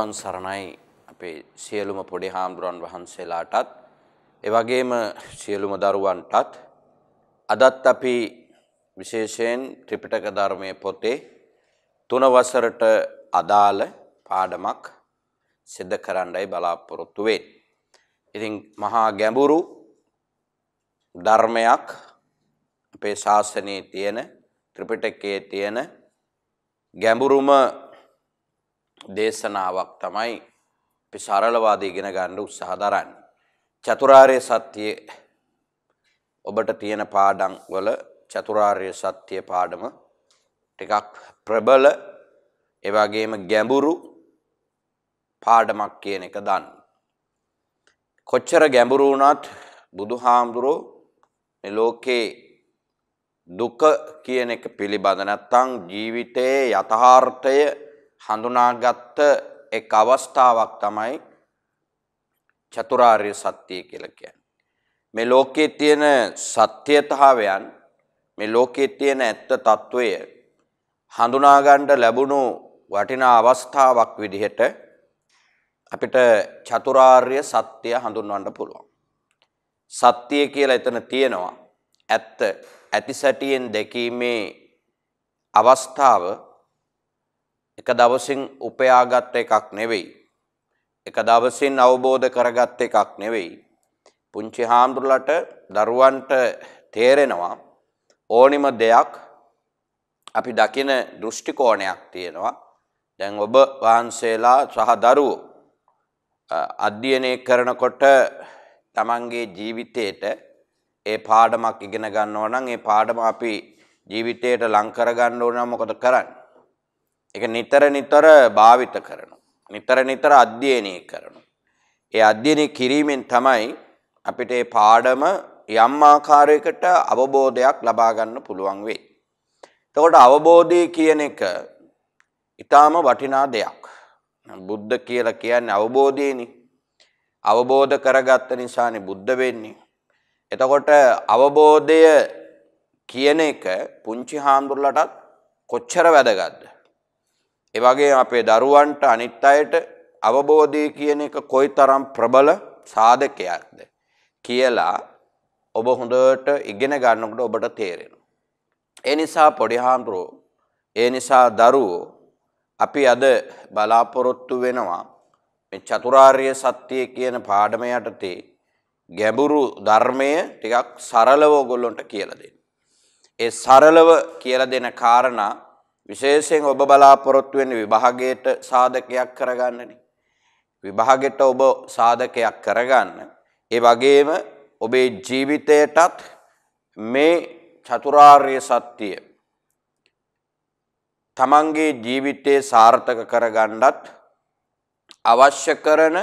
තෙරුවන් සරණයි අපේ සියලුම පොඩි හාමුදුරන් වහන්සේලාටත් එවගේම සියලුම දරුවන්ටත් අදත් අපි විශේෂයෙන් ත්‍රිපිටක ධර්මයේ පොතේ තුන වසරට අදාළ පාඩමක් සිද්ධ කරන්නයි බලාපොරොත්තු වෙන්නේ. ඉතින් මහා ගැඹුරු ධර්මයක් අපේ ශාසනයේ තියෙන ත්‍රිපිටකයේ තියෙන ගැඹුරුම දේශනාවක් තමයි අපි සරලවාද ඉගෙන ගන්න උත්සාහ දරන්නේ. චතුරාර්ය සත්‍යයේ ඔබට තියෙන පාඩම් වල චතුරාර්ය සත්‍ය පාඩම ටිකක් ප්‍රබල ඒ වගේම ගැඹුරු පාඩමක් කියන එක දන්න. කොච්චර ගැඹුරු වුණත් බුදුහාමුදුරෝ මේ ලෝකේ දුක කියන එක පිළිබඳ නැත්නම් ජීවිතයේ යථාර්ථය හඳුනාගත්ත එක් අවස්ථාවක් තමයි චතුරාර්ය සත්‍යය කියලා කියන්නේ. මේ ලෝකයේ තියෙන සත්‍යතාවයන් මේ ලෝකයේ තියෙන ඇත්ත తত্ত্বය හඳුනා ගන්න ලැබුණු වටිනා අවස්ථාවක් විදිහට අපිට චතුරාර්ය සත්‍ය හඳුන්වන්න පුළුවන්. සත්‍ය කියලා එතන තියෙනවා. ඇත්ත ඇති සැටියෙන් දැකීමේ අවස්ථාව එක දවසින් උපයාගත් එකක් නෙවෙයි. එක දවසින් අවබෝධ කරගත් එකක් නෙවෙයි. පුංචි හාමුදුරලට දරුවන්ට තේරෙනවා ඕනිම දෙයක් අපි දකින දෘෂ්ටි කෝණයක් තියෙනවා. දැන් ඔබ වහන්සේලා සහ දරුවෝ අධ්‍යයනය කරනකොට තමන්ගේ ජීවිතයට ඒ පාඩමක් ඉගෙන ගන්නවා නම් ඒ පාඩම අපි ජීවිතයට ලං කරගන්න ඕන නම් මොකද කරන්නේ? ඒක නිතර නිතර භාවිත කරනු. නිතර නිතර අධ්‍යයනය කරනු. ඒ අධ්‍යයනය කිරීමෙන් තමයි අපිට ඒ පාඩම යම් ආකාරයකට අවබෝධයක් ලබා ගන්න පුළුවන් වෙයි. එතකොට අවබෝධය කියන එක ඊටාම වටිනා දෙයක්. බුද්ධ කියලා කියන්නේ අවබෝධයනේ. අවබෝධ කරගත්ත නිසානේ බුද්ධ වෙන්නේ. එතකොට අවබෝධය කියන එක පුංචි හාමුදුරලටත් කොච්චර වැදගත්ද? ඒ වගේ අපේ දරුවන්ට අනිත් අයට අවබෝධය කියන එක කොයිතරම් ප්‍රබල සාධකයක්ද කියලා ඔබ හොඳට ඉගෙන ගන්නකොට ඔබට තේරෙනවා. ඒ නිසා පොඩි හාමුදුරුවෝ ඒ නිසා දරුවෝ අපි අද බලාපොරොත්තු වෙනවා මේ චතුරාර්ය සත්‍යය කියන පාඩම යටතේ ගැඹුරු ධර්මය ටිකක් සරලව ඔයගොල්ලන්ට කියලා දෙන්න. ඒ සරලව කියලා දෙන කාරණා විශේෂයෙන් ඔබ බලාපොරොත්තු වෙන විභාගයට සාධකයක් කරගන්නනේ. විභාගයට ඔබ සාධකයක් කරගන්න. ඒ වගේම ඔබේ ජීවිතයටත් මේ චතුරාර්ය සත්‍යය තමන්ගේ ජීවිතේ සාර්ථක කරගන්නත් අවශ්‍ය කරන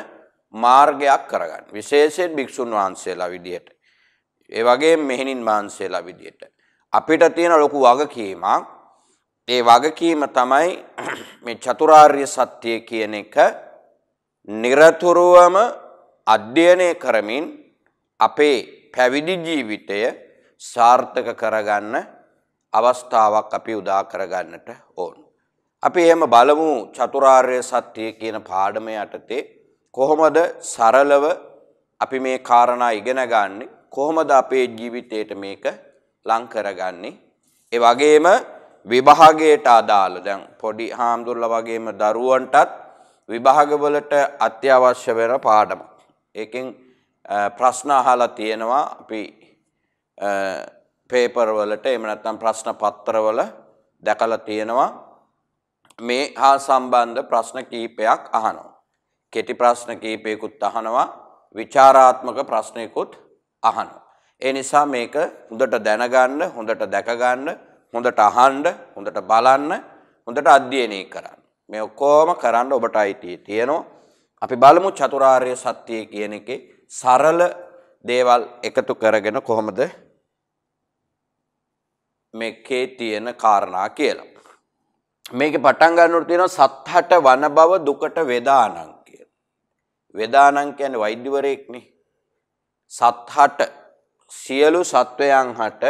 මාර්ගයක් කරගන්න. විශේෂයෙන් භික්ෂුන් වහන්සේලා විදිහට. ඒ වගේ මෙහෙණින් වහන්සේලා විදිහට අපිට තියෙන ලොකු වගකීමක් ඒ වගකීම තමයි මේ චතුරාර්ය සත්‍යය කියන එක নিরතුරුවම අධ්‍යයනය කරමින් අපේ පැවිදි ජීවිතය සාර්ථක කරගන්න අවස්ථාවක් අපි උදා කරගන්නට ඕන. අපි එහෙම බලමු චතුරාර්ය සත්‍යය කියන පාඩම යටතේ කොහොමද සරලව අපි මේ කාරණා ඉගෙන ගන්න කොහොමද අපේ ජීවිතයට මේක ලං කරගන්නේ ඒ වගේම විභාගයට අදාළ දැන් පොඩි හාමුදුරලා වගේම දරුවන්ටත් විභාගවලට අත්‍යවශ්‍ය වෙන පාඩමක්. ඒකෙන් ප්‍රශ්න අහලා තියෙනවා අපි පේපර් වලට එහෙම නැත්නම් ප්‍රශ්න පත්‍රවල දැකලා තියෙනවා මේ හා සම්බන්ධ ප්‍රශ්න කීපයක් අහනවා. කෙටි ප්‍රශ්න කීපයකුත් අහනවා, විචාරාත්මක ප්‍රශ්නයකුත් අහනවා. ඒ නිසා මේක හොඳට දැනගන්න, හොඳට දැකගන්න හොඳට අහන්ඩ හොඳට බලන්න හොඳට අධ්‍යයනය කරන්න. මේ ඔක්කෝම කරන්න ඔබට අයිතිය e තියෙනවා. අපි බලමු චතුරාර්ය සත්‍යය කියන එක සරල දේවල් එකතු කරගෙන කොහොමද මේකේ තියෙන කාරණා කියලා. මේක පටන් ගන්නට තියෙන සත්හට වන බව දුකට වේදානං කියලා. වේදානං කියන්නේ වෛද්‍යවරයෙක්නේ. සත්හට සියලු සත්වයන් හට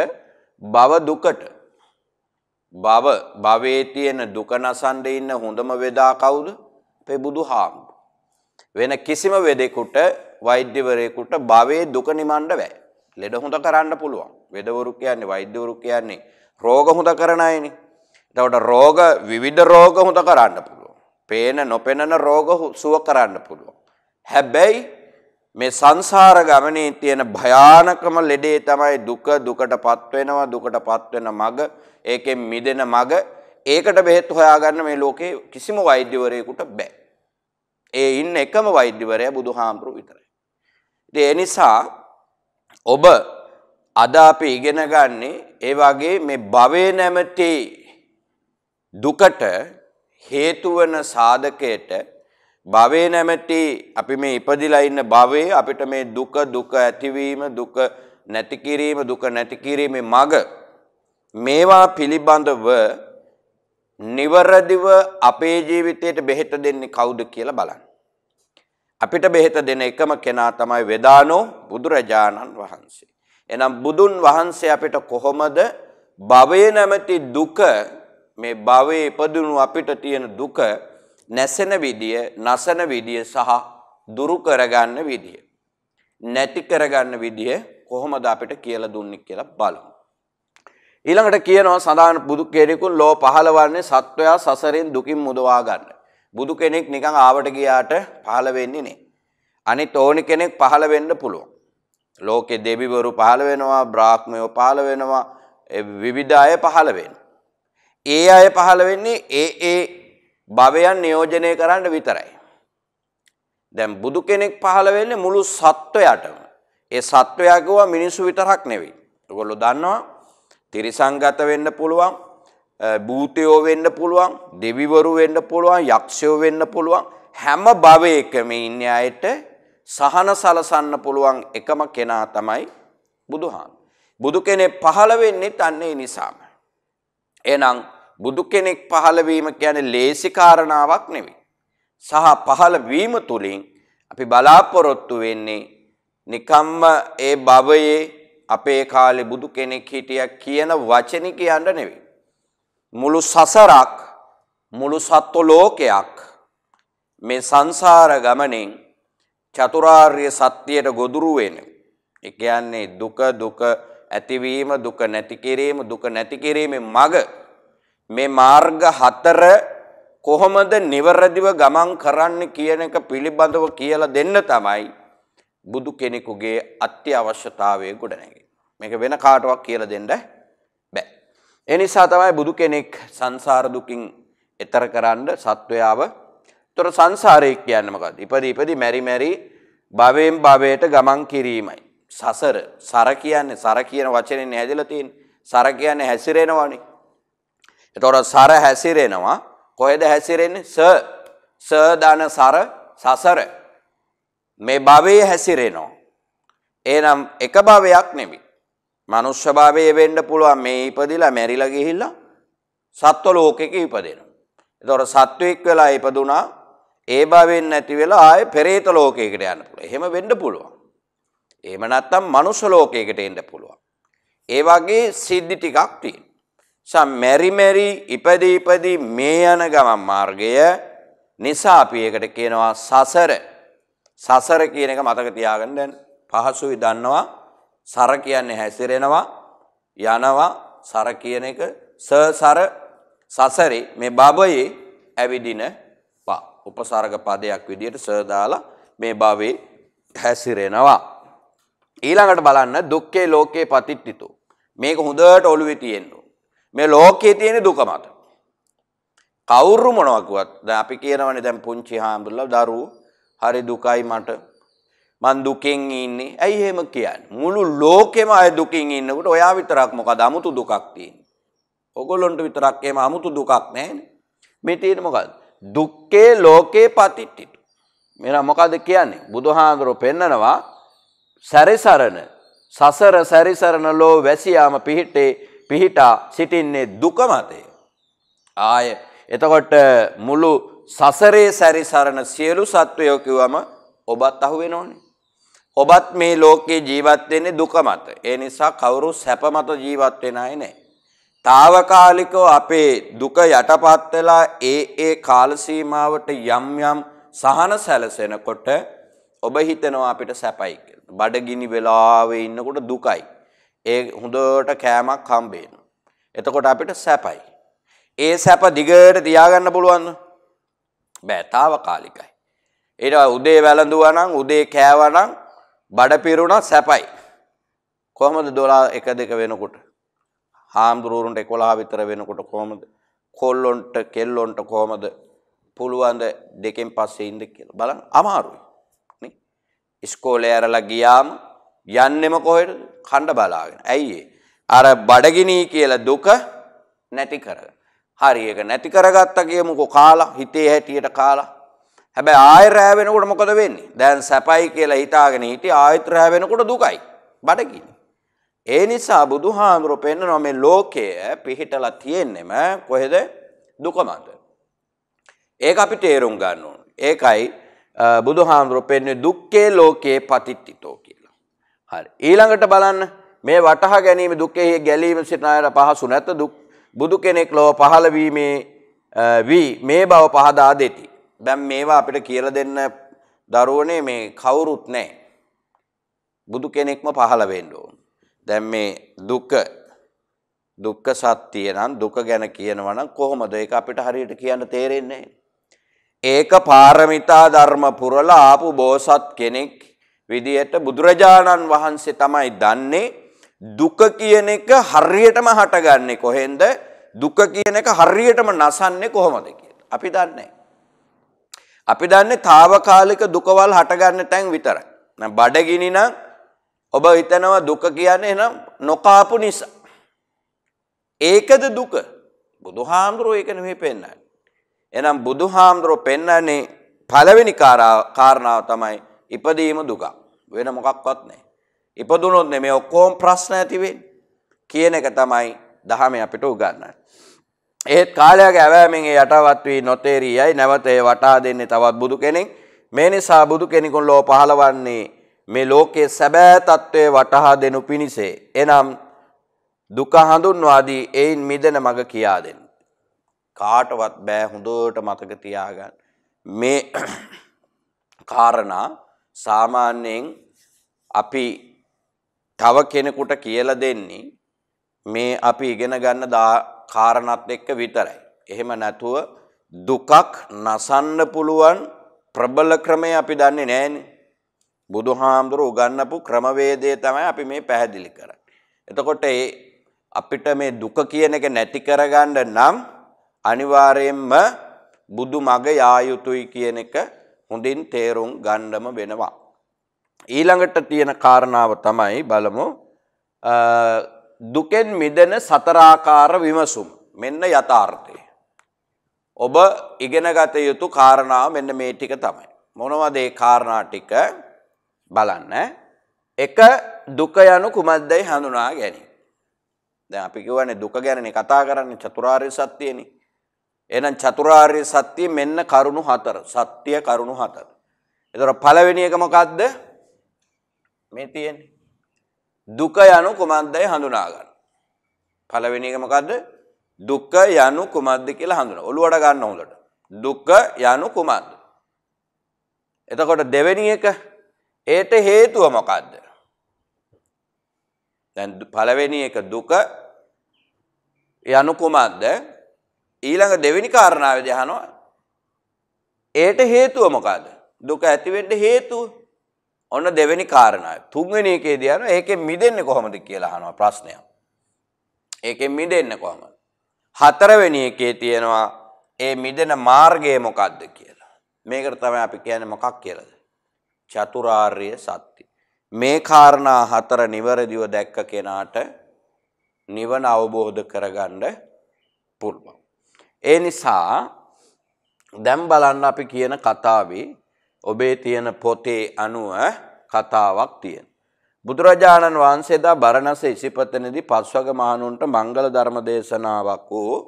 බව දුකට බව භවයේ තියෙන දුක නසන්න ඉන්න හොඳම වෙදා කවුද? අපේ බුදුහාමුදුරුවෝ. වෙන කිසිම වෙදෙකුට වෛද්‍යවරයෙකුට භවයේ දුක නිමන්න බෑ. ලෙඩ හොඳ කරන්න පුළුවන්. වෙදවරු කියන්නේ වෛද්‍යවරු කියන්නේ රෝග හොඳ කරන අයනේ. එතකොට රෝග විවිධ රෝග හොඳ කරන්න පුළුවන්. පේන නොපෙනෙන රෝග සුව කරන්න පුළුවන්. හැබැයි මේ සංසාර ගමනේ තියෙන භයානකම ලෙඩේ තමයි දුක දුකටපත් වෙනවා දුකටපත් වෙන මග ඒකෙන් මිදෙන මග ඒකට බෙහෙත් හොයාගන්න මේ ලෝකේ කිසිම වෛද්‍යවරයෙකුට බෑ. ඒ ඉන්න එකම වෛද්‍යවරයා බුදුහාමුදුරු විතරයි. ඉතින් ඒ නිසා ඔබ අද අපි ඉගෙන ගන්නේ ඒ වගේ මේ භවේ නැමැති දුකට හේතු වෙන සාධකයට භවයේ නැමැති අපි මේ ඉපදිලා ඉන්න භවයේ අපිට මේ දුක දුක ඇතිවීම දුක නැති කිරීම දුක නැති කිරීමේ මඟ මේවා පිළිබඳව නිවරදිව අපේ ජීවිතයට බෙහෙත දෙන්නේ කවුද කියලා බලන්න. අපිට බෙහෙත දෙන එකම කෙනා තමයි වෙදානෝ බුදුරජාණන් වහන්සේ. එනම් බුදුන් වහන්සේ අපිට කොහොමද භවය නැමැති දුක මේ භවයේ ඉපදුණු අපිට තියෙන දුක නැසෙන විදිය, නසන විදිය සහ දුරු කරගන්න විදිය. නැති කරගන්න විදිය කොහොමද අපිට කියලා දුන්නේ කියලා බලමු. ඊළඟට කියනවා සඳහන් බුදු කෙනෙකුන් ලෝ පහළ වන්නේ සත්වයා සසරෙන් දුකින් මුදවා ගන්න. බුදු කෙනෙක් නිකන් ආවට ගියාට පහළ වෙන්නේ නෑ. අනිත් ඕනි කෙනෙක් පහළ වෙන්න පුළුවන්. ලෝකේ දෙවිවරු පහළ වෙනවා, බ්‍රාහ්මයෝ පහළ වෙනවා, විවිධ අය පහළ වෙනවා. ඒ අය පහළ වෙන්නේ ඒ ඒ භවයන් නියෝජනය කරන්න විතරයි. දැන් බුදු කෙනෙක් පහළ වෙන්නේ මුළු සත්වයාටම. ඒ සත්වයා කිව්වා මිනිස්සු විතරක් නෙවෙයි. ඔයගොල්ලෝ දන්නවා තිරිසංගත වෙන්න පුළුවන්, භූතයෝ වෙන්න පුළුවන්, දෙවිවරු වෙන්න පුළුවන්, යක්ෂයෝ වෙන්න පුළුවන්. හැම භවයකම ඉන්න අයට සහන සලසන්න පුළුවන් එකම කෙනා තමයි බුදුහාන්. බුදු කෙනෙක් පහළ වෙන්නේ අන්නේ නිසාම. එහෙනම් බුදු කෙනෙක් පහළ වීම කියන්නේ ලේසි කාරණාවක් නෙවෙයි. සහ පහළ වීම තුලින් අපි බලාපොරොත්තු වෙන්නේ නිකම්ම ඒ භවයේ අපේ කාලේ බුදු කෙනෙක් හිටියා කියන වචනේ කියන්න නෙවෙයි. මුළු සසරක් මුළු සත්ව ලෝකයක් මේ සංසාර ගමනෙන් චතුරාර්ය සත්‍යයට ගොදුරු වෙන. ඒ කියන්නේ දුක දුක ඇතිවීම දුක නැති කිරීම දුක නැති කිරීමේ මඟ මේ මාර්ග හතර කොහොමද නිවැරදිව ගමන් කරන්න කියන එක පිළිබඳව කියලා දෙන්න තමයි බුදු කෙනෙකුගේ අත්‍යවශ්‍යතාවය ගොඩනැගෙන්නේ. මේක වෙන කාටවත් කියලා දෙන්න බෑ. ඒ නිසා තමයි බුදු කෙනෙක් සංසාර දුකින් එතර කරන්න සත්වයාව. ඒතර සංසාරය කියන්නේ මොකක්ද? ඉපදි ඉපදි මෙරි මෙරි භවයෙන් භවයට ගමන් කිරීමයි. සසර සර කියන්නේ සර කියන වචනේ නෑදලා තියෙන්නේ. සර කියන්නේ හැසිරෙනවනේ. එතොට සර හැසිරෙනවා කොහෙද හැසිරෙන්නේ ස සදාන සර සසර මේ භවයේ හැසිරෙනවා. ඒනම් එක භවයක් නෙමි. මනුෂ්‍ය භාවයේ වෙන්ඩ පුළුවන් මේ ඉපදිලා මැරිල ගිහිල්ලා සත්ව ලෝකෙක ඉපදෙනවා. එතොර සත්වයෙක් වෙලා ඉපදුනා ඒ භවෙන් නැති වෙලා ආය පෙරේත ලෝකයකට යන්න පුළුව එහෙම වෙන්ඩ පුළුවන්. එහෙම නැත්තම් මනුෂ්‍ය ලෝකයකට එන්ඩ පුළුවන්. ඒ වගේ සිද්ධි ටිකක් තියෙන. සම්මැරි මෙරි ඉපදී ඉපදී මේ යන ගමන් මාර්ගය නිසා අපි ඒකට කියනවා සසර. සසර කියන එක මතක තියාගන්න දැන් පහසුයි දන්නවා. සර කියන්නේ හැසිරෙනවා යනවා සර කියන එක ස සර සසරේ මේ බබයේ ඇවිදින පා උපසර්ග පදයක් විදියට ස දාලා මේ භවයේ හැසිරෙනවා ඊළඟට බලන්න දුක්ඛේ ලෝකේ පතිට්ඨිතෝ මේක හොඳට ඔළුවේ තියෙනවා මේ ලෝකයේ තියෙන දුක මත. කවුරු මොනවා කිව්වත් දැන් අපි කියනවනේ දැන් පුංචි හාමුදුරුවෝ දරුවෝ හරි දුකයි මට මං දුකෙන් ඉන්නේ. ඇයි එහෙම කියන්නේ? මුළු ලෝකෙම අය දුකින් ඉන්නකොට ඔයා විතරක් මොකද 아무තු දුකක් තියෙන්නේ. ඔගොල්ලොන්ට විතරක් එහෙම 아무තු දුකක් නැහැනේ. මේ තියෙන මොකද්ද? දුක්ඛේ ලෝකේ පතිට්ඨිත. මෙන්න මොකද කියන්නේ? බුදුහාඳුරෝ පෙන්නනවා සැරිසරන සසර සැරිසරන ලෝ වැසියාම පිහිටේ පිහිටා සිටින්නේ දුක මතේ. ආය එතකොට මුළු සසරේ සැරිසරන සියලු සත්වයෝ කිව්වම ඔබත් අහුවෙනෝනේ. ඔබත් මේ ලෝකේ ජීවත් වෙන්නේ දුක මත. ඒ නිසා කවුරු සැප මත ජීවත් වෙන අය නැහැ. తాවකාලිකව අපේ දුක යටපත් වෙලා ඒ ඒ කාල සීමාවට යම් යම් සහන සැලසෙනකොට ඔබ හිතනවා අපිට සැපයි කියලා. බඩගිනි වෙලාවේ ඉන්නකොට දුකයි. ඒ හොඳට කෑමක් හම්බේනවා. එතකොට අපිට සැපයි. ඒ සැප දිගට තියාගන්න පුළුවන්ද? බෑ, తాවකාලිකයි. ඊට උදේ වැළඳුවා නම් උදේ කෑවා නම් බඩ පිරුණා සැපයි. කොහමද 12 1 2 වෙනකොට? හාමුදුරුවන්ට 11 විතර වෙනකොට කොහමද? කොල්ලොන්ට කෙල්ලොන්ට කොහමද පුළුවන්ද දෙකෙන් පස්සේ ඉන්න කියලා බලන්න අමාරුයි නේ ඉස්කෝලේ ඇරලා ගියාම යන්නෙම කොහෙටද? කණ්ඩ බලාගෙන. ඇයි අර බඩගිනී කියලා දුක නැති කරගන්න. හරි ඒක නැති කරගත්ත කියමුකෝ කාලා හිතේ හැටියට කාලා. හැබැයි ආයෙ රෑ වෙනකොට මොකද වෙන්නේ? දැන් සැපයි කියලා හිතාගෙන හිටිය ආයෙත් රෑ වෙනකොට දුකයි. බඩගිනි. ඒ නිසා බුදුහාමුදුරුවෝ පෙන්නනවා මේ ලෝකය පිහිටලා තියෙන්නෙම කොහෙද? දුක මත. ඒක අපි තේරුම් ගන්න ඕනේ. ඒකයි බුදුහාමුදුරුවෝ පෙන්නේ දුක්ඛේ ලෝකේ පතිට්ඨිතෝ හරි. ඊළඟට බලන්න මේ වටහා ගැනීම දුක්ඛෙහි ගැලීම සිතනායට පහසු නැත දුක් බුදු කෙනෙක් ලොව පහළ වීමේ වී මේ බව පහදා දෙති. දැන් මේවා අපිට කියලා දෙන්න දරුවනේ මේ කවුරුත් නැහැ. බුදු කෙනෙක්ම පහළ වෙන්න ඕන. දැන් මේ දුක දුක්ඛ සත්‍ය නම් දුක ගැන කියනවා නම් කොහොමද ඒක අපිට හරියට කියන්න තේරෙන්නේ ඒක පාරමිතා ධර්ම පුරලා ආපු බෝසත් කෙනෙක් විදියට බුදුරජාණන් වහන්සේ තමයි දන්නේ දුක කියන එක හරියටම හටගන්නේ කොහෙන්ද? දුක කියන එක හරියටම නසන්නේ කොහොමද කියලා. අපි දන්නේ අපි දන්නේ తాවකාලික දුකවල් හටගන්න තැන් විතරයි. නම් බඩගිනි නම් ඔබ හිතනවා දුක කියන්නේ එහෙනම් නොකාපු නිසා. ඒකද දුක? බුදුහාමුදුරුවෝ ඒක නෙමෙයි පෙන්වන්නේ. එහෙනම් බුදුහාමුදුරුවෝ පෙන්වන්නේ පළවෙනි කාරණාව තමයි ඉපදීම දුකක්. වෙන මොකක්වත් නෑ. ඉපදුනොත් නෙමේ ඔක්කොම ප්‍රශ්න ඇති වෙන්නේ කියන එක තමයි දහමේ අපිට උගන්වන්නේ. ඒත් කාලයක ඇවෑමෙන් ඒ යටවත් වී නොතේරියයි නැවත ඒ වටා දෙන්නේ තවත් බුදු කෙනෙක්. මේ නිසා බුදු කෙනෙකුන් ලෝ පහලවන්නේ මේ ලෝකයේ සැබෑ తත්වයේ වටහා දෙනු පිණිසේ. එනම් දුක හඳුන්වාදී එයින් මිදෙන මඟ කියා දෙන්න. කාටවත් බෑ හොඳට මතක තියාගන්න. මේ කාරණා සාමාන්‍යයෙන් අපි තව කෙනෙකුට කියලා දෙන්නේ මේ අපි ඉගෙන ගන්න කාරණත් එක්ක විතරයි. එහෙම නැතුව දුකක් නසන්න පුළුවන් ප්‍රබල ක්‍රමය අපි දන්නේ නැහැනේ. බුදුහාමුදුරු උගන්වපු ක්‍රමවේදය තමයි අපි මේ පැහැදිලි කරන්නේ. එතකොට අපිට මේ දුක කියන එක නැති කරගන්න නම් අනිවාර්යයෙන්ම බුදු මග යා යුතුයි කියන එක හොඳින් තේරුම් ගණ්ඩම වෙනවා. ඊළඟට තියෙන කාරණාව තමයි බලමු දුකෙන් මිදෙන සතරාකාර විමසුම් මෙන්න යථාර්ථය. ඔබ ඉගෙනගත යුතු කාරණාව මෙන්න මේ ටික තමයි. මොනවද ඒ කාරණා ටික බලන්න. එක දුක යනු කුමද්දයි හඳුනා ගැනීම. දැන් අපි කියවනේ දුක ගැනනේ කතා කරන්නේ චතුරාර්ය සත්‍යනේ. එහෙනම් චතුරාර්ය සත්‍ය මෙන්න කරුණු හතර. සත්‍ය කරුණු හතර. ඒතර පළවෙනි එක මොකද්ද? මේ තියෙන්නේ. දුක යනු කුමක්දයි හඳුනා ගන්න. පළවෙනි එක මොකද්ද? දුක යනු කුමක්ද කියලා හඳුනා. ඔළුවට ගන්න හොඳට. දුක යනු කුමක්ද? එතකොට දෙවෙනි එක ඒට හේතුව මොකද්ද? දැන් පළවෙනි එක දුක යනු කුමක්ද? ඊළඟ දෙවෙනි කාරණාවේදී අහනවා ඒට හේතුව මොකද්ද? දුක ඇති වෙන්න හේතුව. ඔන්න දෙවෙනි කාරණාව. තුන්වෙනි එකේදී අහනවා ඒකෙන් මිදෙන්නේ කොහොමද කියලා අහනවා ප්‍රශ්නය. ඒකෙන් මිදෙන්නේ කොහොමද? හතරවෙනි එකේ තියෙනවා ඒ මිදෙන මාර්ගය මොකද්ද කියලා. මේකට තමයි අපි කියන්නේ මොකක් කියලාද? චතුරාර්ය සත්‍ය. මේ කාරණා හතර නිවැරදිව දැක්ක කෙනාට නිවන අවබෝධ කරගන්න පුළුවන්. ඒ නිසා දැම් බලන්න අපි කියන කතාවේ ඔබේ තියෙන පොතේ අනුව කතාවක් තියෙන. බුදුරජාණන් වහන්සේදා බරණස ඉසිපතනදි පස්වග මහනුන්ට මංගල ධර්ම දේශනාවක් වූ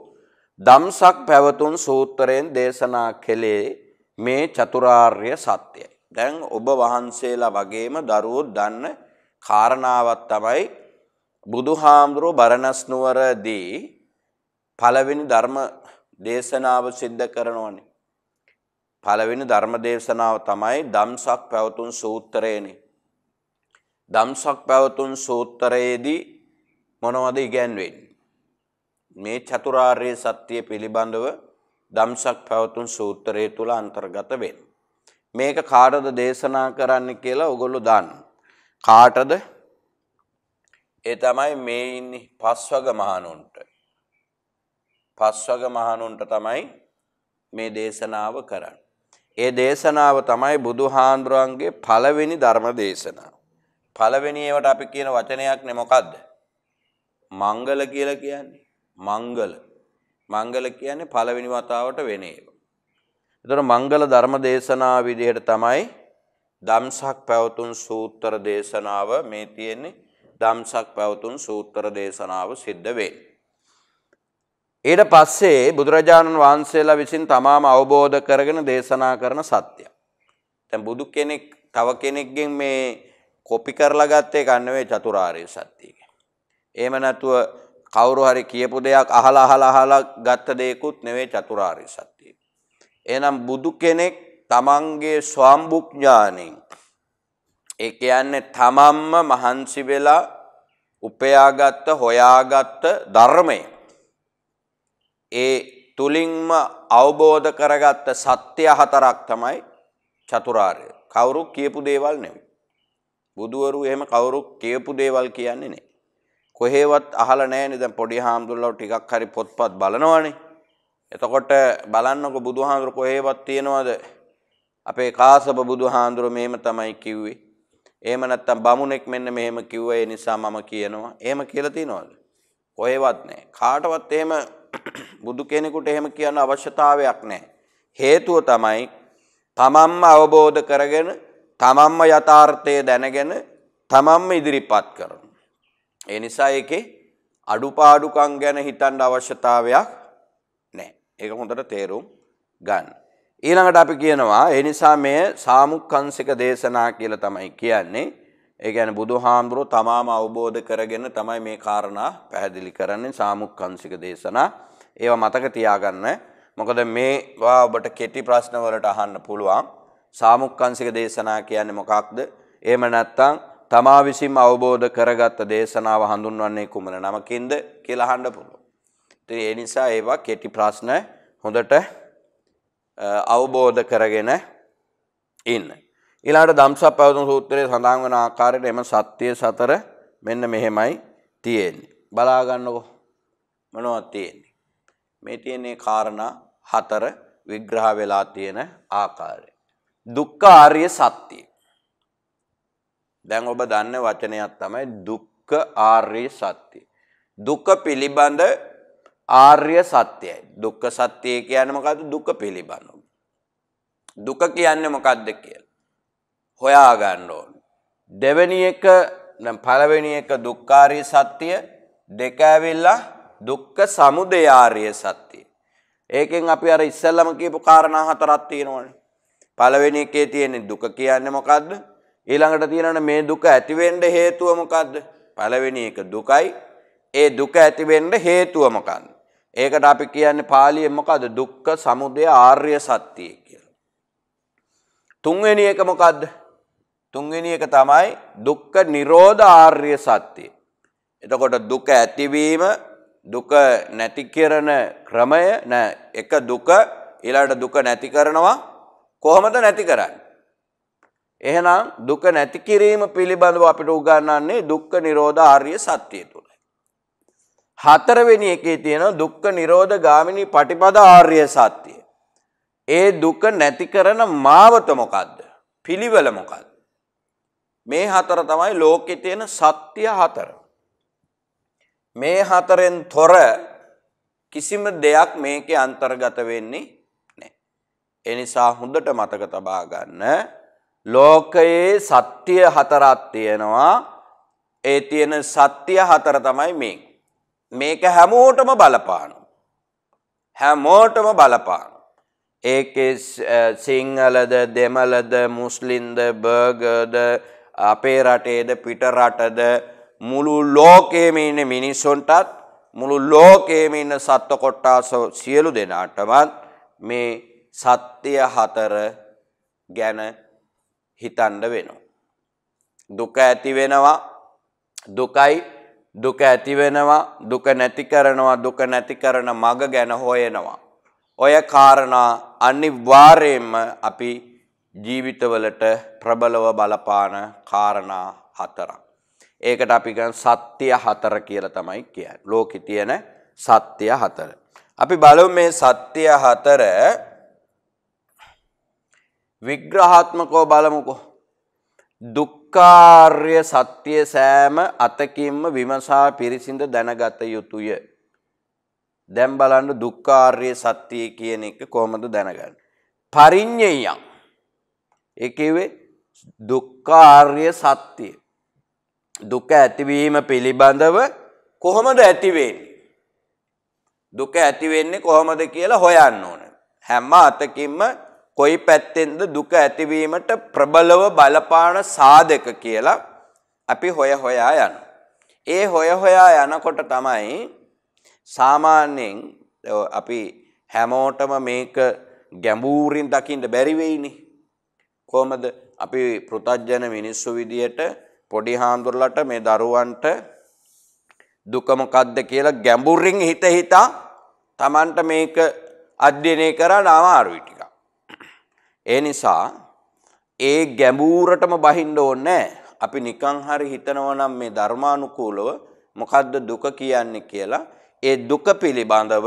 දම්සක් පැවතුන් සූත්‍රයෙන් දේශනා කෙලේ මේ චතුරාර්ය සත්‍යයි. දැන් ඔබ වහන්සේලා වගේම දරුවෝ දන්න කාරණාවත් තමයි බුදුහාමුදුරුව බරණස් නුවරදී පළවෙනි ධර්ම දේශනාව සිද්ධ කරනවනේ. පළවෙනි ධර්ම දේශනාව තමයි ධම්සක් පැවතුම් සූත්‍රයනේ. ධම්සක් පැවතුම් සූත්‍රයේදී මොනවද ඉගැන්වෙන්නේ? මේ චතුරාර්ය සත්‍ය පිළිබඳව ධම්සක් පැවතුම් සූත්‍රය තුල අන්තර්ගත වෙනවා. මේක කාටද දේශනා කරන්න කියලා ඔගොල්ලෝ දන්න. කාටද? ඒ තමයි මේ ඉන්නේ පස්වග මහණුන්ට. පස්වග මහනුන්ට තමයි මේ දේශනාව කරන්න. ඒ දේශනාව තමයි බුදු හාන්දුරුවන්ගේ පළවෙනි ධර්ම දේශනාව. පළවෙනි ඒවට අපි කියන වචනයක් නෙමොකක්ද. මංගල කියල කියන්නේ. මංගල. මංගල කියන්නේ පළවෙනි වතාවට වෙන ඒවා. එතකොට මංගල ධර්ම දේශනා විදිහට තමයි දම්සක් පැවතුම් සූත්‍ර දේශනාව මේ තියෙන්නේ දම්සක් පැවතුම් සූත්‍ර දේශනාව සිද්ධ වෙන්නේ. ඊට පස්සේ බුදුරජාණන් වහන්සේලා විසින් තමාම අවබෝධ කරගෙන දේශනා කරන සත්‍ය. දැන් බුදු කෙනෙක් තව කෙනෙක්ගෙන් මේ කොපි කරලා ගත්ත එක නෙවෙයි චතුරාර්ය සත්‍ය කියන්නේ. එහෙම නැතුව කවුරු හරි කියපු දෙයක් අහලා අහලා අහලා ගත්ත දෙයකුත් නෙවෙයි චතුරාර්ය සත්‍ය. එහෙනම් බුදු කෙනෙක් තමන්ගේ ස්වම්බුඥාණයෙන් ඒ කියන්නේ තමන්ම මහන්සි වෙලා උපයාගත්ත හොයාගත්ත ධර්මයේ ඒ තුලින්ම අවබෝධ කරගත්ත සත්‍ය හතරක් තමයි චතුරාර්ය. කවුරු කියපු දේවල් නෙවෙයි. බුදුවරු එහෙම කවුරු කියපු දේවල් කියන්නේ නැහැ. කොහෙවත් අහලා නැහැනේ දැන් පොඩි හාමුදුරුවෝ ටිකක් හරි පොත්පත් බලනවනේ. එතකොට බලන්නකො බුදුහාඳුර කොහෙවත් තියනවද? අපේ කාසප බුදුහාඳුර මෙහෙම තමයි කිව්වේ. එහෙම නැත්තම් බමුණෙක් මෙන්න මෙහෙම කිව්වා ඒ නිසා මම කියනවා. එහෙම කියලා තියනවද? කොහෙවත් නැහැ. කාටවත් එහෙම බුදු කෙනෙකුට එහෙම කියන්න අවශ්‍යතාවයක් නැහැ. හේතුව තමයි තමන්ම අවබෝධ කරගෙන තමන්ම යථාර්ථය දැනගෙන තමන්ම ඉදිරිපත් කරන. ඒ නිසා ඒකේ අඩුපාඩුකම් ගැන හිතන්න අවශ්‍යතාවයක් නැහැ. ඒක හොඳට තේරුම් ගන්න. ඊළඟට අපි කියනවා ඒ නිසා මේ සාමුක්ඛංශික දේශනා කියලා තමයි කියන්නේ. ඒ ගැන බුදු හාමුදුරුව තමාම අවබෝධ කරගෙන තමයි මේ කාරණා පැහැදිලි කරන්නේ සාමුක්කංසික දේශනා ඒව මතක තියාගන්න මොකද මේවා ඔබට කෙටි ප්‍රශ්න වලට අහන්න පුළුවන් සාමුක්කංසික දේශනා කියන්නේ මොකක්ද එහෙම නැත්නම් තමා විසින් අවබෝධ කරගත්ත දේශනාව හඳුන්වන්නේ කුමන නමකින්ද කියලා අහන්න පුළුවන් ඉතින් ඒ නිසා ඒවා කෙටි ප්‍රශ්න හොඳට අවබෝධ කරගෙන ඉන්න ඊළඟට ධම්සප්පවතුන සූත්‍රයේ සඳහන් වන ආකාරයට එම සත්‍ය සතර මෙන්න මෙහෙමයි තියෙන්නේ. බලා ගන්නකො මොනවද තියෙන්නේ? මේ තියෙන්නේ කාරණා හතර විග්‍රහ වෙලා තියෙන ආකාරය. දුක්ඛ ආර්ය සත්‍ය. දැන් ඔබ දන්න වචනයක් තමයි දුක්ඛ ආර්ය සත්‍ය. දුක පිළිබඳ ආර්ය සත්‍යයි. දුක්ඛ සත්‍යය කියන්නේ මොකද්ද? දුක පිළිබඳව. දුක කියන්නේ මොකද්ද කියලා. හොයාගන්න ඕන. දෙවැනි එක පළවෙනි එක දුක්ඛාරී සත්‍ය දෙක ඇවිල්ලා දුක්ඛ සමුදයාරය සත්‍යය. ඒකෙන් අපි අර ඉස්සල්ලම කියපු කාරණා හතරක් තියෙනවනේ. පළවෙනි එකේ තියෙන්නේ දුක කියන්නේ මොකද්ද? ඊළඟට තියෙනවනේ මේ දුක ඇති වෙන්න හේතුව මොකද්ද? පළවෙනි එක දුකයි. ඒ දුක ඇති වෙන්න හේතුව මොකද්ද? ඒකට අපි කියන්නේ පාලියෙන් මොකද්ද? දුක්ඛ සමුදය ආර්ය සත්‍යය කියලා. තුන්වෙනි එක මොකද්ද? තුන්වෙනි එක තමයි දුක්ඛ නිරෝධ ආර්ය සත්‍ය. එතකොට දුක ඇතිවීම දුක නැති කරන ක්‍රමය නෑ එක දුක ඊළඟට දුක නැති කරනවා කොහොමද නැති කරන්නේ? එහෙනම් දුක නැති කිරීම පිළිබඳව අපිට උගන්වන්නේ දුක්ඛ නිරෝධ ආර්ය සත්‍යය තුලයි. හතරවෙනි එකේ තියෙන දුක්ඛ නිරෝධ ගාමිනී පටිපදා ආර්ය සත්‍යය. ඒ දුක නැති කරන මාවත මොකද්ද? පිළිවෙල මොකද්ද? මේ හතර තමයි ලෝකෙ තියෙන සත්‍ය හතර. මේ හතරෙන් තොර කිසිම දෙයක් මේකේ අන්තර්ගත වෙන්නේ නැහැ. ඒ නිසා හොඳට මතක තබා ගන්න ලෝකයේ සත්‍ය හතරක් තියෙනවා. ඒ තියෙන සත්‍ය හතර තමයි මේ. මේක හැමෝටම බලපාන. හැමෝටම බලපාන. ඒකේ සිංහලද දෙමළද මුස්ලිම්ද බර්ගර්ද අපේ රටේද පිටරටද මුළු ලෝකයේම ඉන්න මිනිස්සුන්ටත් මුළු ලෝකයේම ඉන්න සත්ව කොට්ටාස සියලු දෙනාටමත් මේ සත්‍ය හතර ගැන හිතන්න වෙනවා. දුක ඇති වෙනවා දුකයි දුක ඇති වෙනවා දුක නැති කරනවා දුක නැති කරන මඟ ගැන හොයනවා. ඔය කාරණා අනිවාර්යයෙන්ම අපි ජීවිතවලට ප්‍රබලව බලපාන කාරණා හතරක්. ඒකට අපි කියන සත්‍ය හතර කියලා තමයි කියන්නේ. ලෝකේ තියෙන සත්‍ය හතර. අපි බලමු මේ සත්‍ය හතර විග්‍රහාත්මකව බලමුකෝ. දුක්ඛාර්ය සත්‍ය සෑම අතකින්ම විමසා පිරිසිඳ දැනගත යුතුය. දැන් බලන්න දුක්ඛාර්ය සත්‍ය කියන එක කොහොමද දැනගන්නේ? පරිඤ්ඤයං එකවේ දුක්කාර්ය සත්‍යය. දුක ඇතිවීම පිළිබඳව කොහොමද ඇතිවෙන්නේ. දුක ඇතිවෙන්නේ කොහොමද කියලා හොයන්න ඕන. හැම්ම අතකින්ම කොයි පැත්තෙන්ද දුක ඇතිවීමට ප්‍රබලව බලපාන සාධක කියලා අපි හොය හොයා යන. ඒ හොය හොයා යනකොට තමයි සාමාන්‍යයෙන් අපි හැමෝටම මේක ගැඹූරින් දකිින්ට බැරිවෙයිනිි කොහොමද අපි පෘතජ්ජන මිනිස්සු විදියට පොඩි හාමුදුරලට මේ දරුවන්ට දුක මොකද්ද කියලා ගැඹුරින් හිත හිතා Tamanට මේක අධ්‍යයනය කරන්න අමාරුයි ටිකක්. ඒ නිසා ඒ ගැඹුරටම බහින්න ඕනේ අපි නිකන් හරි හිතනවා නම් මේ ධර්මානුකූලව මොකද්ද දුක කියන්නේ කියලා ඒ දුක පිළිබඳව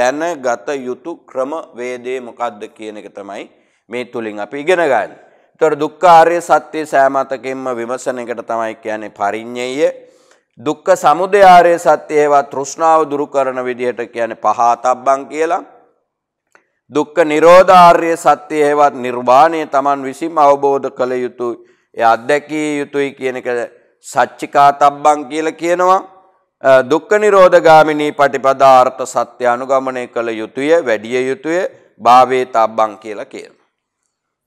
දැනගත යුතු ක්‍රම වේදේ මොකද්ද කියන එක තමයි මේ තුලින් අපි ඉගෙන ගන්න. ඒතර දුක්ඛාරය සත්‍ය සෑමතකින්ම විමසන එකට තමයි කියන්නේ පරිඤ්ඤය. දුක්ඛ සමුදය ආර්ය සත්‍ය ඒවා තෘෂ්ණාව දුරු කරන විදිහට කියන්නේ පහතබ්බං කියලා. දුක්ඛ නිරෝධ ආර්ය සත්‍ය ඒවා නිර්වාණය Taman විසින් අවබෝධ කළ යුතුයි. ඒ අත්දැකිය යුතුයි කියන එක සච්චිකා තබ්බං කියල කියනවා දුක්ක නිරෝධගාමිනී පටිපදාර්ථ සත්‍ය අනුගමනය කළ යුතුය වැඩිය යුතුය භාවේ තබ්බං කියලා කියනවා.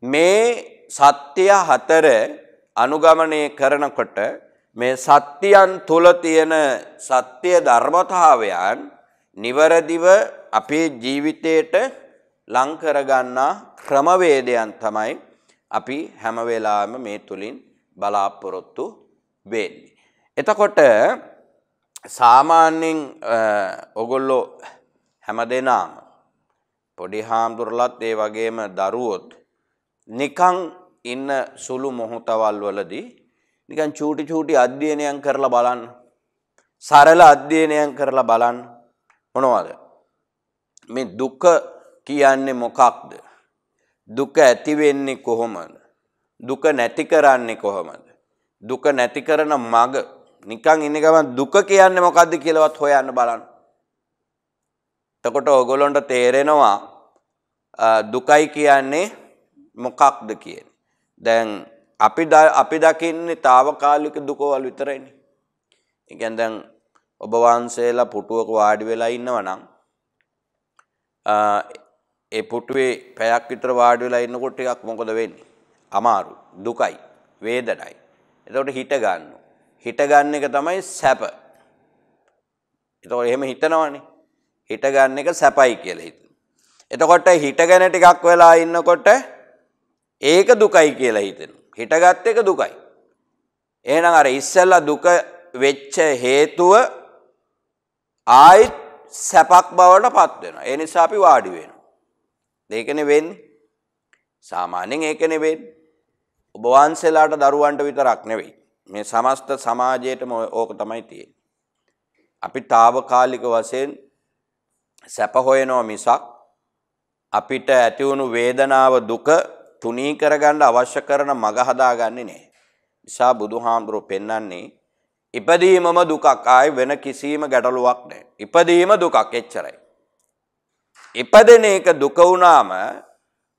මේ සත්‍ය හතර අනුගමනය කරනකොට මේ සත්‍යයන් තුල තියෙන සත්‍ය ධර්මතාවයන් නිවරදිව අපේ ජීවිතයට ලං කරගන්නා ක්‍රමවේදයන් තමයි අපි හැම වෙලාවෙම මේ තුලින් බලාපොරොත්තු වෙන්නේ. එතකොට සාමාන්‍යයෙන් ඔගොල්ලෝ හැමදෙනාම පොඩි හාමුදුරලත් ඒ වගේම දරුවොත් නිකං ඉන්න සුළු මොහොතවල් වලදී නිකන් චූටි චූටි අධ්‍යයනයන් කරලා බලන්න. සරල අධ්‍යයනයන් කරලා බලන්න. මොනවද? මේ දුක කියන්නේ මොකක්ද? දුක ඇති වෙන්නේ කොහොමද? දුක නැති කරන්නේ කොහොමද? දුක නැති කරන මඟ නිකන් ඉන්න ගමන් දුක කියන්නේ මොකද්ද කියලාවත් හොයන්න බලන්න. එතකොට ඕගොල්ලන්ට තේරෙනවා දුකයි කියන්නේ මොකක්ද කියන. දැන් අපි අපි දකින්නේ తాවකාලික දුකවල විතරයිනේ. ඒ කියන්නේ දැන් ඔබ වහන්සේලා පුටුවක වාඩි වෙලා ඉන්නවනම් ඒ පුටුවේ පැයක් විතර වාඩි වෙලා ඉන්නකොට ටිකක් මොකද වෙන්නේ? අමාරු, දුකයි, වේදනයි. එතකොට හිට ගන්න. හිට ගන්න එක තමයි සැප. එතකොට එහෙම හිතනවනේ. හිට ගන්න එක සැපයි කියලා හිතන. එතකොට හිටගෙන ටිකක් වෙලා ඉන්නකොට ඒක දුකයි කියලා හිතෙන. හිටගත් එක දුකයි. එහෙනම් අර ඉස්සෙල්ලා දුක වෙච්ච හේතුව ආයිත් සැපක් බවට පත් වෙනවා. ඒ නිසා අපි වාඩි වෙනවා. ඒකනේ වෙන්නේ. සාමාන්‍යයෙන් ඒකනේ වෙන්නේ. ඔබ වහන්සේලාට දරුවන්ට විතරක් නෙවෙයි. මේ සමස්ත සමාජයටම ඕක තමයි තියෙන්නේ. අපි తాවකාලික වශයෙන් සැප හොයනවා මිසක් අපිට ඇති වුණු වේදනාව දුක තුනී කරගන්න අවශ්‍ය කරන මග හදාගන්නේ නෑ. නිසා බුදුහාමුදුරුව පෙන්වන්නේ ඉපදීමම දුකක් ආයි වෙන කිසිම ගැටලුවක් නෑ. ඉපදීම දුකක් එච්චරයි. ඉපදෙන එක දුක වුණාම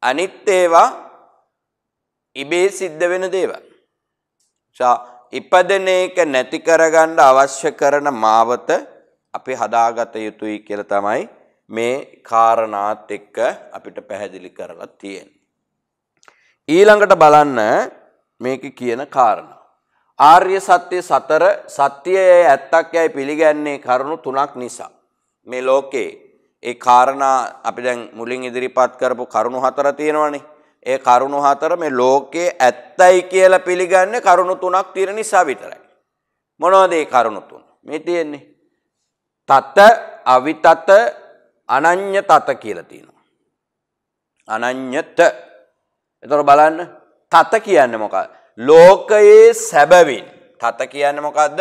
අනිත් ඒවා ඉබේ සිද්ධ වෙන දේවල්. සා ඉපදෙන එක නැති කරගන්න අවශ්‍ය කරන මාවත අපි හදාගත යුතුයි කියලා තමයි මේ කාරණාත් එක්ක අපිට පැහැදිලි කරලා තියෙන්නේ. ඊළඟට බලන්න මේක කියන කාරණ. ආර්ය සත්‍යය සතර සත්‍යයේ ඇත්තක් යැයි පිළිගැන්නේ කරුණු තුනක් නිසා. මේ ලෝකේ ඒ කාරණා අපි දැන් මුලින් ඉදිරිපත් කරපු කරුණු හතර තියෙනවනේ. ඒ කරුණු හතර මේ ලෝකේ ඇත්තයි කියලා පිළිගන්නේ කරුණු තුනක් තියෙන නිසා විතරයි. මොනවද ඒ කරුණු තුන? මේ තියෙන්නේ. තත, අවිතත, අනඤ්‍ය තත කියලා තියෙනවා. අනඤ්‍යත එතොර බලන්න තත කියන්න මොකක්. ලෝකයේ සැබවින් තත කියන්න මොකක්ද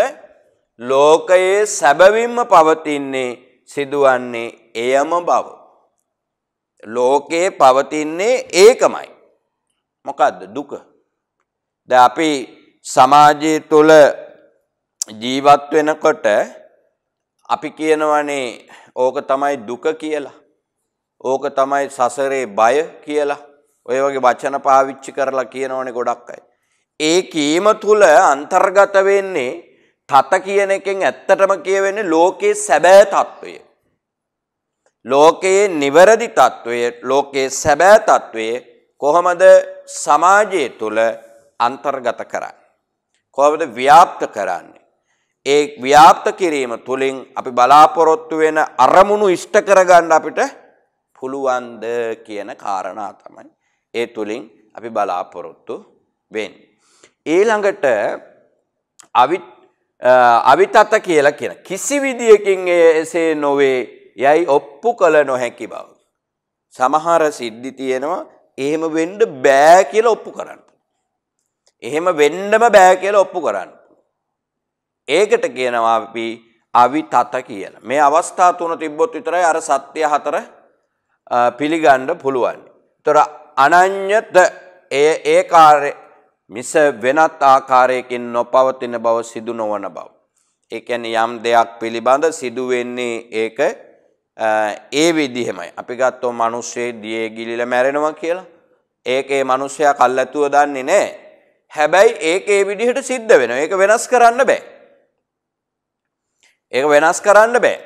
ලෝකයේ සැබවින්ම පවතින්නේ සිදුවන්නේ එයම බව. ලෝකයේ පවතින්නේ ඒකමයි. මොකක්ද දුක. ද අපි සමාජය තුළ ජීවත් වෙනකොට අපි කියනවනේ ඕක තමයි දුක කියලා. ඕක තමයි සසරේ බය කියලා. ඔය වගේ වචන පාවිච්චි කරලා කියනවනේ ගොඩක් අය. ඒ කීම තුල අන්තර්ගත වෙන්නේ තත කියන එකෙන් ඇත්තටම කියවෙන්නේ ලෝකයේ සැබෑ తত্ত্বය. ලෝකයේ නිවැරදි తত্ত্বය, ලෝකයේ සැබෑ తত্ত্বය කොහොමද සමාජය තුල අන්තර්ගත කරන්නේ? කොහොමද ව්‍යාප්ත කරන්නේ? ඒ ව්‍යාප්ත කිරීම තුලින් අපි බලාපොරොත්තු වෙන අරමුණු ඉෂ්ට කරගන්න අපිට පුළුවන්ද කියන කාරණා තමයි ඒ තුලින් අපි බලාපොරොත්තු වෙන්නේ. ඊළඟට අවිත් අවිතත කියලා කියන කිසි විදියකින් එසේ නොවේ යයි ඔප්පු කළ නොහැකි බව. සමහර සිද්ධි තියෙනවා එහෙම වෙන්න බෑ කියලා ඔප්පු කරන්න. එහෙම වෙන්නම බෑ කියලා ඔප්පු කරන්න. ඒකට කියනවා අපි අවිතත කියලා. මේ අවස්ථා තුන තිබ්බොත් විතරයි අර සත්‍ය හතර පිළිගන්න පුළුවන්. ඒතර අනඤ්‍යත එය ඒ කාර්ය මිස වෙනත් ආකාරයකින් නොපවතින බව සිදු නොවන බව. ඒ කියන්නේ යම් දෙයක් පිළිබඳ සිදු වෙන්නේ ඒක ඒ විදිහමයි. අපි ගත්තොත් මිනිස්සේ දියේ ගිලිලා මැරෙනවා කියලා. ඒකේ මිනිස්සයා කල්ැතුව දන්නේ නැහැ. හැබැයි ඒක ඒ විදිහට සිද්ධ වෙනවා. ඒක වෙනස් කරන්න බෑ. ඒක වෙනස් කරන්න බෑ.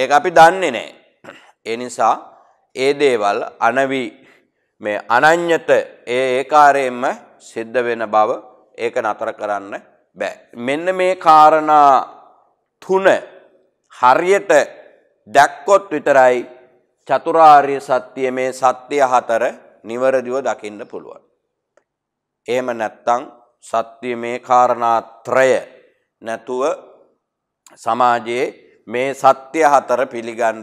ඒක අපි දන්නේ නැහැ. ඒ නිසා ඒ දේවල් අනවි මේ අනඤ්‍යත ඒ ඒකාරයෙන්ම සිද්ධ වෙන බව ඒක නතර කරන්න බෑ. මෙන්න මේ කාරණා තුන හරියට දැක්කොත් විතරයි චතුරාර්ය සත්‍ය මේ සත්‍ය හතර නිවරදිව දකින්න පුළුවන්. එහෙම නැත්තං සත්‍ය මේ කාරණාත්‍රය නැතුව සමාජයේ මේ සත්‍ය හතර පිළිගන්න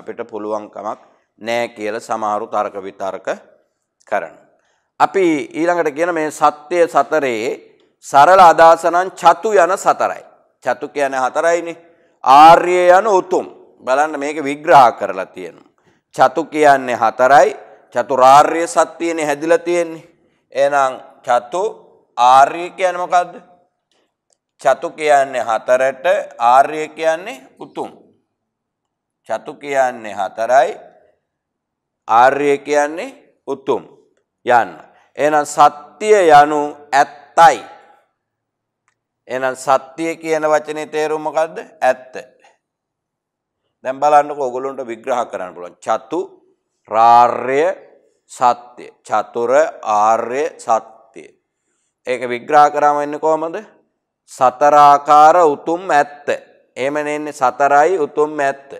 අපිට පුළුවන්කමක් නෑ කියලා සමහරු තර්ක විතර්ක කරන. අපි ඊළඟට කියන මේ සත්‍යය සතරේ සරල අදාසනං චතු යන සතරයි. චතු කියන හතරයිනේ. ආර්ය යන උතුම්. බලන්න මේක විග්‍රහ කරලා තියෙනවා. චතු කියන්නේ හතරයි. චතුරාර්ය සත්‍යයනේ හැදිලා තියෙන්නේ. එහෙනම් චතු ආර්ය කියන්නේ මොකද්ද? චතු කියන්නේ හතරට ආර්ය කියන්නේ උතුම්. චතු කියන්නේ හතරයි ආර්ය කියන්නේ උතුම් යන්න. එහෙනම් සත්‍ය යනු ඇත්තයි. එහෙනම් සත්‍ය කියන වචනේ තේරුම මොකද්ද? ඇත්ත. දැන් බලන්නකෝ ඔයගොල්ලන්ට විග්‍රහ කරන්න පුළුවන්. චතු රාර්ය සත්‍ය. චතුර ආර්ය සත්‍ය. ඒක විග්‍රහ කරාම එන්නේ කොහමද? සතරාකාර උතුම් ඇත්ත. එහෙම නෙන්නේ සතරයි උතුම් ඇත්ත.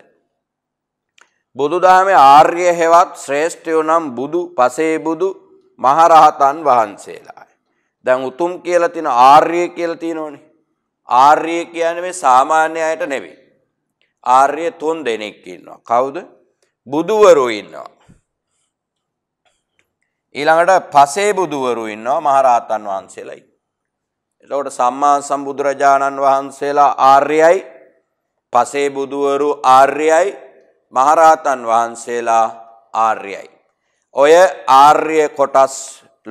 බුදුදහමේ ආර්ය හෙවත් ශ්‍රේෂ්ඨයෝ නම් බුදු පසේ බුදු මහරහතන් වහන්සේලායි. දැන් උතුම් කියලා තියෙන ආර්ය කියලා තියෙනෝනේ. ආර්ය කියන්නේ මේ සාමාන්‍ය අයට නෙවෙයි. ආර්ය තුන් දෙනෙක් ඉන්නවා. කවුද? බුදුවරු ඉන්නවා. ඊළඟට පසේ බුදුවරු ඉන්නවා මහරහතන් වහන්සේලායි. එතකොට සම්මා සම්බුදුරජාණන් වහන්සේලා ආර්යයි පසේ බුදුවරු ආර්යයි මහරහතන් වහන්සේලා ආර්යයි. ඔය ආර්ය කොටස්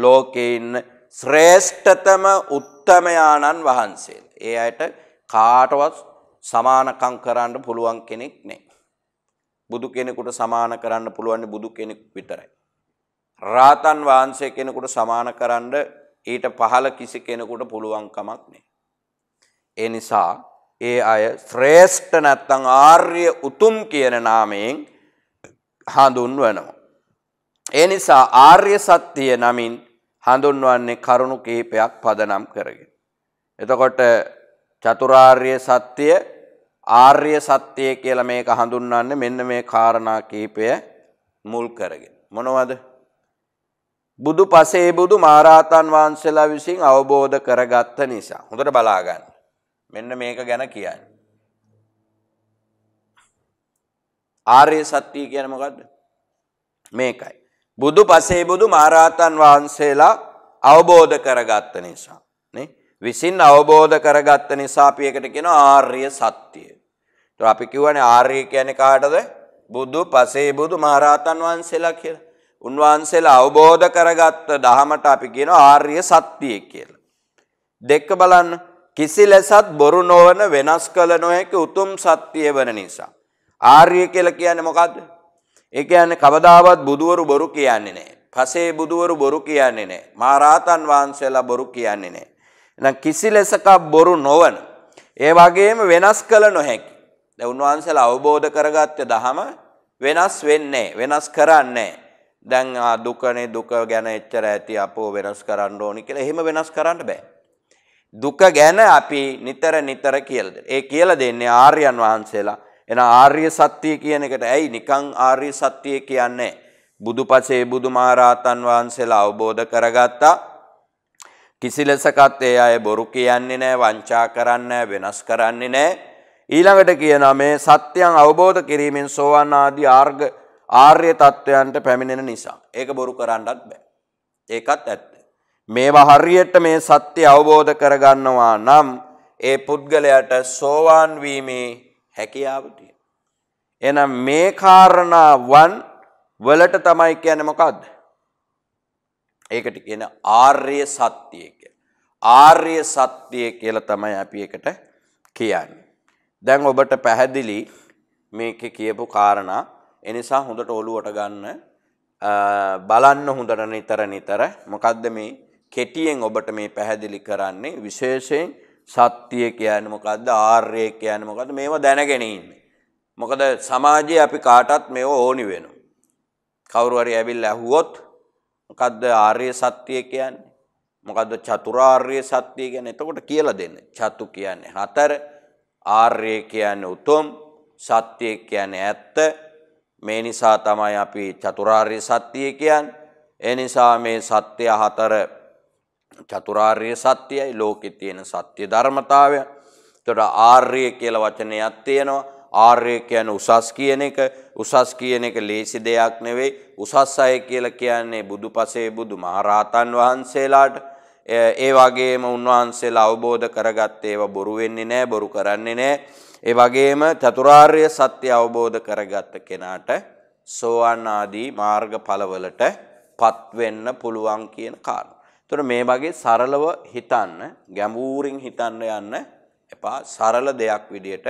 ලෝකෙන්න ශ්‍රේෂ්ඨතම උත්තමයාණන් වහන්සේ. ඒ අයට කාටවත් සමානකම් කරන්න පුළුවන් කෙනෙක් නෑ. බුදු කෙනෙකුට සමාන කරන්න පුළුවන් බුදු කෙනෙක් විතරයි. රාතන් වහන්සේ කෙනෙකුට සමාන කරන්න ඊට පහළ කිසි කෙනෙකුට පුළුවන් කමක් නෑ. ඒ නිසා ඒ අය ශ්‍රේෂ්ඨ නැත්තං ආර්ය උතුම් කියන නාමයෙන් හඳුන්වනවා. ඒ නිසා ආර්ය සත්‍යය නමින් හඳුන්වන්නේ කරුණු කිහිපයක් පදනම් කරගෙන. එතකොට චතුරාර්ය සත්‍යය ආර්ය සත්‍යය කියලා මේක හඳුන්වන්නේ මෙන්න මේ කාරණා කීපය මුල් කරගෙන. මොනවද? බුදු පසේ බුදු මහරහතන් වහන්සේලා විසින් අවබෝධ කරගත්ත නිසා. හොඳට බලා ගන්න. මෙන්න මේක ගැන කියන්නේ. ආර්ය සත්‍යය කියන්නේ මොකද්ද? මේකයි. බුදු පසේ බුදු මහරහතන් වහන්සේලා අවබෝධ කරගත්ත නිසා නේ විසින් අවබෝධ කරගත්ත නිසා අපි එකට කියනවා ආර්ය සත්‍යය. ඒතර අපි කියවනේ ආර්ය කියන්නේ කාටද? බුදු පසේ බුදු මහරහතන් වහන්සේලා කියලා. උන්වහන්සේලා අවබෝධ කරගත්ත ධහමට අපි කියනවා ආර්ය සත්‍යය කියලා. දෙක බලන්න කිසි ලෙසත් බොරු නොවන වෙනස් කළ නොහැකි උතුම් සත්‍යය වන නිසා. ආර්ය කියල කියන්නේ මොකක්ද. ඒ කියන්නේ කවදාවත් බුදුවරු බොරු කියන්නේ නෑ. පසේ බුදුවරු බොරු කියන්නේ නෑ. මහරහතන් වහන්සේලා බොරු කියන්නේ නෑ. එහෙනම් කිසි ලෙසක බොරු නොවන. ඒ වගේම වෙනස් කළ නොහැකි. දැන් උන්වහන්සේලා අවබෝධ කරගත්ත දහම වෙනස් වෙන්නේ වෙනස් කරන්නේ දැන් දුකනේ දුක ගැන එච්චර ඇති අපෝ වෙනස් කරන්න ඕනි කියලා එහෙම වෙනස් කරන්න බෑ දුක ගැන අපි නිතර නිතර කියලා දෙනවා. ඒ කියලා දෙන්නේ ආර්යයන් වහන්සේලා. එහෙනම් ආර්ය සත්‍ය කියන එකට ඇයි නිකං ආර්ය සත්‍ය කියන්නේ? බුදුපසේ බුදුමහරහතන් වහන්සේලා අවබෝධ කරගත්තා. කිසිලෙසකත් ඒ අය බොරු කියන්නේ නැහැ, වංචා කරන්නේ වෙනස් කරන්නේ නැහැ. ඊළඟට කියනවා මේ සත්‍යයන් අවබෝධ කිරීමෙන් සෝවන් ආදී ආර්ග ආර්ය තත්වයන්ට පැමිණෙන නිසා. ඒක බොරු කරන්නත් බෑ. ඒකත් ඇත්ත. මේවා හරියට මේ සත්‍ය අවබෝධ කරගන්නවා නම් ඒ පුද්ගලයාට සෝවාන් වීමේ හැකියාව තියෙනවා. එහෙනම් මේ කාරණාවන් වලට තමයි කියන්නේ මොකද්ද? ඒකට කියන ආර්ය සත්‍යය කියලා. ආර්ය සත්‍යය කියලා තමයි අපි ඒකට කියන්නේ. දැන් ඔබට පැහැදිලි මේක කියපු කාරණා. ඒ නිසා හොඳට ඔලුවට ගන්න බලන්න හොඳට නිතර නිතර මොකද්ද මේ කෙටියෙන් ඔබට මේ පැහැදිලි කරන්නේ විශේෂයෙන් සත්‍යය කියන්නේ මොකද්ද ආර්ය කියන්නේ මොකද්ද මේව දැනගෙන ඉන්න. මොකද සමාජයේ අපි කාටත් මේව ඕනි වෙනවා. කවුරු හරි ඇවිල්ලා ඇහුවොත් මොකද්ද ආර්ය සත්‍ය කියන්නේ? මොකද්ද චතුරාර්ය සත්‍ය කියන්නේ? එතකොට කියලා දෙන්න. චතු කියන්නේ හතර, ආර්ය කියන්නේ උතුම්, සත්‍ය කියන්නේ ඇත්ත. මේ නිසා තමයි අපි චතුරාර්ය සත්‍ය කියන්නේ. ඒ නිසා මේ සත්‍ය හතර චතුරාර්ය සත්‍යයයි ලෝකෙ තියෙන සත්‍ය ධර්මතාවය. එතකොට ආර්ය කියලා වචනයක් තියෙනවා. ආර්ය කියන්නේ උසස් කියන එක. උසස් කියන එක ලේසි දෙයක් නෙවෙයි. උසස් අය කියලා කියන්නේ බුදුපසේ බුදු මහරහතන් වහන්සේලාට ඒ වගේම උන්වහන්සේලා අවබෝධ කරගත්ත ඒව බොරු වෙන්නේ නැහැ, බොරු කරන්නේ නැහැ. ඒ වගේම චතුරාර්ය සත්‍ය අවබෝධ කරගත්ත කෙනාට සෝවාන් ආදී මාර්ගඵලවලට පත් වෙන්න පුළුවන් කියන කාරණා එතකොට මේ වගේ සරලව හිතන්න, ගැඹුරින් හිතන්න යන්න එපා. සරල දෙයක් විදියට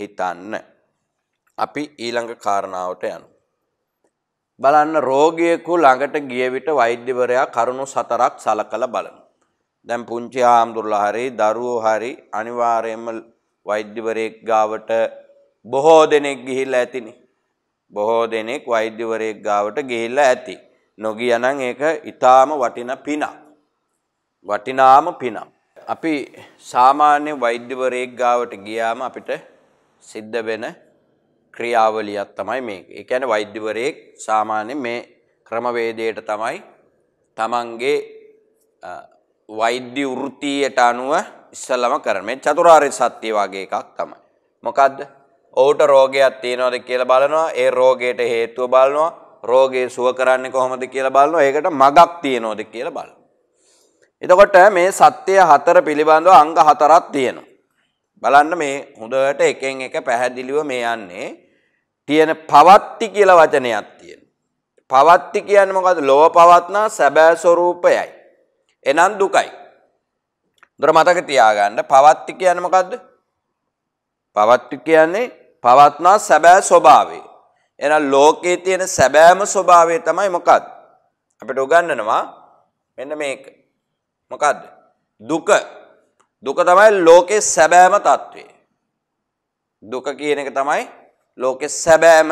හිතන්න. අපි ඊළඟ කාරණාවට යමු. බලන්න රෝගියෙකු ළඟට ගිය විට වෛද්‍යවරයා කරුණු සතරක් සලකලා බලනවා. දැන් පුංචි ආම්දුරලා හරි දරුවෝ හරි අනිවාර්යයෙන්ම වෛද්‍යවරයෙක් ගාවට බොහෝ දෙනෙක් ගිහිල්ලා ඇතිනේ. බොහෝ දෙනෙක් වෛද්‍යවරයෙක් ගාවට ගිහිල්ලා ඇති. නොගියනම් ඒක ඊටාම වටින පිනක්. වටිනාම පිනම්. අපි සාමාන්‍ය වෛද්‍යවරයෙක් ගාවට ගියාම අපිට සිද්ධ වෙන ක්‍රියාවලියක් තමයි මේක. ඒ කියන්නේ වෛද්‍යවරයෙක් සාමාන්‍ය මේ ක්‍රමවේදයට තමයි තමන්ගේ වෛද්‍ය වෘත්තියට අනුව ඉස්සලම කරන්නේ. මේ චතුරාර්ය සත්‍ය වගේ එකක් තමයි. මොකද්ද? ඔහුට රෝගයක් තියෙනවද කියලා බලනවා, ඒ රෝගයට හේතුව බලනවා, රෝගේ සුව කරන්නේ කොහොමද කියලා බලනවා, ඒකට මගක් තියෙනවද කියලා බලනවා. එතකොට මේ සත්‍යය හතර පිළිබඳව අංග හතරක් තියෙනවා. බලන්න මේ හොඳට එකෙන් එක පැහැදිලිව මේ යන්නේ තියෙන පවත්ති කියලා වචනයක් තියෙනවා. පවත්ති කියන්නේ මොකද්ද? ලෝව පවත්නා සැබෑ ස්වરૂපයයි. එනම් දුකයි. දොර මතක තියාගන්න පවත්ති කියන්නේ මොකද්ද? පවත්ති කියන්නේ පවත්නා සැබෑ ස්වභාවය. එහෙනම් ලෝකයේ තියෙන සැබෑම ස්වභාවය තමයි මොකක්ද? අපිට උගන්වනවා මෙන්න මේක. මොකද්ද? දුක. දුක තමයි ලෝකේ සැබෑම తත්වේ. දුක කියන එක තමයි ලෝකේ සැබෑම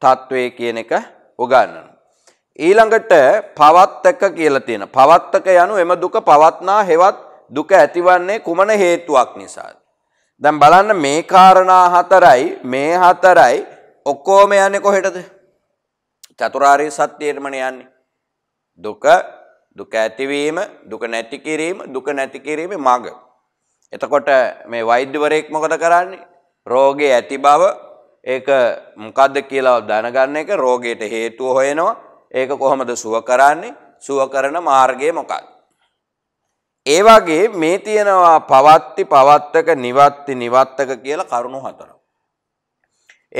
తත්වේ කියන එක උගන්වනවා. ඊළඟට පවත්තක කියලා තියෙන. පවත්තක යනු එම දුක පවත්නා හෙවත් දුක ඇතිවන්නේ කුමන හේතුවක් නිසාද? දැන් බලන්න මේ කාරණා හතරයි මේ හතරයි ඔක්කොම යන්නේ කොහෙටද? චතුරාර්ය සත්‍යයටමනේ යන්නේ. දුක දුක ඇතිවීම දුක නැති කිරීම දුක නැති කිරීමේ මඟ. එතකොට මේ වෛද්‍යවරයෙක් මොකද කරන්නේ? රෝගේ ඇති බව ඒක මොකද්ද කියලා දැනගන්න එක රෝගයට හේතුව හොයනවා. ඒක කොහොමද සුව කරන්නේ? සුව කරන මාර්ගය මොකක්ද? ඒ වගේ මේ තියෙනවා පවත්ති පවත්තක නිවත්ති නිවත්තක කියලා කරුණු හතරක්.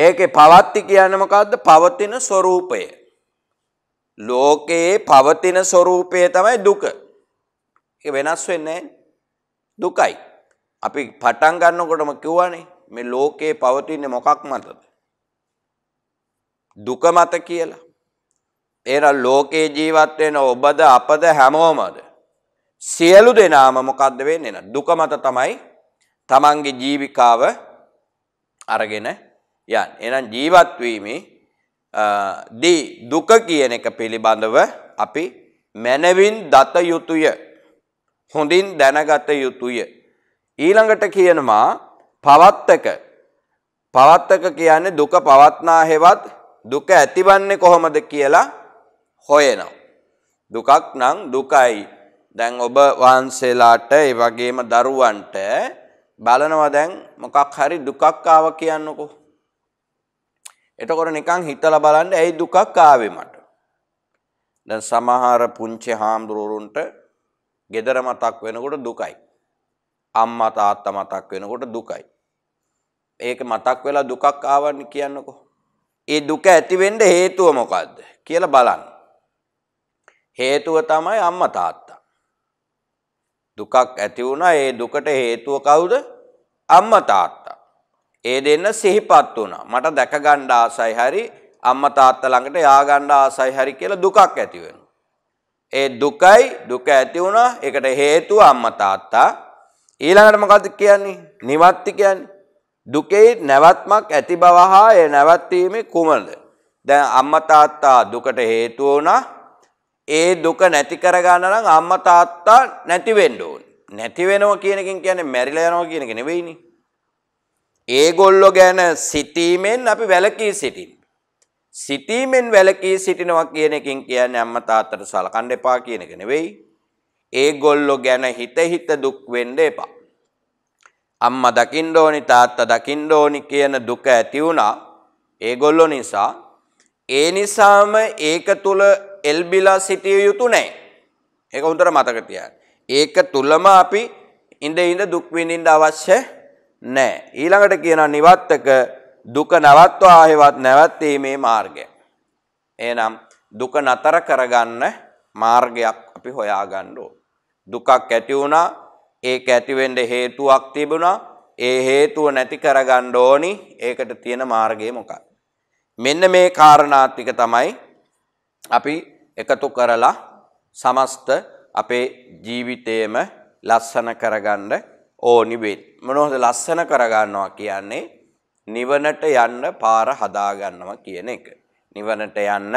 ඒකේ පවත්ති කියන්නේ මොකද්ද? පවතින ස්වરૂපය. ලෝකයේ පවතින ස්වરૂපය තමයි දුක. ඒක වෙනස් වෙන්නේ දුකයි. අපි පටන් ගන්නකොටම කිව්වනේ මේ ලෝකයේ පවතින්නේ මොකක් මතද? දුක මත කියලා. එහෙනම් ලෝකේ ජීවත් වෙන ඔබද අපද හැමෝමද සියලු දෙනාම මොකද්ද වෙන්නේ නැ දුක මත තමයි තමන්ගේ ජීවිකාව අරගෙන යන්නේ. එහෙනම් ජීවත් වීමේ දී දුක කියන එක පිළිබඳව අපි මැනවින් දත යුතුය. හොඳින් දැනගත යුතුය. ඊළඟට කියනවා පවත්තක පවත්තක කියන්නේ දුක පවත්නා හෙවත් දුක ඇතිවන්නේ කොහොමද කියලා හොයනවා. දුකක් නම් දුකයි. දැන් ඔබ වහන්සේලාට ඒ වගේම දරුවන්ට බලනවා දැන් මොකක් හරි දුකක් ආව කියන්නකෝ. එතකොට නිකං හිතල බලන්න ඇයි දුකක් ආවේ මට. දැන් සමහර පුංචි හාමුදුරුවරුන්ට ගෙදර මතක් වෙනකොට දුකයි. අම්මා තාත්තා මතක් වෙනකොට දුකයි. ඒක මතක් වෙලා දුකක් ආවන්න කියන්නකෝ. ඒ දුක ඇතිවෙන්න හේතුව මොකක්ද කියලා බලන්න. හේතුව තමයි අම්මා තාත්තා. දුකක් ඇති වුණා ඒ දුකට හේතුව කවුද? අම්මා තාත්තා. ඒ දෙන්න සිහිපත් වුණා. මට දැක ගන්න ආසයි හරි අම්මා තාත්තා ළඟට යා ගන්න ආසයි හරි කියලා දුකක් ඇති වෙනවා. ඒ දුකයි දුක ඇති වුණා. ඒකට හේතුව අම්මා තාත්තා. ඊළඟට මොකද කියන්නේ? නිවත්ති කියන්නේ. දුකේ නැවත්මක් ඇති බව හා ඒ නැවැත්වීමේ කුමනද? දැන් අම්මා තාත්තා දුකට හේතුව වුණා. ඒ දුක නැති කරගන්න නම් අම්මා තාත්තා නැති වෙන්න ඕනේ. නැති වෙනවා කියන එකෙන් කියන්නේ මැරිලා යනවා කියන එක නෙවෙයිනේ. ඒගොල්ලෝ ගැන සිතීමෙන් අපි වැළකී සිටින්න. සිතීමෙන් වැළකී සිටිනවා කියන එකෙන් කියන්නේ අම්මා තාත්තට සලකන්න එපා කියන එක නෙවෙයි. ඒගොල්ලෝ ගැන හිත හිත දුක් වෙන්න එපා. අම්මා දකින්න ඕනි තාත්තා දකින්න ඕනි කියන දුක ඇති වුණා ඒගොල්ලෝ නිසා ඒ නිසාම ඒක තුල එල්බිලා සිටිය යුතු නැහැ. ඒක උන්තර මතක තියාගන්න. ඒක තුලම අපි ඉඳ ඉඳ දුක් විඳින්න අවශ්‍ය නෑ. ඊළඟට කියනවා නිවත්තක දුක නවත්වා හෙවත් නැවැත්ීමේ මාර්ගය. එහෙනම් දුක නතර කරගන්න මාර්ගයක් අපි හොයාගන්න ඕන. දුකක් ඇති වුණා, ඒක ඇති වෙන්න හේතුවක් තිබුණා, ඒ හේතුව නැති කරගන්න ඕනි. ඒකට තියෙන මාර්ගය මොකක්ද? මෙන්න මේ කාරණා ටික තමයි අපි එකතු කරලා සමස්ත අපේ ජීවිතේම ලස්සන කරගන්න ඕ නිවෙන්. මොනවද ලස්සන කරගන්නවා කියන්නේ නිවනට යන්න පාර හදාගන්නවා කියන එක. නිවනට යන්න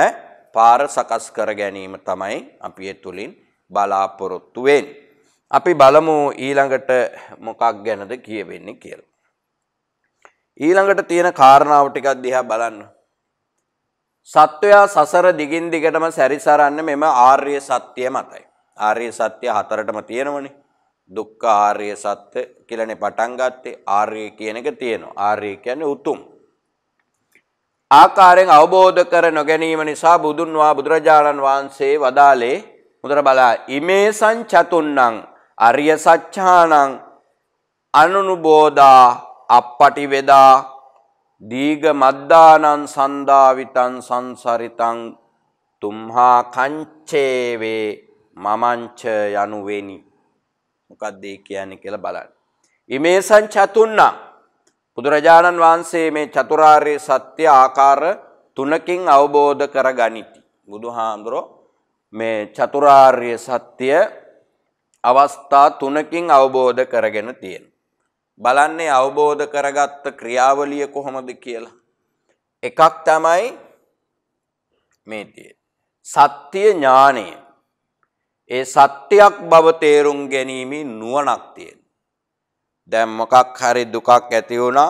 පාර සකස් කර ගැනීම තමයි අපි තුළින් බලාපොරොත්තු වෙන්නේ. අපි බලමු ඊළඟට මොකක් ගැනද කියවෙන්නේ කියලා. ඊළඟට තියෙන කාරණාව ටිකක් දිහා බලන්න. සත්වයා සසර දිගින් දිගටම සැරිසරන්නේ මෙම ආර්ය සත්‍යය මතයි. ආර්ය සත්‍ය හතරටම තියෙනවනේ. දුක්ඛ ආර්ය සත්‍ය කියලානේ පටන් ගත්තේ ආර්ය කියන එක තියෙනවා. ආර්ය කියන්නේ උතුම්. ආකාරයෙන් අවබෝධ කර නොගැනීම නිසා බුදුන් වහන්සේ බුදුරජාණන් වහන්සේ වදාලේ මුදර බලා ඉමේ සංචතුන්නම් අරිය සත්‍යානම් අනුනුබෝධා අපපටි වේදා දීග මද්දානං සන්දාවිතං සංසරිතං තුම්හා කංචේවේ මමංච යනුවෙනි මොකක්ද ඒ කියන්නේ කියලා බලන්න. ඉමේසං චතුන්නා බුදුරජාණන් වහන්සේ මේ චතුරාර්ය සත්‍ය ආකාර තුනකින් අවබෝධ කර ගනිති. බුදුහාඳුරෝ මේ චතුරාර්ය සත්‍ය අවස්ථා තුනකින් අවබෝධ කරගෙන තියෙන. බලන්නේ අවබෝධ කරගත්ත ක්‍රියාවලිය කොහොමද කියලා. එකක් තමයි මේ තියෙන. සත්‍ය ඥානය ඒ සත්‍යයක් බව තේරුම් ගැනීමේ නුවණක් තියෙන. දැන් මොකක් හරි දුකක් ඇති වුණා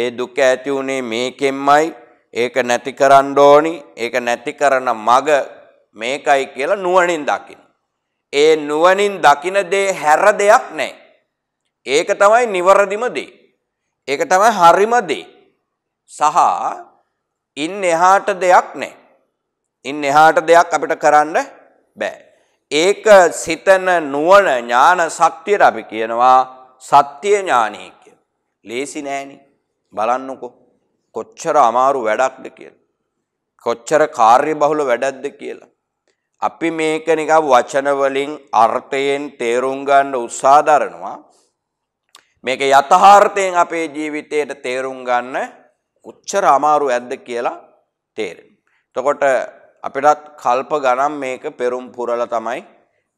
ඒ දුක ඇති වුණේ මේකෙන්මයි ඒක නැති කරන්න ඕනි ඒක නැති කරන මග මේකයි කියලා නුවණින් දකින්න. ඒ නුවණින් දකින දේ හැර දෙයක් නැහැ. ඒක තමයි නිවරදිම දේ. ඒක තමයි හරිම දේ. සහ ඉන් එහාට දෙයක් නැහැ. ඉන් එහාට දෙයක් අපිට කරන්න බෑ. ඒක සිතන නුවණ ඥාන ශක්තියට අපි කියනවා සත්‍ය ඥානෙ කියලා. ලේසි නෑනේ. බලන්නකෝ. කොච්චර අමාරු වැඩක්ද කියලා. කොච්චර කාර්යබහුල වැඩක්ද කියලා. අපි මේක නිකන් වචන වලින් අර්ථයෙන් තේරුම් ගන්න උත්සාහ දරනවා. මේක යථාර්ථයෙන් අපේ ජීවිතයට තේරුම් ගන්න කොච්චර අමාරු ඇද්ද කියලා තේරෙනවා. එතකොට අපිටත් කල්ප ගණන් මේක පෙරුම් පුරලා තමයි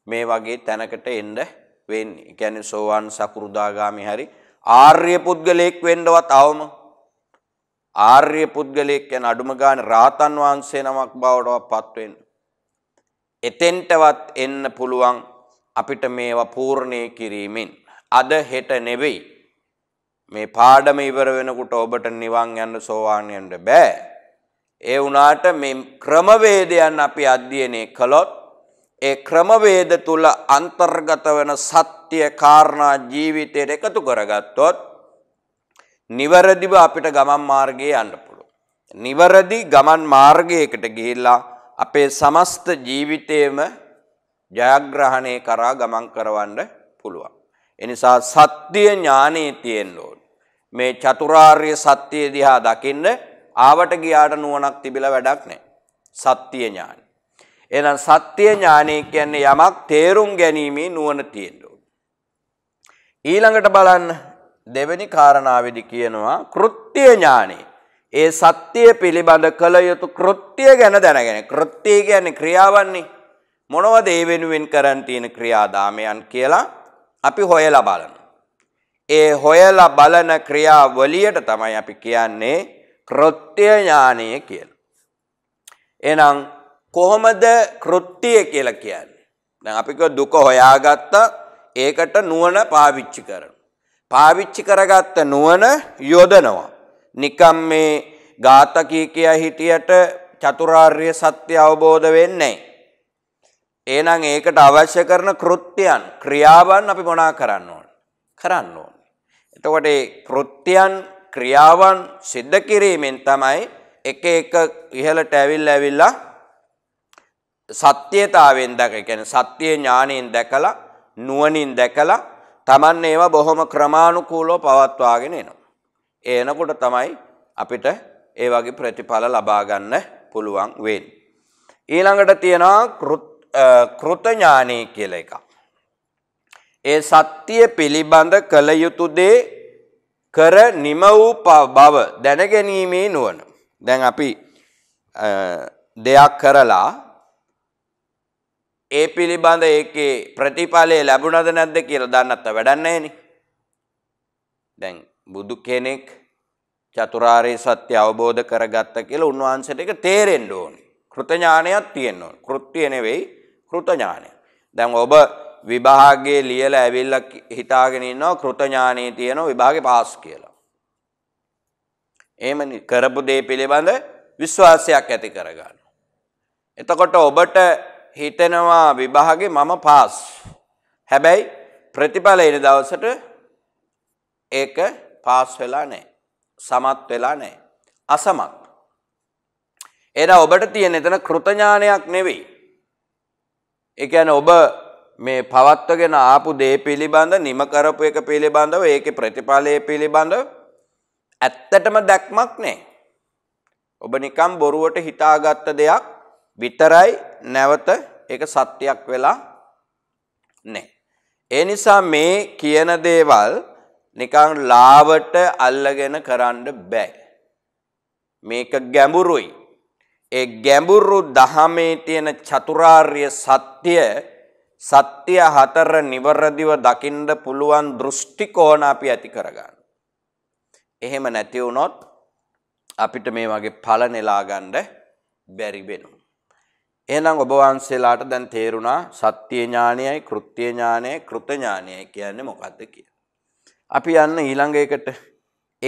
මේ වගේ තැනකට එන්න වෙන්නේ. ඒ කියන්නේ සෝවාන් සකුරුදාගාමි හරි ආර්ය පුද්ගලයෙක් වෙන්නවත් අවම ආර්ය පුද්ගලයෙක් යන අඩුම ගාන රාතන් වහන්සේ නමක් බවටවත් පත් වෙන්න. එතෙන්ටවත් එන්න පුළුවන් අපිට මේවා පූර්ණය කිරීමෙන් අද හෙට නෙවෙයි මේ පාඩම ඉවර වෙනකොට ඔබට නිවන් යන්න සෝවාන් යන්න බෑ ඒ වුණාට මේ ක්‍රමවේදයන් අපි අධ්‍යයනය කළොත් ඒ ක්‍රමවේද තුල අන්තර්ගත වෙන සත්‍ය කාරණා ජීවිතයට එකතු කරගත්තොත් නිවැරදිව අපිට ගමන් මාර්ගයේ යන්න පුළුවන්. නිවැරදි ගමන් මාර්ගයකට ගිහිල්ලා අපේ සමස්ත ජීවිතේම ජයග්‍රහණය කරා ගමන් කරවන්න පුළුවන්. එනිසා සත්‍ය ඥානෙ තියෙන්න ඕන. මේ චතුරාර්ය සත්‍ය දිහා දකින්න ආවට ගියාට නුවණක් තිබිලා වැඩක් නැහැ. සත්‍ය ඥාන. එහෙනම් සත්‍ය ඥානෙ කියන්නේ යමක් තේරුම් ගැනීමේ නුවණ තියෙන්න ඊළඟට බලන්න දෙවෙනි කාරණාවේදී කියනවා කෘත්‍ය ඥානෙ. ඒ සත්‍ය පිළිබඳ කළ යුතු කෘත්‍ය ගැන දැනගෙන. කෘත්‍ය කියන්නේ ක්‍රියාවන්නේ. මොනවද ඒ වෙනුවෙන් කරන් තියෙන ක්‍රියාදාමයන් කියලා අපි හොයලා බලමු. ඒ හොයලා බලන ක්‍රියාවලියට තමයි අපි කියන්නේ කෘත්‍ය ඥානය කියලා. එහෙනම් කොහොමද කෘත්‍ය කියලා කියන්නේ? දැන් අපි දුක හොයාගත්තා ඒකට නුවණ පාවිච්චි කරනවා. පාවිච්චි කරගත්ත නුවණ යොදනවා. නිකම් මේ ඝාතකී කිය හිටියට චතුරාර්ය සත්‍ය අවබෝධ වෙන්නේ එහෙනම් ඒකට අවශ්‍ය කරන කෘත්‍යයන් ක්‍රියාවන් අපි මොනා කරන්න ඕන කරන්න ඕන. එතකොට ඒ කෘත්‍යයන් ක්‍රියාවන් සිද්ධ කිරීමෙන් තමයි එක එක ඉහළට ඇවිල්ලා ඇවිල්ලා සත්‍යතාවෙන් දැක කියන්නේ සත්‍ය ඥාණයෙන් දැකලා නුවණින් දැකලා Taman ඒවා බොහොම ක්‍රමානුකූලව පවත්වාගෙන එනවා. ඒ එනකොට තමයි අපිට ඒ වගේ ප්‍රතිඵල ලබා ගන්න පුළුවන් වෙන්නේ. ඊළඟට තියෙනවා කෘත ඥානෙ කියලා එකක්. ඒ සත්‍ය පිළිබඳ කළ යුතු දේ කර නිම වූ බව දැනගැනීමේ නුවණ. දැන් අපි දෙයක් කරලා ඒ පිළිබඳ ඒකේ ප්‍රතිඵලය ලැබුණද නැද්ද කියලා දන්නත් වැඩක් නැහැ දැන් බුදු කෙනෙක් චතුරාර්ය සත්‍ය අවබෝධ කරගත්ත කියලා උන්වහන්සේට ඒක තේරෙන්න ඕනේ. කෘත ඥානයක් තියෙන්න ඕනේ. කෘත්‍ය නෙවෙයි කෘත ඥානය. දැන් ඔබ විභාගයේ ලියලා ඇවිල්ලා හිතාගෙන ඉන්නවා කෘතඥානයේ තියෙන විභාගේ පාස් කියලා. එහෙම කරපු දේ පිළිබඳ විශ්වාසයක් ඇති කරගන්න. එතකොට ඔබට හිතෙනවා විභාගේ මම පාස්. හැබැයි ප්‍රතිඵල එන දවසට ඒක පාස් වෙලා නැහැ. සමත් වෙලා නැහැ. අසමත්. එන ඔබට තියෙන එතන කෘතඥානයක් නෙවෙයි. ඒ කියන්නේ ඔබ මේ පවත්වගෙන ආපු දේ පිළිබඳ නිම කරපු එක පිළිබඳව ඒකේ ප්‍රතිඵලය පිළිබඳව ඇත්තටම දැක්මක් නෑ. ඔබ නිකම් බොරුවට හිතාගත්ත දෙයක් විතරයි නැවත ඒක සත්‍යයක් වෙලා නෑ. ඒ නිසා මේ කියන දේවල් නිකං ලාවට අල්ලගෙන කරන්න බෑ. මේක ගැඹුරුයි. ඒ ගැඹුරු දහමේ තියෙන චතුරාර්ය සත්‍යය සත්‍ය හතර නිවරදිව දකින්න පුළුවන් දෘෂ්ටි කෝණ අපි ඇති කරගන්න. එහෙම නැති වුණොත් අපිට මේ වගේ ඵල නෙලා ගන්න බැරි වෙනවා. එහෙනම් ඔබ වහන්සේලාට දැන් තේරුණා සත්‍ය ඥානයයි කෘත්‍ය ඥානයයි කෘත ඥානයයි කියන්නේ මොකද්ද කියලා. අපි යන්න ඊළඟ එකට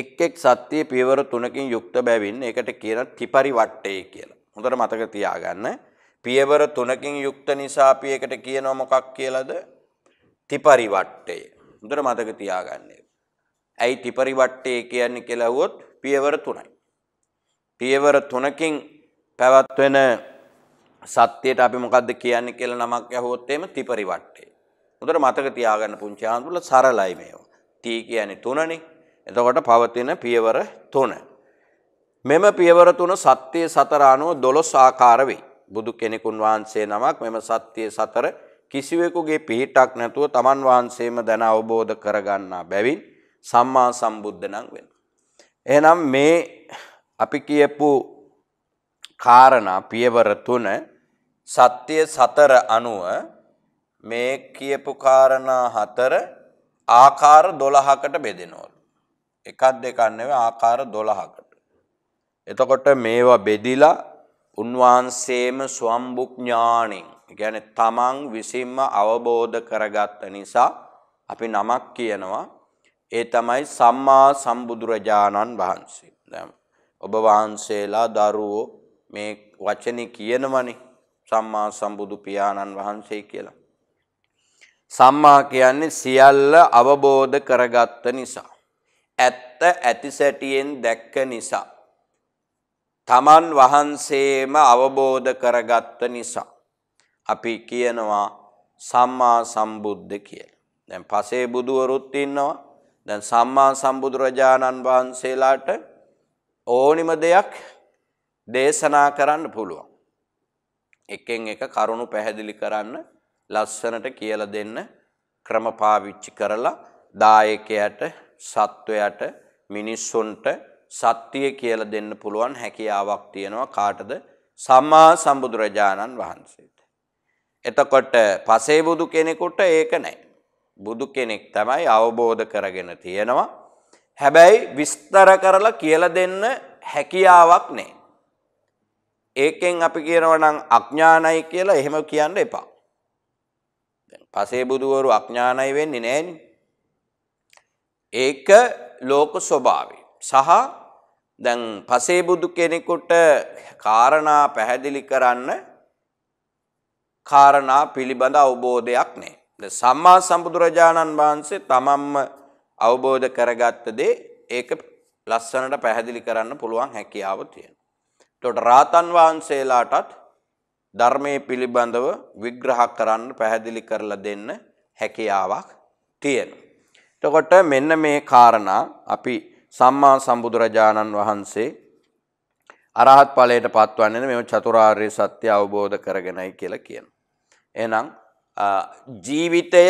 එක් එක් සත්‍ය පියවර තුනකින් යුක්ත බැවින් ඒකට කියන ත්‍රිපරිවට්ටය කියලා. හොඳට මතක තියාගන්න. පියවර තුනකින් යුක්ත නිසා අපි ඒකට කියනවා මොකක් කියලාද? තිපරිවට්ටය. හොඳට මතක තියාගන්න. ඇයි තිපරිවට්ටය කියන්නේ කියලා වුවොත් පියවර තුනයි. පියවර තුනකින් පැවැත්වෙන සත්‍යයට අපි මොකද්ද කියන්නේ කියලා නමක් යහුවොත් එහෙම තිපරිවට්ටය. හොඳට මතක තියාගන්න පුංචි ආන්දුල සරලයි මේවා. තී කියන්නේ තුනනේ. එතකොට පවතින පියවර තුන. මෙම පියවර තුන සත්‍යයේ සතර අනුව 12 ආකාර වෙයි. බුදු කෙනෙකුන් වහන්සේ නමක් මෙම සත්‍යයේ සතර කිසිවෙකුගේ පිහිටක් නැතුව තමන් වහන්සේම දැන අවබෝධ කරගන්නා බැවින් සම්මා සම්බුද්ධ නම් වෙනවා. එහෙනම් මේ අපි කියපු කාරණා පියවර තුන සත්‍ය සතර අනුව මේ කියපු කාරණා හතර ආකාර 12කට බෙදෙනවලු. එකක් දෙකක් නෙවෙයි ආකාර 12කට. එතකොට මේවා බෙදිලා උන්වහන්සේම ස්වම්බුඥාණින් කියන්නේ තමන් විසින්ම අවබෝධ කරගත්ත නිසා අපි නමක් කියනවා ඒ තමයි සම්මා සම්බුදුරජාණන් වහන්සේ. දැන් ඔබ වහන්සේලා දරුවෝ මේ වචනේ කියනවනේ සම්මා සම්බුදු පියාණන් වහන්සේ කියලා. සම්මා කියන්නේ සියල්ල අවබෝධ කරගත්ත නිසා. ඇත්ත ඇති සැටියෙන් දැක්ක නිසා. තමන් වහන්සේම අවබෝධ කරගත්ත නිසා අපි කියනවා සම්මා සම්බුද්ධ කියලා. දැන් පසේ බුදුවරුත් ඉන්නවා. දැන් සම්මා සම්බුදුරජාණන් වහන්සේලාට ඕනිම දෙයක් දේශනා කරන්න පුළුවන්. එකෙන් එක කරුණු පැහැදිලි කරන්න ලස්සනට කියලා දෙන්න ක්‍රම පාවිච්චි කරලා දායකයට සත්වයට මිනිස්සුන්ට සත්‍යය කියලා දෙන්න පුළුවන් හැකියාවක් තියෙනවා කාටද? සම්මා සම්බුදුරජාණන් වහන්සේට. එතකොට පසේ බුදු කෙනෙකුට ඒක නැහැ. බුදු කෙනෙක් තමයි අවබෝධ කරගෙන තියෙනවා. හැබැයි විස්තර කරලා කියලා දෙන්න හැකියාවක් නැහැ. ඒකෙන් අපි කියනවා නම් අඥානයි කියලා එහෙම කියන්න එපා. දැන් පසේ බුදුවරු අඥානයි වෙන්නේ නැහෙනි. ඒක ලෝක ස්වභාවය. සහ දැන් පසේබුදු කෙනෙකුට කාරණා පැහැදිලි කරන්න කාරණා පිළිබඳ අවබෝධයක් නෑ. සම්මා සම්බුදුරජාණන් වහන්සේ තමම්ම අවබෝධ කරගත්ත දේ ඒක ලස්සනට පැහැදිලි කරන්න පුළුවන් හැකියාව තියෙන. එතකොට රාතන් වහන්සේලාටත් ධර්මයේ පිළිබඳව විග්‍රහ කරන්න පැහැදිලි කරලා දෙන්න හැකියාවක් තියෙනවා. එතකොට මෙන්න මේ කාරණා අපි සම්මා සම්බුදුරජාණන් වහන්සේ අරහත් ඵලයට පත්වන්නේ මේ චතුරාර්ය සත්‍ය අවබෝධ කරගෙනයි කියලා කියන. එහෙනම් ජීවිතය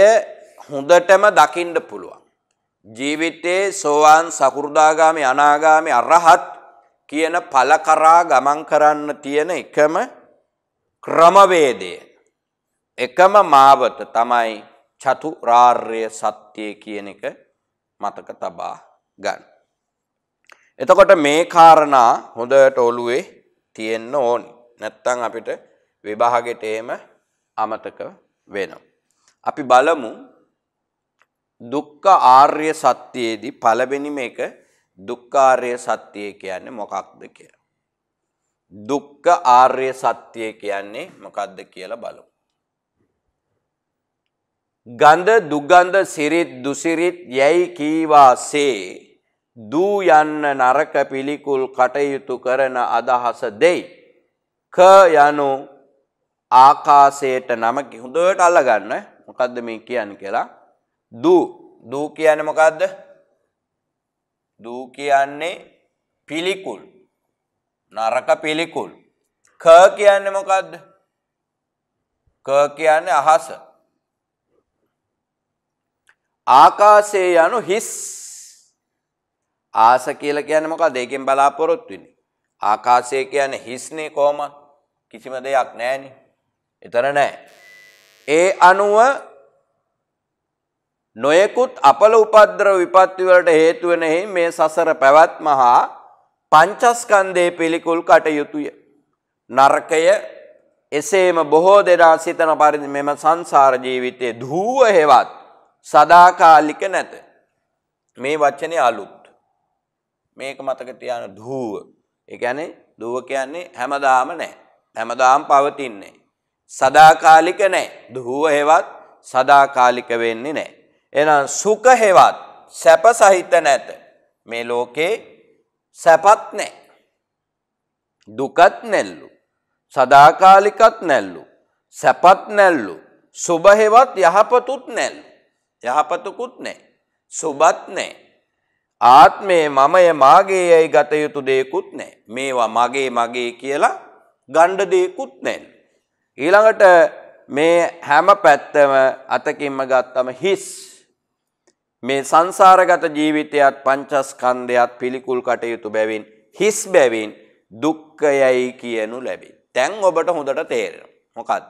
හොඳටම දකින්න පුළුවන්. ජීවිතේ සෝවාන් සකු르දාගාමි අනාගාමි අරහත් කියන ඵල කරා ගමන් කරන්න තියෙන එකම ක්‍රමවේදය එකම මාවත තමයි චතුරාර්ය සත්‍ය කියන එක මතක තබා ගන්න. එතකොට මේ කාරණා හොඳට ඔළුවේ තියෙන්න ඕනි. නැත්තම් අපිට විභාගෙට එහෙම අමතක වෙනවා. අපි බලමු දුක්ඛ ආර්ය සත්‍යයේදී පළවෙනිම එක දුක්ඛ ආර්ය සත්‍යය කියන්නේ මොකක්ද කියලා. දුක්ඛ ආර්ය සත්‍යය කියන්නේ මොකක්ද කියලා බලමු. ගන්ධ දුගන්ධ සිරිත් දුසිරිත් යැයි කීවාසේ දූ යන්න නරක පිළිකුල් කටයුතු කරන අදහස දෙයි. ක යනු ආකාසයට නමකි හොඳට අල්ලගන්න මොකද්ද මේ කියන්නේ කියලා. දූ දූ කියන්නේ මොකද්ද? දූ කියන්නේ පිළිකුල්. නරක පිළිකුල්. ක කියන්නේ මොකද්ද? ක කියන්නේ අහස. ආකාශයේ යනු හිස් ආස කියලා කියන්නේ මොකද? ඒකෙන් බලාපොරොත්තු වෙන්නේ. ආකාශය කියන්නේ හිස්නේ කොහමද? කිසිම දෙයක් නැහැනේ. එතන නැහැ. ඒ අනුව නොයෙකුත් අපල උපද්‍රව විපත්ති වලට හේතු වෙන මේ සසර පැවැත්ම හා පංචස්කන්ධේ පිළිකුල් කටයුතුය. නරකය එසේම බොහෝ දෙනා සිතන පරිදි මෙම සංසාර ජීවිතයේ ධූව හේවත් සදාකාලික නැත. මේ වචනේ අලුත් මේක මතක තියාගන්න ධූව. ඒ කියන්නේ ධූව කියන්නේ හැමදාම නැහැ. හැමදාම පවතින්නේ. සදාකාලික නැහැ. ධූව හේවත් සදාකාලික වෙන්නේ නැහැ. එහෙනම් සුඛ හේවත් සැප සහිත නැත. මේ ලෝකේ සැපත් නැහැ. දුකත් නැල්ලු. සදාකාලිකත් නැල්ලු. සැපත් නැල්ලු. සුභ හේවත් යහපතුත් නැල්ලු. යහපතකුත් නැහැ. සුබත් නැහැ. ආත්මේ මමය මාගේ යයි ගත යුතු දෙයකුත් නැහැ. මේවා මගේ මගේ කියලා ගණ්ඩ දෙයකුත් නැහැ. ඊළඟට මේ හැම පැත්තම අතකින්ම ගත්තම හිස් මේ සංසාරගත ජීවිතයත් පංචස්කන්ධයත් පිළිකුල් කටයුතු බැවින් හිස් බැවින් දුක්ඛයයි කියනු ලැබේ. දැන් ඔබට හොඳට තේරෙනවා. මොකද්ද?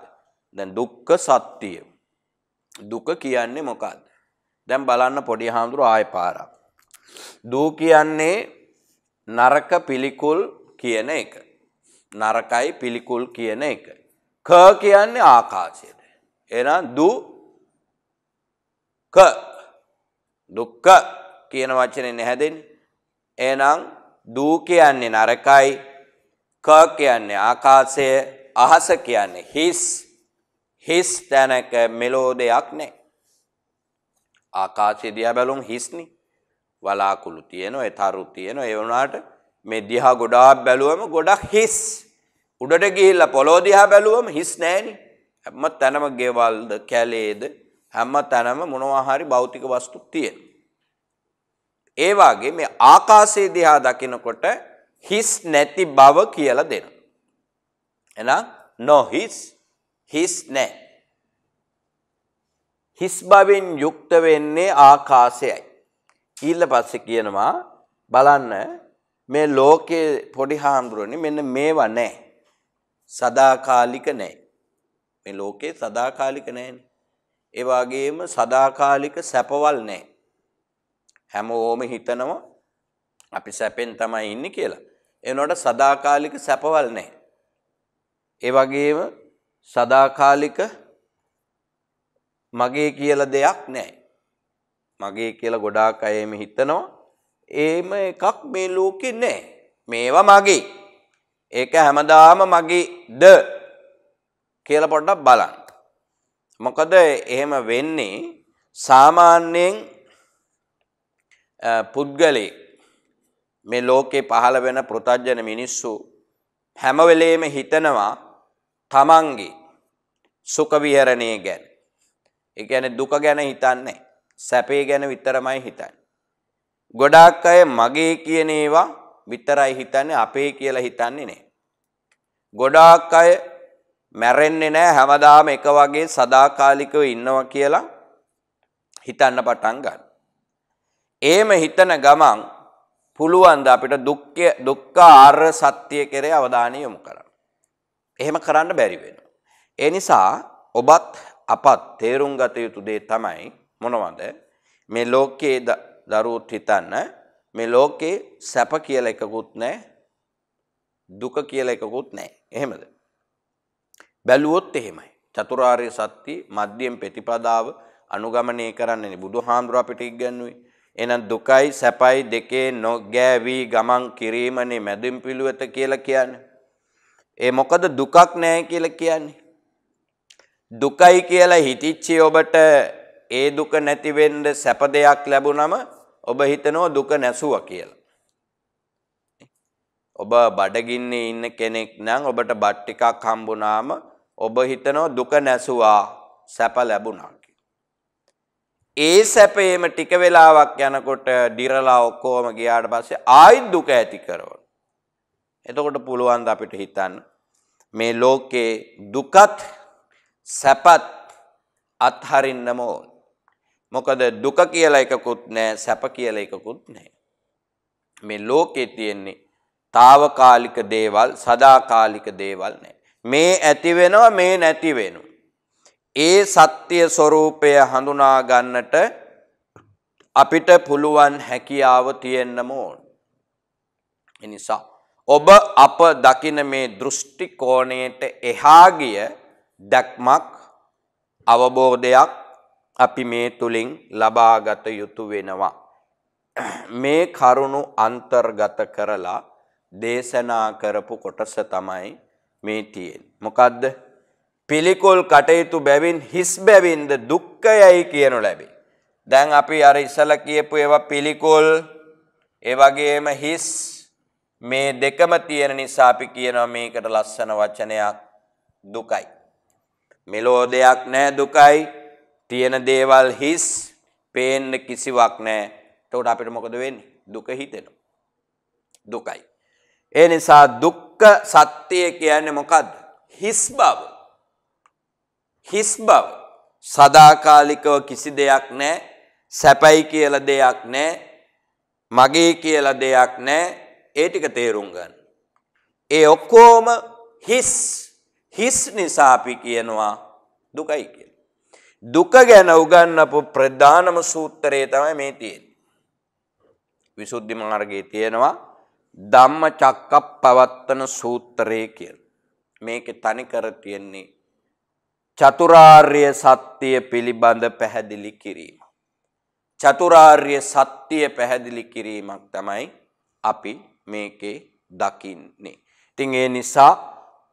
දැන් දුක්ඛ සත්‍යය. දුක කියන්නේ මොකද්ද? දැන් බලන්න පොඩි හාමුදුරුවෝ ආයෙ පාරක්. දූ කියන්නේ නරක පිළිකුල් කියන එක. නරකයි පිළිකුල් කියන එක. ක කියන්නේ ආකාශයට. එහෙනම් දු ක දුක්ක කියන වචනේ නැහැදෙන්නේ. එහෙනම් දූ කියන්නේ නරකයි ක කියන්නේ ආකාශය අහස කියන්නේ හිස් හිස් තැනක මෙලෝ දෙයක් නැහැ. ආකාශය දිහා බැලුම් හිස්නේ. වලාකුළු තියෙනවා ඒ තරු තියෙනවා ඒ වුණාට මේ දිහා ගොඩාක් බැලුවම ගොඩක් හිස් උඩට ගිහිල්ලා පොළොව දිහා බැලුවම හිස් නෑනේ හැම තැනම ගෙවල්ද කැලේද හැම තැනම මොනවා හරි භෞතික වස්තු තියෙනවා ඒ වාගේ මේ ආකාශයේ දිහා දකිනකොට හිස් නැති බව කියලා දෙනවා එහෙනම් no his his නෑ හිස් බවෙන් යුක්ත වෙන්නේ ආකාශයයි ඊල්ල පස්සේ කියනවා බලන්න මේ ලෝකයේ පොඩි හාමුදුරනි මෙන්න මේවා නැහැ. සදාකාලික නැහැ. මේ ලෝකේ සදාකාලික නැහැනේ. ඒ වගේම සදාකාලික සැපවල් නැහැ. හැමෝම හිතනවා අපි සැපෙන් තමයි ඉන්නේ කියලා. එනකොට සදාකාලික සැපවල් නැහැ. ඒ වගේම සදාකාලික මගේ කියලා දෙයක් නැහැ. මගේ කියලා ගොඩාක් අය මේ හිතනවා. ඒම එකක් මේ ලෝකේ නැහැ. මේවා මගේ. ඒක හැමදාම මගේ ද කියලා පොඩ්ඩක් බලන්න. මොකද එහෙම වෙන්නේ සාමාන්‍යයෙන් පුද්ගලෙ මේ ලෝකේ පහළ වෙන පෘතජ්ජන මිනිස්සු හැම වෙලේම හිතනවා තමන්ගේ සුඛ විහරණය ගැන. ඒ කියන්නේ දුක ගැන හිතන්නේ සැපේ ගැන විතරමයි හිතන්නේ. ගොඩාක් අය මගේ කියන ඒවා විතරයි හිතන්නේ අපේ කියලා හිතන්නේ නැහැ. ගොඩාක් අය මැරෙන්නේ නැහැ හැමදාම එක වගේ සදාකාලිකව ඉන්නවා කියලා හිතන්න පටන් ගන්න. එහෙම හිතන ගමන් පුළුවන් ද අපිට දුක්ඛ දුක්ඛ ආර්ය සත්‍ය කෙරේ අවධානය යොමු කරන්න. එහෙම කරන්න බැරි වෙනවා. ඒ නිසා ඔබත් අපත් තේරුම් ගත යුතු දේ තමයි මොනවද? මේ ලෝකයේ දරුවොත් හිතන්න මේ ලෝකේ සැප කියලා එකකුත් නැහැ. දුක කියලා එකකුත් නැහැ. එහෙමද? බැලුවොත් එහෙමයි. චතුරාර්ය සත්‍ය මධ්‍යම ප්‍රතිපදාව අනුගමනය කරන්නේ බුදුහාමුදුර අපිට ඉගැන්වුවේ. එහෙනම් දුකයි සැපයි දෙකේ නොගෑවි ගමන් කිරීමනේ මැදින් පිළුවත කියලා කියන්නේ. ඒ මොකද දුකක් නැහැ කියලා කියන්නේ. දුකයි කියලා හිතිච්චේ ඔබට ඒ දුක නැති වෙන්න සැප දෙයක් ලැබුණම ඔබ හිතනෝ දුක නැසුවා කියලා. ඔබ බඩගින්නේ ඉන්න කෙනෙක් නම් ඔබට බත් ටිකක් හම්බුනාම ඔබ හිතනෝ දුක නැසුවා සැප ලැබුණා ඒ සැපේම ටික වෙලාවක් යනකොට ඩිරලා ඔක්කොම ගියාට පස්සේ ආයිත් දුක ඇති කරනවා. එතකොට පුළුවන් අපිට හිතන්න මේ ලෝකේ දුකත් සැපත් අත්හරින්නම ඕන. මොකද දුක කියලා එකකුත් නැහැ සැප කියලා එකකුත් නැහැ. මේ ලෝකේ තියෙන්නේ తాවකාලික දේවල් සදාකාලික දේවල් නැහැ. මේ ඇති වෙනවා මේ නැති වෙනවා. ඒ සත්‍ය ස්වરૂපය හඳුනා ගන්නට අපිට පුළුවන් හැකියාව තියෙන්නම ඕන. එනිසා ඔබ අප දකින මේ දෘෂ්ටි කෝණයට එහා ගිය දැක්මක් අවබෝධයක් අපි මේ තුලින් ලබාගත යුතු වෙනවා. මේ කරුණු අන්තර්ගත කරලා දේශනා කරපු කොටස තමයි මේ තියෙන්නේ. මොකද්ද? පිළිකුල් කටයුතු බැවින් හිස් බැවින්ද දුක්ඛයයි කියනු ලැබේ. දැන් අපි අර ඉසල කියපු ඒවා පිළිකුල් ඒ වගේම හිස් මේ දෙකම තියෙන නිසා අපි කියනවා මේකට ලස්සන වචනයක් දුකයි. මෙලෝ දෙයක් නැහැ දුකයි. තියෙන දේවල් හිස් පේන්න කිසිවක් නෑ තවට අපිට මොකද වෙන්නේ දුක හිතෙනවා. දුකයි. ඒ නිසා දුක්ක සත්‍යය කියන්නේ මොකක්ද. හිස් බව හිස් බව සදාකාලිකව කිසි දෙයක් නෑ සැපැයි කියල දෙයක් නෑ මගේ කියල දෙයක් නෑ ඒ ටික තේරුම් ගන්න. ඒ ඔක්කෝම හිස් හිස් නිසාපි කියනවා දුකයි කිය. දුක ගැන උගන්නපු ප්‍රධානම සූත්‍රයේ තමයි මේ තියෙන්නේ. විසුද්ධි මාර්ගයේ තියෙනවා ධම්මචක්කප්පවත්තන සූත්‍රය කියලා. මේකේ තනිකර තියෙන්නේ චතුරාර්ය සත්‍ය පිළිබඳ පැහැදිලි කිරීම. චතුරාර්ය සත්‍ය පැහැදිලි කිරීමක් තමයි අපි මේකේ දකින්නේ. ඉතින් ඒ නිසා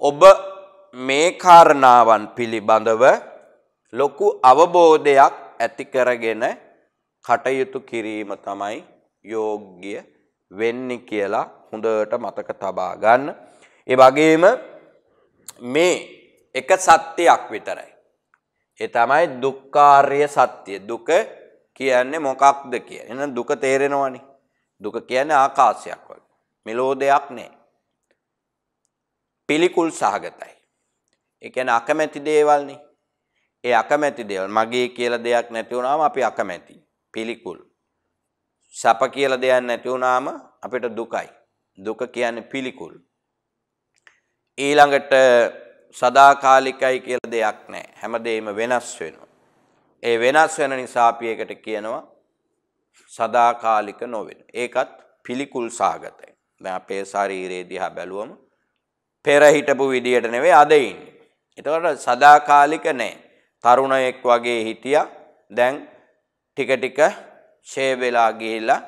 ඔබ මේ කාරණාවන් පිළිබඳව ලොකු අවබෝධයක් ඇති කරගෙන කටයුතු කිරීම තමයි යෝග්‍ය වෙන්නේ කියලා හොඳට මතක තබා ගන්න. ඒ වගේම මේ එක සත්‍යයක් විතරයි. ඒ තමයි දුක්ඛාර්ය සත්‍ය. දුක කියන්නේ මොකක්ද කියලා. එහෙනම් දුක තේරෙනවනේ. දුක කියන්නේ ආකාශයක් වගේ. මෙලෝ දෙයක් නෑ. පිළිකුල් සහගතයි. ඒ කියන්නේ අකමැති දේවල්නේ. ඒ අකමැති දේවල් මගේ කියලා දෙයක් නැති වුණාම අපි අකමැති. පිළිකුල්. සැප කියලා දෙයක් නැති වුණාම අපිට දුකයි. දුක කියන්නේ පිළිකුල්. ඊළඟට සදාකාලිකයි කියලා දෙයක් නැහැ. හැමදේම වෙනස් වෙනවා. ඒ වෙනස් වෙන නිසා අපි ඒකට කියනවා සදාකාලික නොවෙන. ඒකත් පිළිකුල් සාගතයි. දැන් අපේ ශරීරයේ දිහා බැලුවම පෙර හිටපු විදියට නෙවෙයි අද ඉන්නේ. ඒතකොට සදාකාලික නැහැ. තරුණයෙක් වගේ හිටියා දැන් ටික ටික ෂේ වෙලා ගිහිලා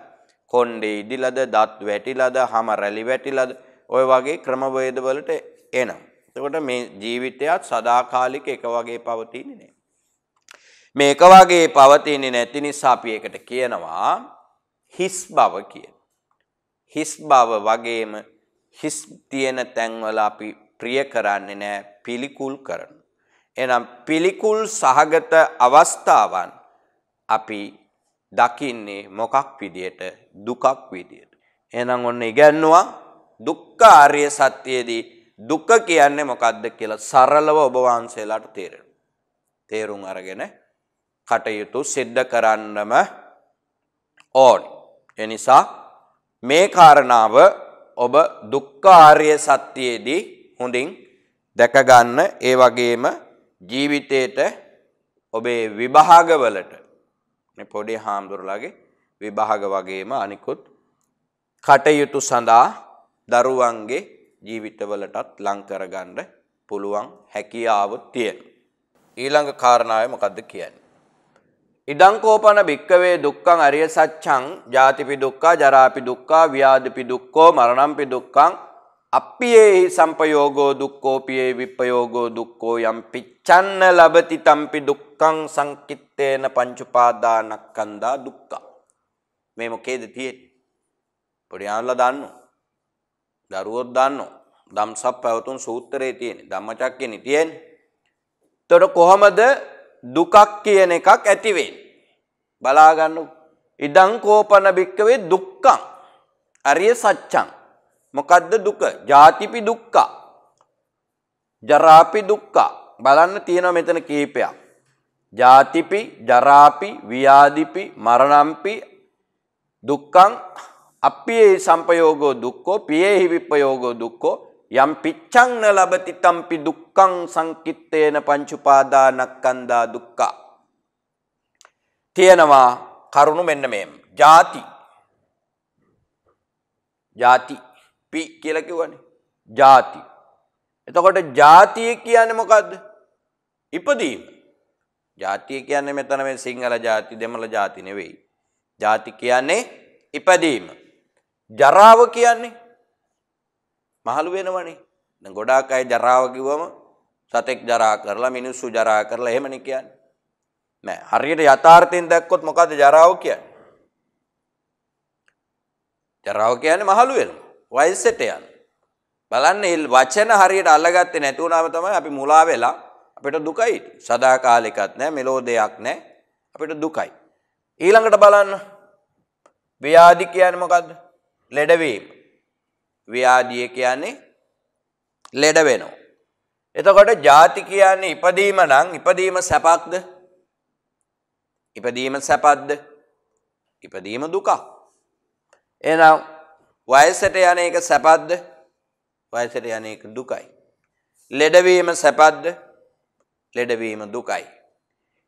කොණ්ඩේ ඉදිලද දත් වැටිලද හැම රැලි වැටිලද ඔය වගේ ක්‍රමවේද වලට එනවා. එතකොට මේ ජීවිතයත් සදාකාලික එක වගේ පවතින්නේ නැහැ. මේ එක වගේ පවතින්නේ නැති නිසා අපි ඒකට කියනවා හිස් බව කියන. හිස් බව වගේම හිස් තියෙන තැන්වල අපි ප්‍රිය කරන්නේ නැහැ පිළිකුල් කරන. එනම් පිළිකුල් සහගත අවස්ථාවන් අපි දකින්නේ මොකක් විදියට දුකක් විදියට. එහෙනම් ඔන්න ඉගැන්නුවා දුක්ඛ ආර්ය සත්‍යයේදී දුක කියන්නේ මොකද්ද කියලා සරලව ඔබ වහන්සේලාට තේරෙන. තේරුම් අරගෙන කටයුතු සිද්ධ කරන්නම ඕනි. ඒ නිසා මේ කාරණාව ඔබ දුක්ඛ ආර්ය සත්‍යයේදී හොඳින් දැක ගන්න ඒ වගේම ජීවිතේට ඔබේ විභාගවලට පොඩි හාමුදුරලාගේ විභාග වගේම අනිකුත් කටයුතු සඳහා දරුවන්ගේ ජීවිතවලටත් ලං කරගන්න පුළුවන් හැකියාව තියෙන. ඊළඟ කාරණාව මොකද්ද කියන්නේ? ඉදංකෝපන භික්කවේ දුක්ඛං අරිය සච්ඡං ජාතිපි දුක්ඛා ජරාපි දුක්ඛා ව්‍යාධිපි දුක්ඛෝ මරණම්පි දුක්ඛං අප්පියේහි සම්පයෝගෝ දුක්ඛෝපියේ විප්පයෝගෝ දුක්ඛෝ යම් පිච්ච චන්න ලබති තම්පි දුක්ඛං සංකිට්ඨේන පංච උපාදානක්ඛන්දා දුක්ඛ මේ මොකේද තියෙන්නේ පොඩි ආනලා දාන්න දරුවෝ දාන්න ධම්සප් පැවතුම් සූත්‍රයේ තියෙන ධම්මචක්කෙනි තියෙන්නේ එතකොට කොහමද දුකක් කියන එකක් ඇති වෙන්නේ බලා ගන්න ඉදං කෝපන බික්කවේ දුක්ඛං අරිය සත්‍යං මොකද්ද දුක? ජාතිපි දුක්ඛ ජරාපි දුක්ඛ බලන්න තියෙනවා මෙතන කීපයක්. ජාතිපි, ජරාපි, ව්‍යාධිපි, මරණම්පි, දුක්ඛං අප්පියේ සම්පයෝගෝ දුක්ඛෝ පියේහි විප්පයෝගෝ දුක්ඛෝ යම් පිච්ඡං න ලබති තම්පි දුක්ඛං සංකිට්ඨේන පංච උපාදානක්ඛන්දා දුක්ඛ තියෙනවා කරුණු මෙන්න මේම ಜಾති ಜಾති පි කියලා කිව්වනේ ಜಾති එතකොට ಜಾතිය කියන්නේ මොකද්ද ඉපදීම. ජාතිය කියන්නේ මෙතන මේ සිංහල ජාති දෙමළ ජාති නෙවෙයි. ජාති කියන්නේ ඉපදීම. ජරාව කියන්නේ මහලු වෙනවනේ. දැන් ගොඩාක් අය ජරාව කිව්වම සතෙක් ජරා කරලා මිනිස්සු ජරා කරලා එහෙමනේ කියන්නේ. නෑ හරියට යථාර්ථයෙන් දැක්කොත් මොකද්ද ජරාව කියන්නේ? ජරාව කියන්නේ මහලු වෙනවා. වයසට යන. බලන්න මේ වචන හරියට අල්ලගත්තේ නැති වුණාම තමයි අපි මුලා වෙලා අපිට දුකයි සදාකාලිකත් නෑ මෙලෝ දෙයක් නෑ අපිට දුකයි. ඊළඟට බලන්න ව්‍යාධි කියන්නේ මොකද්ද? ලෙඩවීම. ව්‍යාධිය කියන්නේ ලෙඩ වෙනවා. එතකොට ಜಾති කියන්නේ ඉපදීම නම් ඉපදීම සැපක්ද? ඉපදීම සැපක්ද? ඉපදීම දුකක්. එහෙනම් වයසට යන එක සැපක්ද? වයසට යන එක දුකයි. ලෙඩවීම සැපක්ද? ලෙඩවීම දුකයි.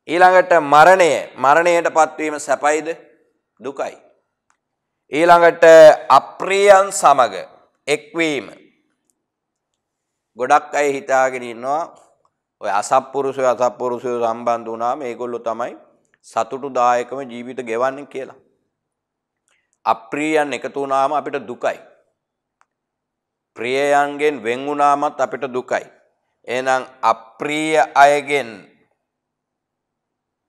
ඊළඟට මරණය මරණයට පත්වීම සැපයිද දුකයි. ඊළඟට අප්‍රියන් සමග එක්වීම ගොඩක් අය හිතාගෙන ඉන්නවා ඔය අසප්පුරුෂය අසප්පුරුෂය සම්බන්ධ වුණාම මේගොල්ලෝ තමයි සතුටුදායකම ජීවිත ගෙවන්නේ කියලා. අප්‍රියයන් එකතු වුණාම අපිට දුකයි. ප්‍රියයන්ගෙන් වෙන් වුණාමත් අපිට දුකයි. එහෙනම් අප්‍රිය අයගෙන්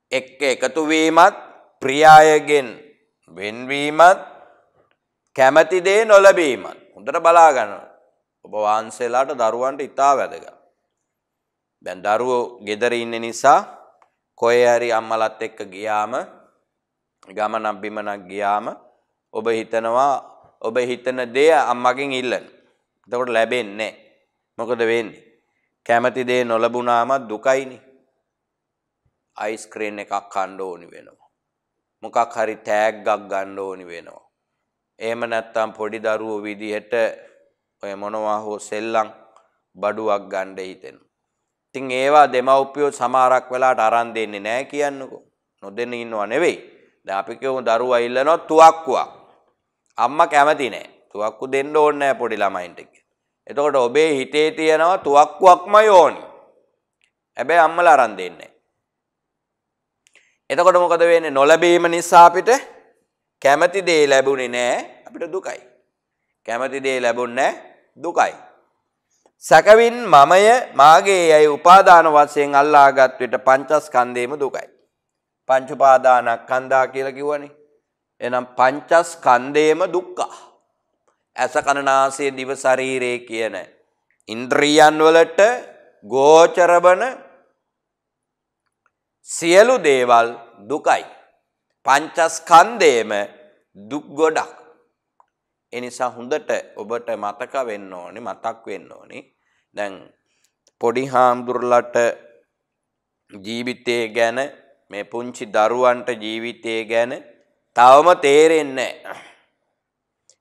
එක්ක එකතු වීමත් ප්‍රිය අයගෙන් වෙන්වීමත් කැමැති දේ නොලැබීමත් හොඳට බලා ගන්න. ඔබ වහන්සේලාට දරුවන්ට ඉතා වැදගත්. දැන් දරුවෝ ගෙදර ඉන්න නිසා කොහේ හරි අම්මලත් එක්ක ගියාම ගමනක් බිමනක් ගියාම ඔබ හිතනවා ඔබ හිතන දේ අම්මගෙන් ඉල්ලන. එතකොට ලැබෙන්නේ නැහැ. මොකද වෙන්නේ? කැමති දේ නොලබුණාමත් දුකයිනි. අයිස්ක්‍රීන් එකක් කණ්ඩ ඕනි වෙනවා. මොකක් හරි තෑග්ගක් ගණ්ඩ ඕනි වෙනවා. ඒම නැත්තම් පොඩි දරුවෝ විදිහට ඔය මොනවා හෝ සෙල්ලං බඩුවක් ගණ්ඩ හිතෙන. ඉතිං ඒවා දෙමව්පියෝ සමාරක් වෙලාට අරන් දෙන්නේ නෑ කියන්නකු. නොදෙන ඉන්නවා නෙවෙයි. දාපිකයෝ දරුවා ඉල්ලනොත් තුවක්කුවක්. අම්ම කැමති නෑ තුවක්කු දෙන්න ඕන්නෑ පොඩි ළමයින්ට එතකොට ඔබේ හිතේ තියෙනවා තුවක්කුවක්ම යෝනි. හැබැයි අම්මලා අරන් දෙන්නේ එතකොට මොකද වෙන්නේ නොලැබීම නිසා අපිට කැමති දේ ලැබුණේ නෑ අපිට දුකයි. කැමති දේ ලැබුණේ දුකයි. සැකවින් මමය මාගේ යයි උපාදාන වශයෙන් අල්ලාගත් විට පංචස්කන්ධේම දුකයි. පංච උපාදානස්කන්ධා කියලා කිව්වනේ. එහෙනම් පංචස්කන්ධේම දුක්ඛා. ඇස කණනාසය දිව ශරීරයේ කියන ඉන්ද්‍රියන් වලට ගෝචරබන සියලු දේවල් දුකයි. පංචස්කන්දේම දුක් ගොඩක්. එනිසා හොඳට ඔබට මතක වෙන්න ඕනි මතක් වෙන්න ඕනි. දැන් පොඩි හාමුදුරලට ජීවිතය ගැන මේ පුංචි දරුවන්ට ජීවිතය ගැන තවම තේරෙන්නේ නැහැ.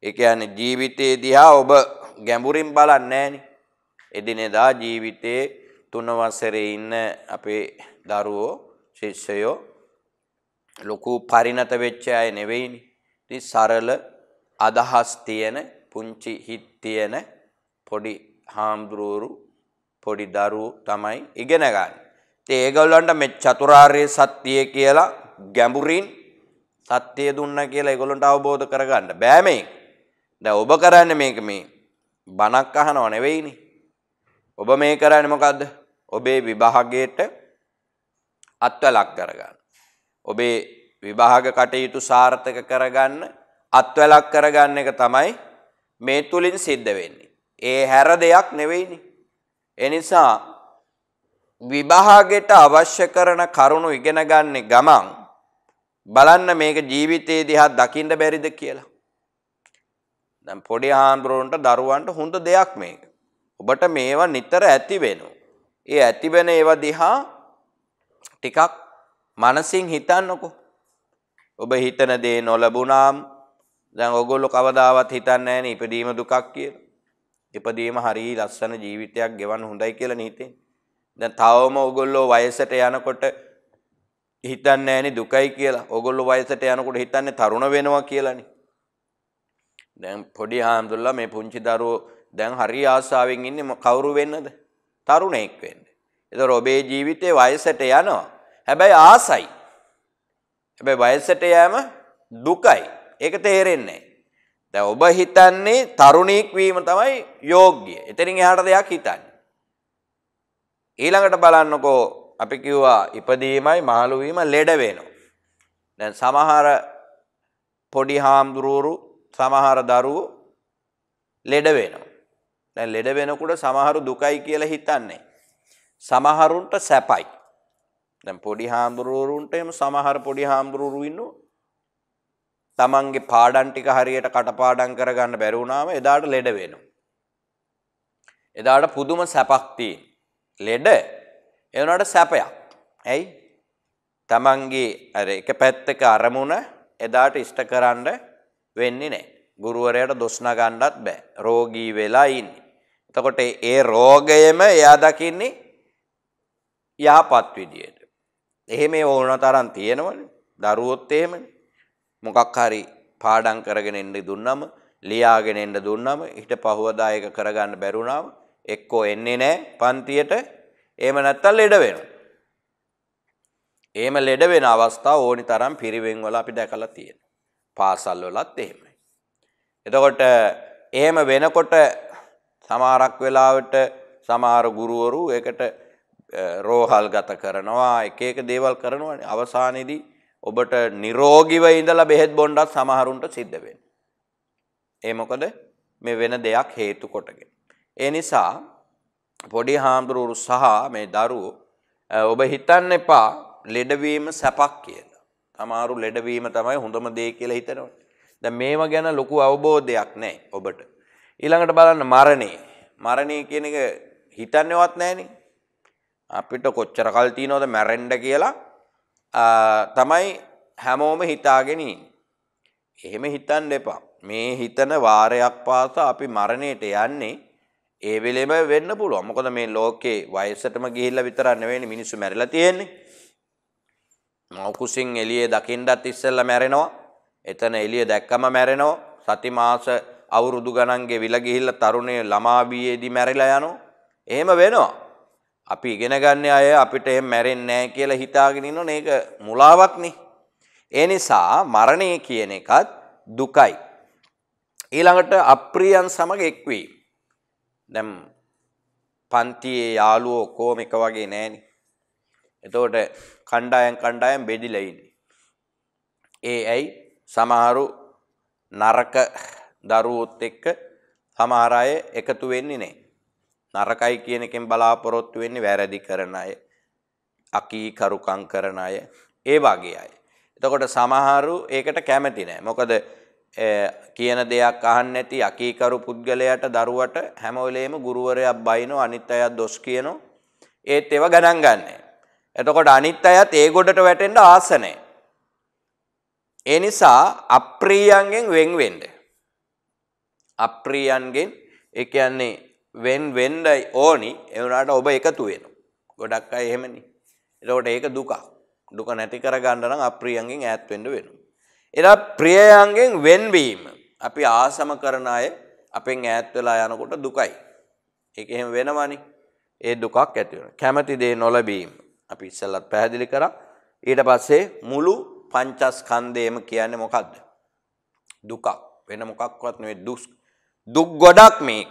එක යන ජීවිතයේ දිහා ඔබ ගැඹුරින් බලන්නෑනි. එදිනෙදා ජීවිතයේ තුනවසරේ ඉන්න අපේ දරුවෝ ශිෂ්‍යයෝ ලොකු පරිණත වෙච්ච අය නෙවෙයිනි. ඉතින් සරල අදහස් තියෙන පුංචි හිත් තියෙන පොඩි හාමුදුරුවරු පොඩි දරුවෝ තමයි ඉගෙන ගන්න. ඉතින් ඒගොල්ලන්ට මේ චතුරාර්ය සත්‍යය කියලා ගැඹුරින් සත්‍යය දුන්න කියලා ඒගොල්ලන්ට අවබෝධ කරගන්න බෑ මේක. දැන් ඔබ කරන්නේ මේක මේ බණක් අහනව නෙවෙයිනේ. ඔබ මේ කරන්නේ මොකද්ද? ඔබේ විභාගයට අත්වැලක් කරගන්න. ඔබේ විභාග කටයුතු සාර්ථක කරගන්න අත්වැලක් කරගන්න එක තමයි මේ තුලින් සිද්ධ වෙන්නේ. ඒ හැර දෙයක් නෙවෙයිනේ. ඒ නිසා විභාගයට අවශ්‍ය කරන කරුණු ඉගෙන ගන්න ගමන් බලන්න මේක ජීවිතයේ දිහා දකින්න බැරිද කියලා. දැන් පොඩි හාමුදුරුවන්ට දරුවන්ට හොඳ දෙයක් මේක. ඔබට මේවා නිතර ඇති වෙනවා. ඒ ඇති වෙන ඒවා දිහා ටිකක් මනසින් හිතන්නකෝ. ඔබ හිතන දේ නොලැබුණාම් දැන් ඔයගොල්ලෝ කවදාවත් හිතන්නේ නැහැනේ ඉපදීම දුකක් කියලා. ඉපදීම හරි ලස්සන ජීවිතයක් ගෙවන්න හොඳයි කියලා නීතේ. දැන් තවම ඔයගොල්ලෝ වයසට යනකොට හිතන්නේ නැහැනේ දුකයි කියලා. ඔයගොල්ලෝ වයසට යනකොට හිතන්නේ තරුණ වෙනවා කියලානේ. දැන් පොඩි හාමුදුරලා මේ පුංචි දරුවෝ දැන් හරි ආසාවෙන් ඉන්නේ කවුරු වෙන්නද? තරුණයෙක් වෙන්න. ඒතර ඔබේ ජීවිතේ වයසට යනවා. හැබැයි ආසයි. හැබැයි වයසට යෑම දුකයි. ඒක තේරෙන්නේ දැන් ඔබ හිතන්නේ තරුණීක් වීම තමයි යෝග්‍ය. එතනින් එහාට දෙයක් හිතන්නේ. ඊළඟට බලන්නකෝ අපි කිව්වා ඉපදීමයි මහලු වීම ලෙඩ වෙනවා. දැන් සමහර පොඩි හාමුදුරුවරු සමහර දරුවෝ ලෙඩ වෙනවා. දැන් ලෙඩ වෙනකොට සමහරු දුකයි කියලා හිතන්නේ. සමහරුන්ට සැපයි. දැන් පොඩි හාමුදුරුවරුන්ට එහෙම සමහර පොඩි හාමුදුරුවරු ඉන්නවා. තමන්ගේ පාඩම් ටික හරියට කටපාඩම් කරගන්න බැරි වුණාම එදාට ලෙඩ වෙනවා. එදාට පුදුම සැපක් තියෙන. ලෙඩ ඒ වුණාට සැපයක්. ඇයි? තමන්ගේ අර එක පැත්තක අරමුණ එදාට ඉෂ්ටකරන වෙන්නේ නැහැ. ගුරුවරයාට දොස් නගන්නත් බෑ. රෝගී වෙලා ඉන්නේ. එතකොට ඒ රෝගයම එයා දකින්නේ යහපත් විදියට. එහෙම ඒ ඕන තරම් තියෙනවනේ. දරුවොත් එහෙමනේ. මොකක් හරි පාඩම් කරගෙන ඉන්න දුන්නම ලියාගෙන එන්න දුන්නම හිට පහුවදායක කරගන්න බැරුණාම එක්කෝ එන්නේ නැහැ පන්තියට එහෙම නැත්තම් ලෙඩ වෙනවා. එහෙම ලෙඩ වෙන අවස්ථා ඕනි තරම් පිරිවෙන් වල අපි දැකලා තියෙනවා. පාසල් වලත් එහෙමයි. එතකොට එහෙම වෙනකොට සමහරක් වෙලාවට සමහර ගුරුවරු ඒකට රෝහල් ගත කරනවා එක එක දේවල් කරනවා අවසානයේදී ඔබට නිරෝගීව ඉඳලා බෙහෙත් බොන්නත් සමහරුන්ට සිද්ධ වෙන්නේ. ඒ මොකද මේ වෙන දෙයක් හේතු කොටගෙන. ඒ නිසා පොඩි හාමුදුරුවරු සහ මේ දරුවෝ ඔබ හිතන්න එපා ලෙඩවීම සැපක් කියලා. අමාරු ලෙඩවීම තමයි හොඳම දේ කියලා හිතනවනේ. දැන් මේව ගැන ලොකු අවබෝධයක් නැහැ ඔබට. ඊළඟට බලන්න මරණය. මරණය කියන එක හිතන්නේවත් නැහනේ. අපිට කොච්චර කල් තියනවද මැරෙන්න කියලා තමයි හැමෝම හිතාගෙන එහෙම හිතන්න එපා. මේ හිතන වාරයක් පාසා අපි මරණයට යන්නේ ඒ වෙලෙම වෙන්න පුළුවන්. මොකද මේ ලෝකේ වයසටම ගිහිල්ලා විතරක් නෙවෙයි මිනිස්සු මැරිලා තියෙන්නේ. මවකුසින් එළියේ දකිින්ඩත් ඉස්සෙල්ල මැරෙනවා එතන එළිය දැක්කම මැරෙනෝ සතිමාස අවුරුදු ගණන්ගේ විලගිහිල්ල තරුණය ළමාබියේදී මැරිලා යනු එහෙම වෙනවා. අපි ඉගෙනගන්න අය අපිට එ මැරෙන් නෑ කියලා හිතාගෙනන්න ඒක මුලාවක්නි. ඒ නිසා මරණය කියන එකත් දුකයි. ඊළඟට අප්‍රියන් සමඟ එක්වී. දැම් පන්තියේ යාලුවෝ කෝමික වගේ නෑනේ එතකොට කණ්ඩායම් කණ්ඩායම් බෙදිලා ඒ ඇයි සමහරු නරක දරුවොත් එක්ක සමහර අය එකතු වෙන්නේ නැහැ. නරකයි කියන එකෙන් බලාපොරොත්තු වෙන්නේ වැරදි කරන අය. අකීකරුකම් කරන අය. ඒ වගේ අය. එතකොට සමහරු ඒකට කැමති නැහැ. මොකද කියන දෙයක් අහන්න නැති අකීකරු පුද්ගලයාට දරුවට හැම වෙලේම ගුරුවරයා බයිනෝ අනිත් අය දොස් කියනෝ ඒත් ඒව ගණන් ගන්නෑ. එතකොට අනිත් අයත් ඒ ගොඩට වැටෙන්න ආස නැහැ. ඒ නිසා අප්‍රියයන්ගෙන් වෙන් වෙන්න. අප්‍රියයන්ගෙන් ඒ කියන්නේ වෙන් වෙන්නයි ඕනි. ඒ වුණාට ඔබ එකතු වෙනවා. ගොඩක් අය එහෙමනේ. එතකොට ඒක දුක. දුක නැති කරගන්න නම් අප්‍රියයන්ගෙන් ඈත් වෙන්න වෙනවා. එලා ප්‍රියයන්ගෙන් වෙන්වීම. අපි ආසම කරන අය අපෙන් ඈත් වෙලා යනකොට දුකයි. ඒක එහෙම වෙනවනේ. ඒ දුකක් ඇති වෙනවා. කැමැති දේ නොලැබීම. අපි ඉස්සල්ලත් පැහැදිලි කරා. ඊට පස්සේ මුළු පංචස්කන්ධයම කියන්නේ මොකද්ද? දුකක්. වෙන මොකක්වත් නෙවෙයි දුක්. දුක් ගොඩක් මේක.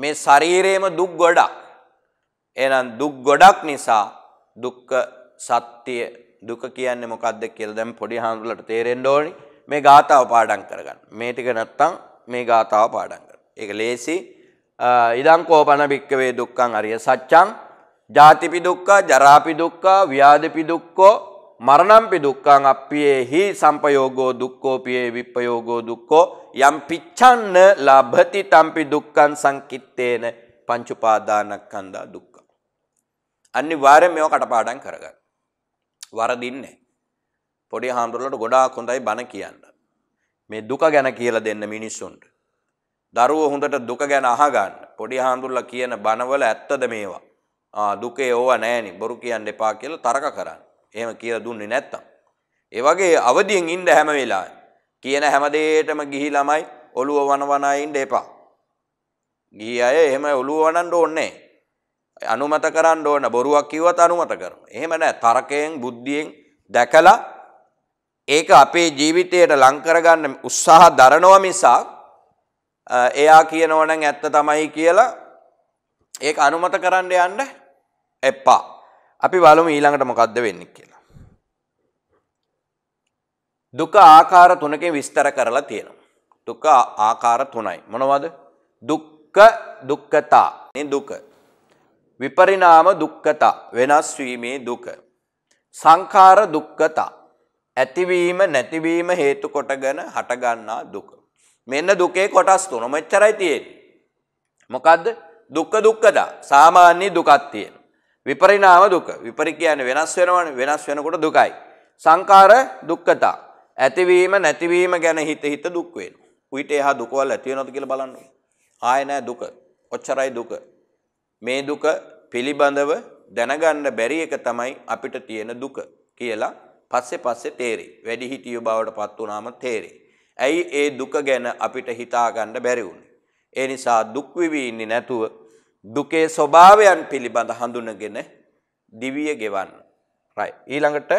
මේ ශරීරයේම දුක් ගොඩක්. එහෙනම් දුක් ගොඩක් නිසා දුක්ඛ සත්‍ය දුක කියන්නේ මොකද්ද කියලා දැන් පොඩි හාමුදුරලට තේරෙන්න ඕනි. මේ ගාතාව පාඩම් කරගන්න. මේ ටික නැත්තම් මේ ගාතාව පාඩම් කරන්න. ඒක ලේසි. ඉදං කෝපන භික්කවේ දුක්ඛං අරිය සත්‍යං ජාතිපි දුක්ඛා ජරාපි දුක්ඛා ව්‍යාධිපි දුක්ඛෝ මරණම්පි දුක්ඛං අප්පියේහි සම්පයෝගෝ දුක්ඛෝ පියේ විප්පයෝගෝ දුක්ඛෝ යම් පිච්ඡන්න ලබති තම්පි දුක්ඛං සංකිට්ඨේන පංච උපාදානස්කන්ධා දුක්ඛ අනිවාර්යයෙන් මේව කටපාඩම් කරගන්න වරදින්නේ පොඩි හාමුදුරුවලට ගොඩාක් හොඳයි බණ කියන්න මේ දුක ගැන කියලා දෙන්න මිනිස්සුන්ට දරුවෝ හොඳට දුක ගැන අහගන්න පොඩි හාමුදුරුවලා කියන බණවල ඇත්තද මේවා දුකේ ඕව නෑනි බොරු කියන්න එපා කියලා තරක කරන්න. එහෙම කියලා දුන්නේ නැත්තම්. ඒ වගේ අවදියෙන් ඉන්න හැම වෙලාවෙම කියන හැම දෙයකටම ගිහි ළමයි ඔළුව වනවනා ඉන්න එපා. ගිහි අය එහෙම ඔළුව වනන්න ඕනේ අනුමත කරන්න ඕන බොරුවක් කිව්වත් අනුමත කරනවා. එහෙම නෑ තරකයෙන් බුද්ධියෙන් දැකලා ඒක අපේ ජීවිතයට ලං කරගන්න උත්සාහ දරනවා මිසක් එයා කියනවනම් ඇත්ත තමයි කියලා ඒක අනුමත කරන්න යන්න එපා. අපි බලමු ඊළඟට මොකද්ද වෙන්නේ කියලා. දුක ආකාර තුනකින් විස්තර කරලා තියෙනවා. දුක ආකාර තුනයි. මොනවද? දුක්ඛ දුක්ඛතා. මේ දුක. විපරිණාම දුක්ඛතා. වෙනස් වීමේ දුක. සංඛාර දුක්ඛතා. ඇතිවීම නැතිවීම හේතු කොටගෙන හටගන්නා දුක. මෙන්න දුකේ කොටස් තුන මෙච්චරයි තියෙන්නේ. මොකද්ද? දුක්ඛ දුක්ඛදා. සාමාන්‍ය දුකක් තියෙන. විපරිණාම දුක. විපරි කියන්නේ වෙනස් වෙනවනේ. වෙනස් වෙනකොට දුකයි. සංකාර දුක්ඛතා. ඇතිවීම නැතිවීම ගැන හිත හිත දුක් වෙනවා. උවිත එහා දුකවල ඇති වෙනවද කියලා බලන්න. ආය නැහැ දුක. ඔච්චරයි දුක. මේ දුක පිළිබඳව දැනගන්න බැරි එක තමයි අපිට තියෙන දුක කියලා පස්සේ පස්සේ තේරෙයි. වැඩි හිටිය බවට පත් වුනාම තේරෙයි. ඇයි ඒ දුක ගැන අපිට හිතා ගන්න බැරි වුනේ? ඒ නිසා දුක් විඳින්නේ නැතුව දුකේ ස්වභාවයන් පිළිබඳ හඳුනගෙන දිවිය ගෙවන්න. රයි. ඊළඟට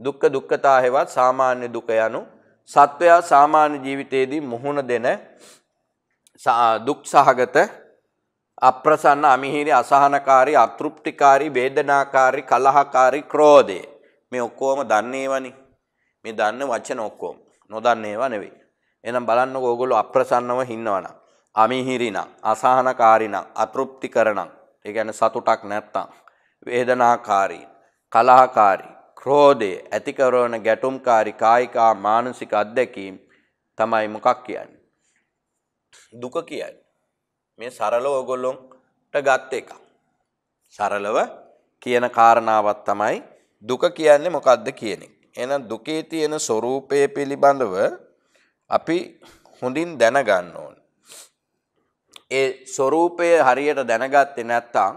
දුක්ඛ දුක්ඛතා හේවත් සාමාන්‍ය දුක යනු සත්වයා සාමාන්‍ය ජීවිතයේදී මුහුණ දෙන දුක් සහගත අප්‍රසන්න අමිහිරි අසහනකාරී අතෘප්තිකාරී වේදනාකාරී කලහකාරී ක්‍රෝධය මේ ඔක්කොම දන්නේවනේ මේ දන්න වචන ඔක්කොම නොදන්නේව නෙවෙයි එහෙනම් බලන්නකෝ ඕගොල්ලෝ අප්‍රසන්නව හින්නවනම් අමිහිරිනම් අසහනකාරිනම් අතෘප්ති කරනම් ඒ කියන්නේ සතුටක් නැත්තම් වේදනාකාරී කලාකාරී ක්‍රෝධය ඇති කරන ගැටුම්කාරී කායිකා මානසික අත්දැකීම් තමයි මොකක් කියන්නේ දුක කියන්නේ මේ සරලව ඔයගොල්ලොන්ට ගත් එක සරලව කියන කාරණාවක් තමයි දුක කියන්නේ මොකක්ද කියන එක එහෙනම් දුකේ තියෙන ස්වરૂපය පිළිබඳව අපි හොඳින් දැනගන්න ඕන ඒ ස්වરૂපය හරියට දැනගත්තේ නැත්නම්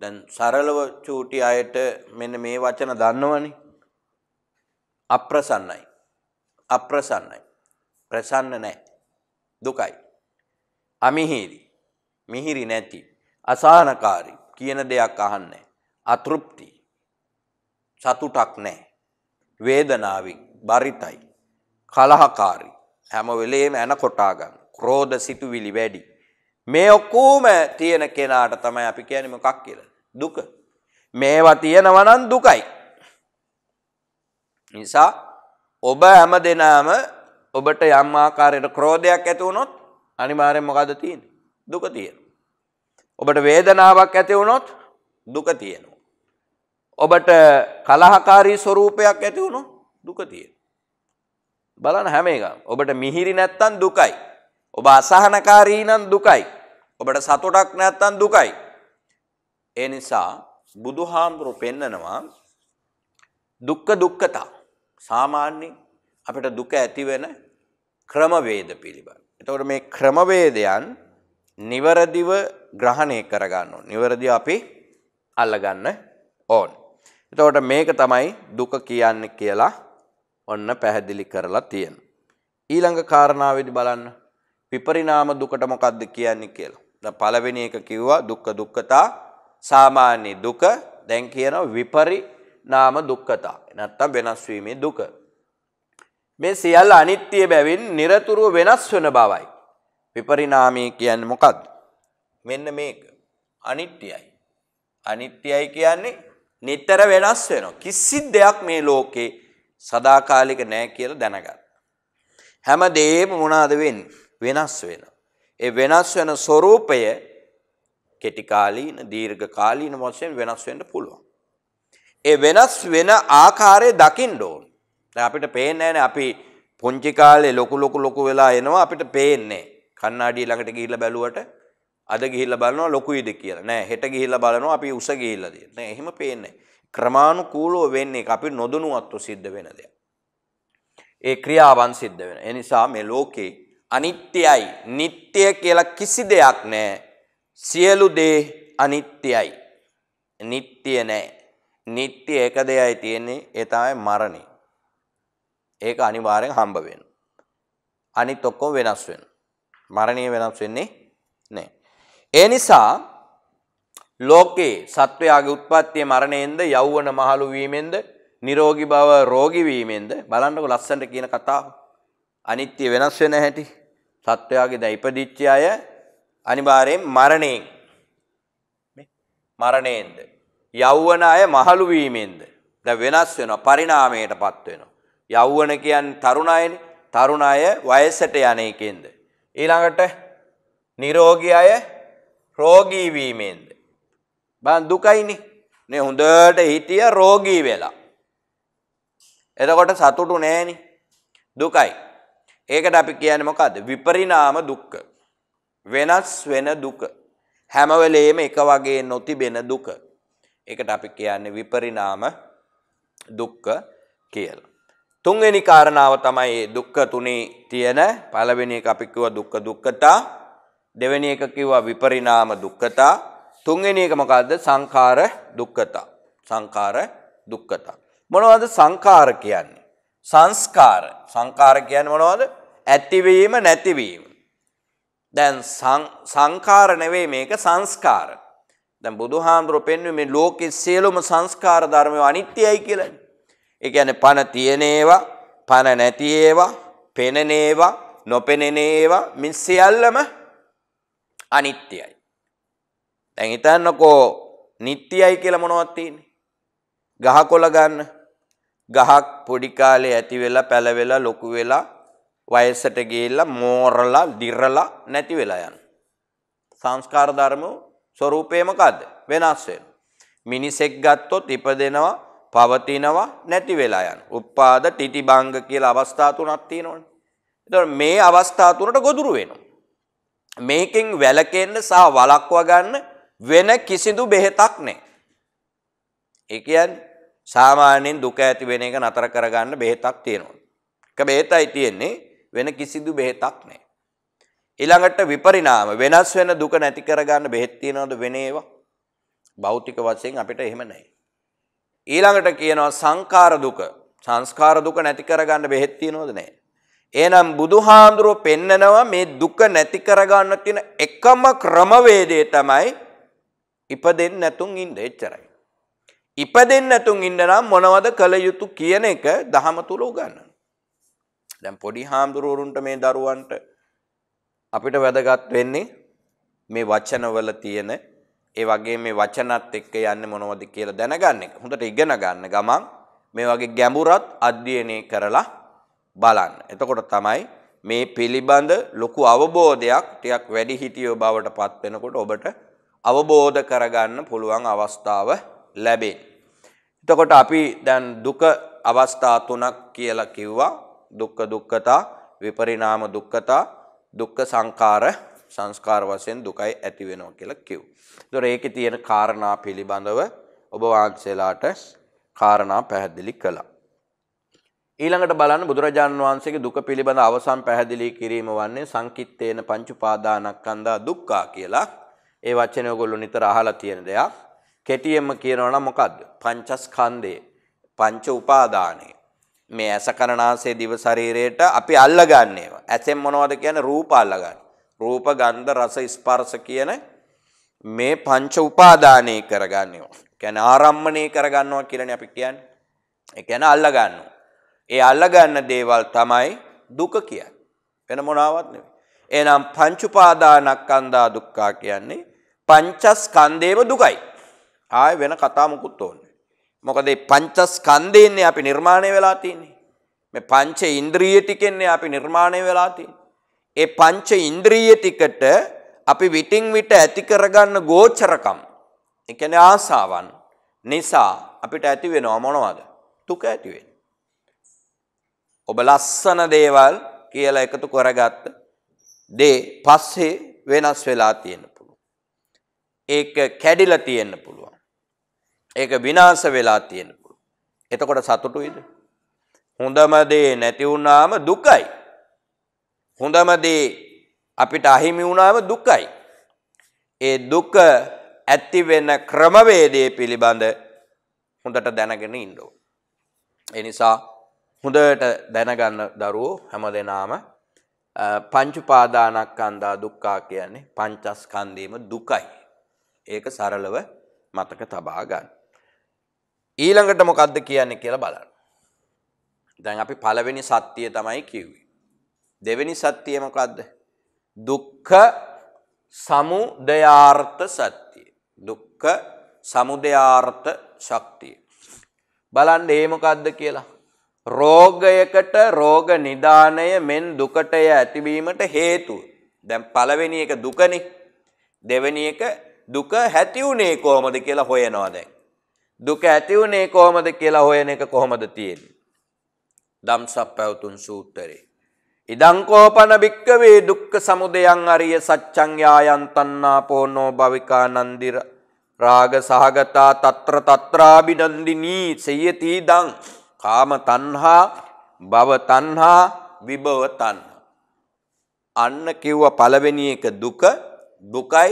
දැන් සරලව චූටි අයට මෙන්න මේ වචන දන්නවනේ. අප්‍රසන්නයි. අප්‍රසන්නයි. ප්‍රසන්න නැහැ. දුකයි. අමිහිරි. මිහිරි නැති. අසහනකාරී කියන දෙයක් අහන්නේ. අතෘප්ති. සතුටක් නැහැ. වේදනාවෙන් බරිතයි. කලහකාරී. හැම වෙලේම එන කොටා ගන්න. ක්‍රෝධ සිතුවිලි වැඩි. මේ ඔක්කෝම තියෙන කෙනාට තමයි අපි කියන්නේ මොකක් කියලා. දුක. මේවා තියෙනවා නම් දුකයි. නිසා ඔබ හැම දිනම ඔබට යම් ආකාරයකට ක්‍රෝධයක් ඇති වුණොත් අනිවාර්යෙන් මොකද තියෙන්නේ? දුක තියෙනවා. ඔබට වේදනාවක් ඇති වුණොත් දුක තියෙනවා. ඔබට කලහකාරී ස්වરૂපයක් ඇති වුණොත් දුක තියෙනවා. බලන්න හැම එකම ඔබට මිහිරි නැත්තම් දුකයි. ඔබ අසහනකාරී නම් දුකයි. ඔබට සතුටක් නැත්තන් දුකයි. ඒ නිසා බුදුහාමුදුරු පෙන්නනවා දුක්ඛ දුක්ඛතා සාමාන්‍ය අපිට දුක ඇති වෙන ක්‍රමවේද පිළිබඳ. එතකොට මේ ක්‍රමවේදයන් නිවරදිව ග්‍රහණය කරගන්න ඕන. නිවරදිව අපි අල්ලගන්න ඕන. එතකොට මේක තමයි දුක කියන්නේ කියලා ඔන්න පැහැදිලි කරලා තියෙනවා. ඊළඟ කාරණාවේදී බලන්න විපරිණාම දුකට මොකද්ද කියන්නේ කියලා. පළවෙනි එක කිව්වා දුක්ඛ දුක්ඛතා සාමාන්‍ය දුක දැන් කියනවා විපරිණාම දුක්ඛතා නැත්තම් වෙනස් වීමේ දුක මේ සියල්ල අනිත්‍ය බැවින් নিরතුරු වෙනස් වෙන බවයි විපරිණාමී කියන්නේ මොකද්ද මෙන්න මේක අනිත්‍යයි අනිත්‍යයි කියන්නේ නිතර වෙනස් වෙනවා කිසි දෙයක් මේ ලෝකේ සදාකාලික නෑ කියලා දැනගන්න හැම දෙයක්ම මොනවාද වෙන්නේ වෙනස් වෙනවා ඒ වෙනස් වෙන ස්වરૂපය කෙටි කාලීන දීර්ඝ කාලීන වශයෙන් වෙනස් වෙන්න පුළුවන්. ඒ වෙනස් වෙන ආකාරය දකින්න ඕන. දැන් අපිට පේන්නේ නැහැ අපි පුංචි කාලේ ලොකු ලොකු ලොකු වෙලා එනවා අපිට පේන්නේ. කණ්ණාඩිය ළඟට ගිහිල්ලා බැලුවට අද ගිහිල්ලා බලනවා ලොකුයිද කියලා. නෑ හෙට ගිහිල්ලා බලනවා අපි උස ගිහිල්ලාද. නෑ එහෙම පේන්නේ ක්‍රමානුකූලව වෙන්නේ අපි නොදනුවත්ව සිද්ධ වෙන දෙයක්. ඒ ක්‍රියාවන් සිද්ධ වෙන. ඒ නිසා මේ ලෝකේ අනිත්‍යයි. නිට්ටය කියලා කිසි දෙයක් නෑ. සියලු දේ අනිත්‍යයි. නිට්ටය නෑ. නිට්ටය එක දෙයයි තියෙන්නේ ඒ තමයි මරණය. ඒක අනිවාර්යෙන් හම්බ වෙනවා. අනිත් ඔක්කොම වෙනස් වෙනවා. මරණය වෙනස් වෙන්නේ නෑ. ඒ නිසා ලෝකේ සත්වයාගේ උත්පත්තිය මරණයෙන්ද යෞවන මහලු වීමෙන්ද නිරෝගී බව රෝගී වීමෙන්ද බලන්නකො ලස්සනට කියන කතාව. අනිත්‍ය වෙනස් වෙන හැටි සත්වයාගේ දැන් ඉපදිච්ච අය අනිවාර්යෙන් මරණයෙන් මරණයෙන්ද යෞවන අය මහලු වීමෙන්ද දැන් වෙනස් වෙනවා පරිණාමයටපත් වෙනවා යෞවන කියන්නේ තරුණ අයනේ තරුණ අය වයසට යන එකෙන්ද ඊළඟට නිරෝගී අය රෝගී වීමෙන්ද බං දුකයිනේ නේ හොඳට හිටිය රෝගී වෙලා එතකොට සතුටු නෑනේ දුකයි ඒකට අපි කියන්නේ මොකද්ද? විපරිණාම දුක්ඛ. වෙනස් වෙන දුක. හැම වෙලේම එක වගේ නොතිබෙන දුක. ඒකට අපි කියන්නේ විපරිණාම දුක්ඛ කියලා. තුන්වෙනි කාරණාව තමයි මේ දුක්ඛ තුනේ තියෙන පළවෙනි එක අපි කිව්වා දුක්ඛ දුක්ඛතා. දෙවෙනි එක කිව්වා විපරිණාම දුක්ඛතා. තුන්වෙනි එක මොකද්ද? සංඛාර දුක්ඛතා. සංඛාර දුක්ඛතා. මොනවද සංඛාර කියන්නේ? සංස්කාර. සංඛාර කියන්නේ මොනවද? ඇතිවීම නැතිවීම. දැන් සංකාර නෙවෙයි මේක සංස්කාර. දැන් බුදුහාඳුරු පෙන්වන්නේ මේ ලෝකේ සියලුම සංස්කාර ධර්මය අනිත්‍යයි කියලා. ඒ කියන්නේ පණ තියෙන ඒවා, පණ නැති ඒවා, පෙනෙන ඒවා, නොපෙනෙන ඒවා මේ සියල්ලම අනිත්‍යයි. දැන් හිතන්නකෝ නිට්ටයයි කියලා මොනවද තියෙන්නේ? ගහකොළ ගන්න. ගහක් පොඩි කාලේ ඇති වෙලා පැල වෙලා ලොකු වෙලා වයසට ගිහිල්ලා මෝරලා දිරලා නැති වෙලා යන සංස්කාර ධර්මෝ ස්වરૂපේ මොකද්ද වෙනස් වෙන මිනිසෙක් ගත්තොත් ඉපදෙනවා පවතිනවා නැති වෙලා යන උපාද ටිටිභංග කියලා අවස්ථා තුනක් තියෙනවනේ එතකොට මේ අවස්ථා තුනට ගොදුරු වෙනවා මේකෙන් වැළකෙන්න සහ වළක්වා ගන්න වෙන කිසිදු බෙහෙතක් නැහැ ඒ කියන්නේ සාමාන්‍යයෙන් දුක ඇති වෙන එක නතර කරගන්න බෙහෙතක් තියෙනවා එක බෙහෙතයි තියෙන්නේ වෙන කිසිදු බෙහෙතක් නැහැ. ඊළඟට විපරිණාම වෙනස් වෙන දුක නැති කරගන්න බෙහෙත් තියනවද වෙන ඒවා? භෞතික වශයෙන් අපිට එහෙම නැහැ. ඊළඟට කියනවා සංකාර දුක සංස්කාර දුක නැති කරගන්න බෙහෙත් තියනවද නැහැ. එහෙනම් බුදුහාඳුරෝ පෙන්නනවා මේ දුක නැති කරගන්න තියෙන එකම ක්‍රමවේදය තමයි ඉපදෙන්නේ නැතුන් ඉන්න එච්චරයි. ඉපදෙන්නේ නැතුන් ඉන්න නම් මොනවද කළ යුතු කියන එක දහම තුල උගන්වනවා. දැන් පොඩි හාමුදුරුවරුන්ට මේ දරුවන්ට අපිට වැදගත් වෙන්නේ මේ වචනවල තියෙන ඒ වගේ මේ වචනත් එක්ක යන්නේ මොනවද කියලා දැනගන්න එක. හොඳට ඉගෙන ගන්න ගමන් මේ වගේ ගැඹුරත් අධ්‍යයනය කරලා බලන්න. එතකොට තමයි මේ පිළිබඳ ලොකු අවබෝධයක් ටිකක් වැඩි හිටියෝ බවට පත් වෙනකොට ඔබට අවබෝධ කරගන්න පුළුවන් අවස්ථාව ලැබේ. එතකොට අපි දැන් දුක අවස්ථා තුනක් කියලා කිව්වා. දුක්ඛ දුක්ඛතා විපරිණාම දුක්ඛතා දුක්ඛ සංඛාර සංස්කාර වශයෙන් දුකයි ඇති වෙනවා කියලා කිව්වා. ඒතොර ඒකේ තියෙන කාරණා පිළිබඳව ඔබ වහන්සේලාට කාරණා පැහැදිලි කළා. ඊළඟට බලන්න බුදුරජාණන් වහන්සේගේ දුක පිළිබඳ අවසන් පැහැදිලි කිරීම වන්නේ සංකිට්ඨේන පංච උපාදානස්කන්ධා දුක්ඛා කියලා. ඒ වචනේ ඔයගොල්ලෝ නිතර අහලා තියෙන දෙයක්. කෙටියෙන්ම කියනවා නම් මොකද්ද? පංචස්කන්ධේ පංච උපාදානය. මේ ඇස කරනාසේ දිව ශරීරයට අපි අල්ලගන්නේ ඒවා. ඇසෙන් මොනවද කියන්නේ රූප අල්ලගන්න. රූප ගන්ධ රස ස්පර්ශ කියන මේ පංච උපාදානේ කරගන්නේ. කියන්නේ ආරම්මණය කරගන්නවා කියලානේ අපි කියන්නේ. ඒ කියන්නේ අල්ලගන්නවා. ඒ අල්ලගන්න දේවල් තමයි දුක කියන්නේ. වෙන මොනවත් නෙවෙයි. එහෙනම් පංච උපාදානස්කන්ධා දුක්ඛා කියන්නේ පංචස්කන්ධේම දුකයි. ආය වෙන කතා මුකුත් ඕනේ. මොකද මේ පංචස්කන්ධයෙන්නේ අපි නිර්මාණය වෙලා තියෙන්නේ. මේ පංච ඉන්ද්‍රිය ටිකෙන්නේ අපි නිර්මාණය වෙලා තියෙන්නේ. ඒ පංච ඉන්ද්‍රිය ටිකට අපි විටින් විට ඇති කරගන්න ගෝචරකම්, ඒ කියන්නේ ආසාවන් නිසා අපිට ඇති වෙනව මොනවද? දුක ඇති වෙනවා. ඔබ ලස්සන දේවල් කියලා එකතු කරගත්ත දේ පස්සේ වෙනස් වෙලා තියෙන පුළුවන්. ඒක කැඩිලා තියෙන්න පුළුවන්. ඒක විනාශ වෙලා තියෙන පුළුවන්. එතකොට සතුටුයිද? හොඳම දේ නැති වුණාම දුකයි. හොඳම දේ අපිට අහිමි වුණාම දුකයි. ඒ දුක ඇති වෙන ක්‍රමවේදයේ පිළිබඳ හොඳට දැනගෙන ඉන්න ඕන. ඒ නිසා හොඳට දැනගන්න දරුවෝ හැමදෙනාම පංච පාදානස්කන්ධා දුක්ඛා කියන්නේ පංචස්කන්ධේම දුකයි. ඒක සරලව මතක තබා ගන්න. ඊළඟට මොකක්ද කියන්නේ කියලා බලන්න. දැන් අපි පළවෙනි සත්‍යය තමයි කිව්වේ. දෙවෙනි සත්‍යය මොකක්ද? දුක්ඛ සමුදයාර්ථ සත්‍යය. දුක්ඛ සමුදයාර්ථ ශක්තිය. බලන්න ඒ මොකක්ද කියලා. රෝගයකට රෝග නිදානය මෙන් දුකටය ඇතිවීමට හේතුව. දැන් පළවෙනි එක දුකනේ. දෙවෙනි එක දුක හැති උනේ කොහොමද කියලා හොයනවා දැන්. දුක ඇති වුණේ කොහොමද කියලා හොයන එක කොහොමද තියෙන්නේ? ධම්සප් පැවතුම් සූත්‍රේ. ඉදං කෝපන භික්කවේ දුක්ඛ සමුදයං අරිය සච්ඡං යායන් තණ්හා පොනෝ භවිකා නන්දිර රාග සහගතා తත්‍ර తත්‍රාබිනන්දිනී සේයති දං කාම තණ්හා භව තණ්හා විභව තණ්හා අන්න කිව්ව පළවෙනි එක දුක දුකයි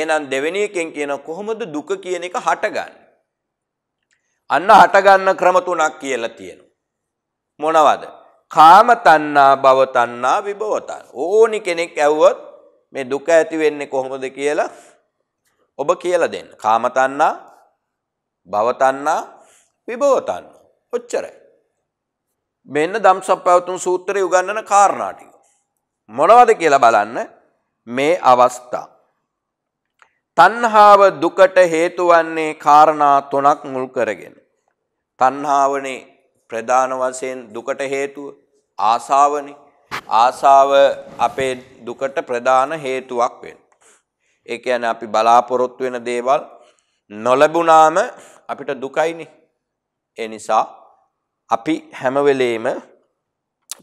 එහෙනම් දෙවෙනි එකෙන් කියන කොහොමද දුක කියන එක හටගන්නේ අන්න හටගන්න ක්‍රම තුනක් කියලා තියෙනවා. මොනවද? කාම තණ්හා, භව තණ්හා, විභව තණ්හා. ඕනි කෙනෙක් ඇහුවොත් මේ දුක ඇති වෙන්නේ කොහොමද කියලා ඔබ කියලා දෙන්න. කාම තණ්හා, භව තණ්හා, විභව තණ්හා. ඔච්චරයි. මෙන්න ධම්සප්පවතුන් සූත්‍රයේ උගන්වන කාරණා ටික. මොනවද කියලා බලන්න මේ අවස්ථා. තණ්හාව දුකට හේතු වන්නේ කාරණා තුනක් මුල් කරගෙන. තණ්හාවනේ ප්‍රධාන වශයෙන් දුකට හේතුව ආසාවනේ. ආසාව අපේ දුකට ප්‍රධාන හේතුවක් වෙනවා. ඒ කියන්නේ අපි බලාපොරොත්තු වෙන දේවල් නොලැබුණාම අපිට දුකයිනේ. ඒ නිසා අපි හැම වෙලෙම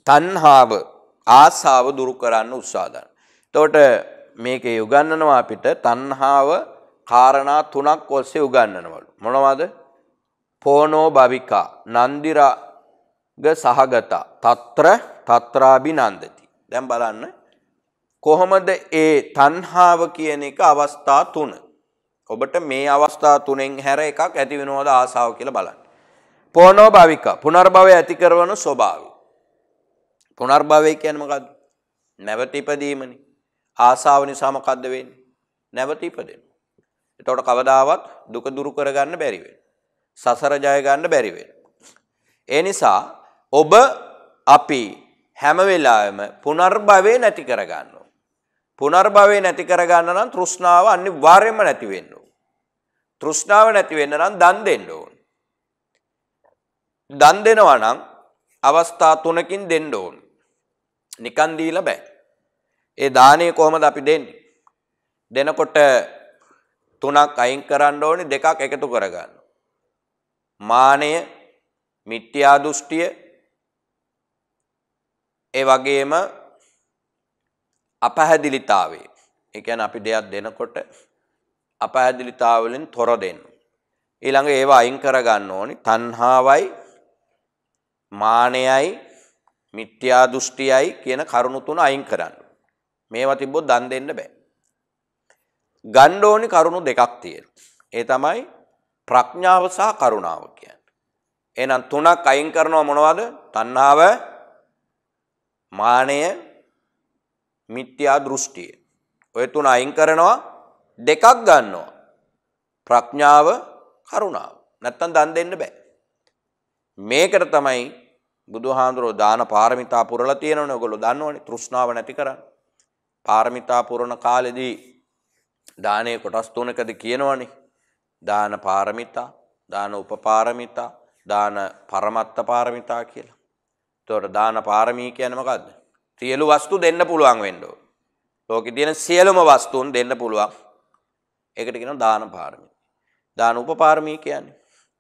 තණ්හාව ආසාව දුරු කරන්න උත්සාහ ගන්න. එතකොට මේකේ උගන්වනවා අපිට තණ්හාව කාරණා තුනක් ඔස්සේ උගන්වනවලු. මොනවද? පෝනෝභවික නන්දිරග සහගත තත්‍ර තත්‍රාබිනන්දති. දැම් බලන්න කොහොමද ඒ තන්හාාව කියන එක අවස්ථා තුන. ඔබට මේ අවස්ථා තුනෙන් හැර එකක් ඇති වෙනෝද ආසාාව කියල බලන්න. පෝනෝභවික පුනර්භවය ඇති කරවනු ස්වභාව. පුනර්භවය කියනමකද නැවතිපදීමනි ආසාාව නිසාම කද්දවෙන් නැවතිපදෙන. එතොට කවදාවත් දුක දුරු කරගන්න බැරිවෙන්. සසර ජය ගන්න බැරි වෙනවා. ඒ නිසා ඔබ අපි හැම වෙලාවෙම පුනර්භවේ නැති කරගන්න ඕන. පුනර්භවේ නැති කරගන්න නම් තෘෂ්ණාව අනිවාර්යයෙන්ම නැති වෙන්න ඕන. තෘෂ්ණාව නැති වෙන්න නම් දන් දෙන්න ඕන. දන් දෙනවා නම් අවස්ථා තුනකින් දෙන්න ඕන. නිකන් දීලා බෑ. ඒ දාණය කොහොමද අපි දෙන්නේ? දෙනකොට තුනක් අයින් කරන්න ඕනේ දෙකක් එකතු කරගන්න. මානය මිත්‍යා දෘෂ්ටිය ඒ වගේම අපහැදිලිතාවේ ඒ කියන්නේ අපි දෙයක් දෙනකොට අපහැදිලිතාව වලින් තොර දෙන්න. ඊළඟ ඒව අයින් කරගන්න ඕනි. තණ්හාවයි මානයයි මිත්‍යා දෘෂ්ටියයි කියන කරුණු තුන අයින් කරන්න. මේවා තිබ්බොත් දන් දෙන්න බෑ. ගන්න ඕනි කරුණු දෙකක් තියෙනවා. ඒ තමයි ප්‍රඥාව සහ කරුණාව කියන්නේ. එහෙනම් තුනක් අයින් කරනවා මොනවද? තණ්හාව, මානය, මිත්‍යා දෘෂ්ටිය. ඔය තුන අයින් කරනවා දෙකක් ගන්නවා. ප්‍රඥාව, කරුණාව. නැත්තම් දන් දෙන්න බෑ. මේකට තමයි බුදුහාඳුරෝ දාන පාරමිතා පුරලා තියෙනවනේ. ඔයගොල්ලෝ දන්නවනේ තෘෂ්ණාව නැති කරන්න. පාරමිතා පුරන කාලෙදී දානයේ කොටස් තුනකද කියනවනේ. දාන පාරමිතා, දාන උපපාරමිතා, දාන පරමත්ත පාරමිතා කියලා. එතකොට දාන පාරමී කියන්නේ මොකද්ද? සියලු වස්තු දෙන්න පුළුවන් වෙන්න ඕන. ලෝකේ තියෙන සියලුම වස්තුන් දෙන්න පුළුවන්. ඒකට කියනවා දාන පාරමී. දාන උපපාරමී කියන්නේ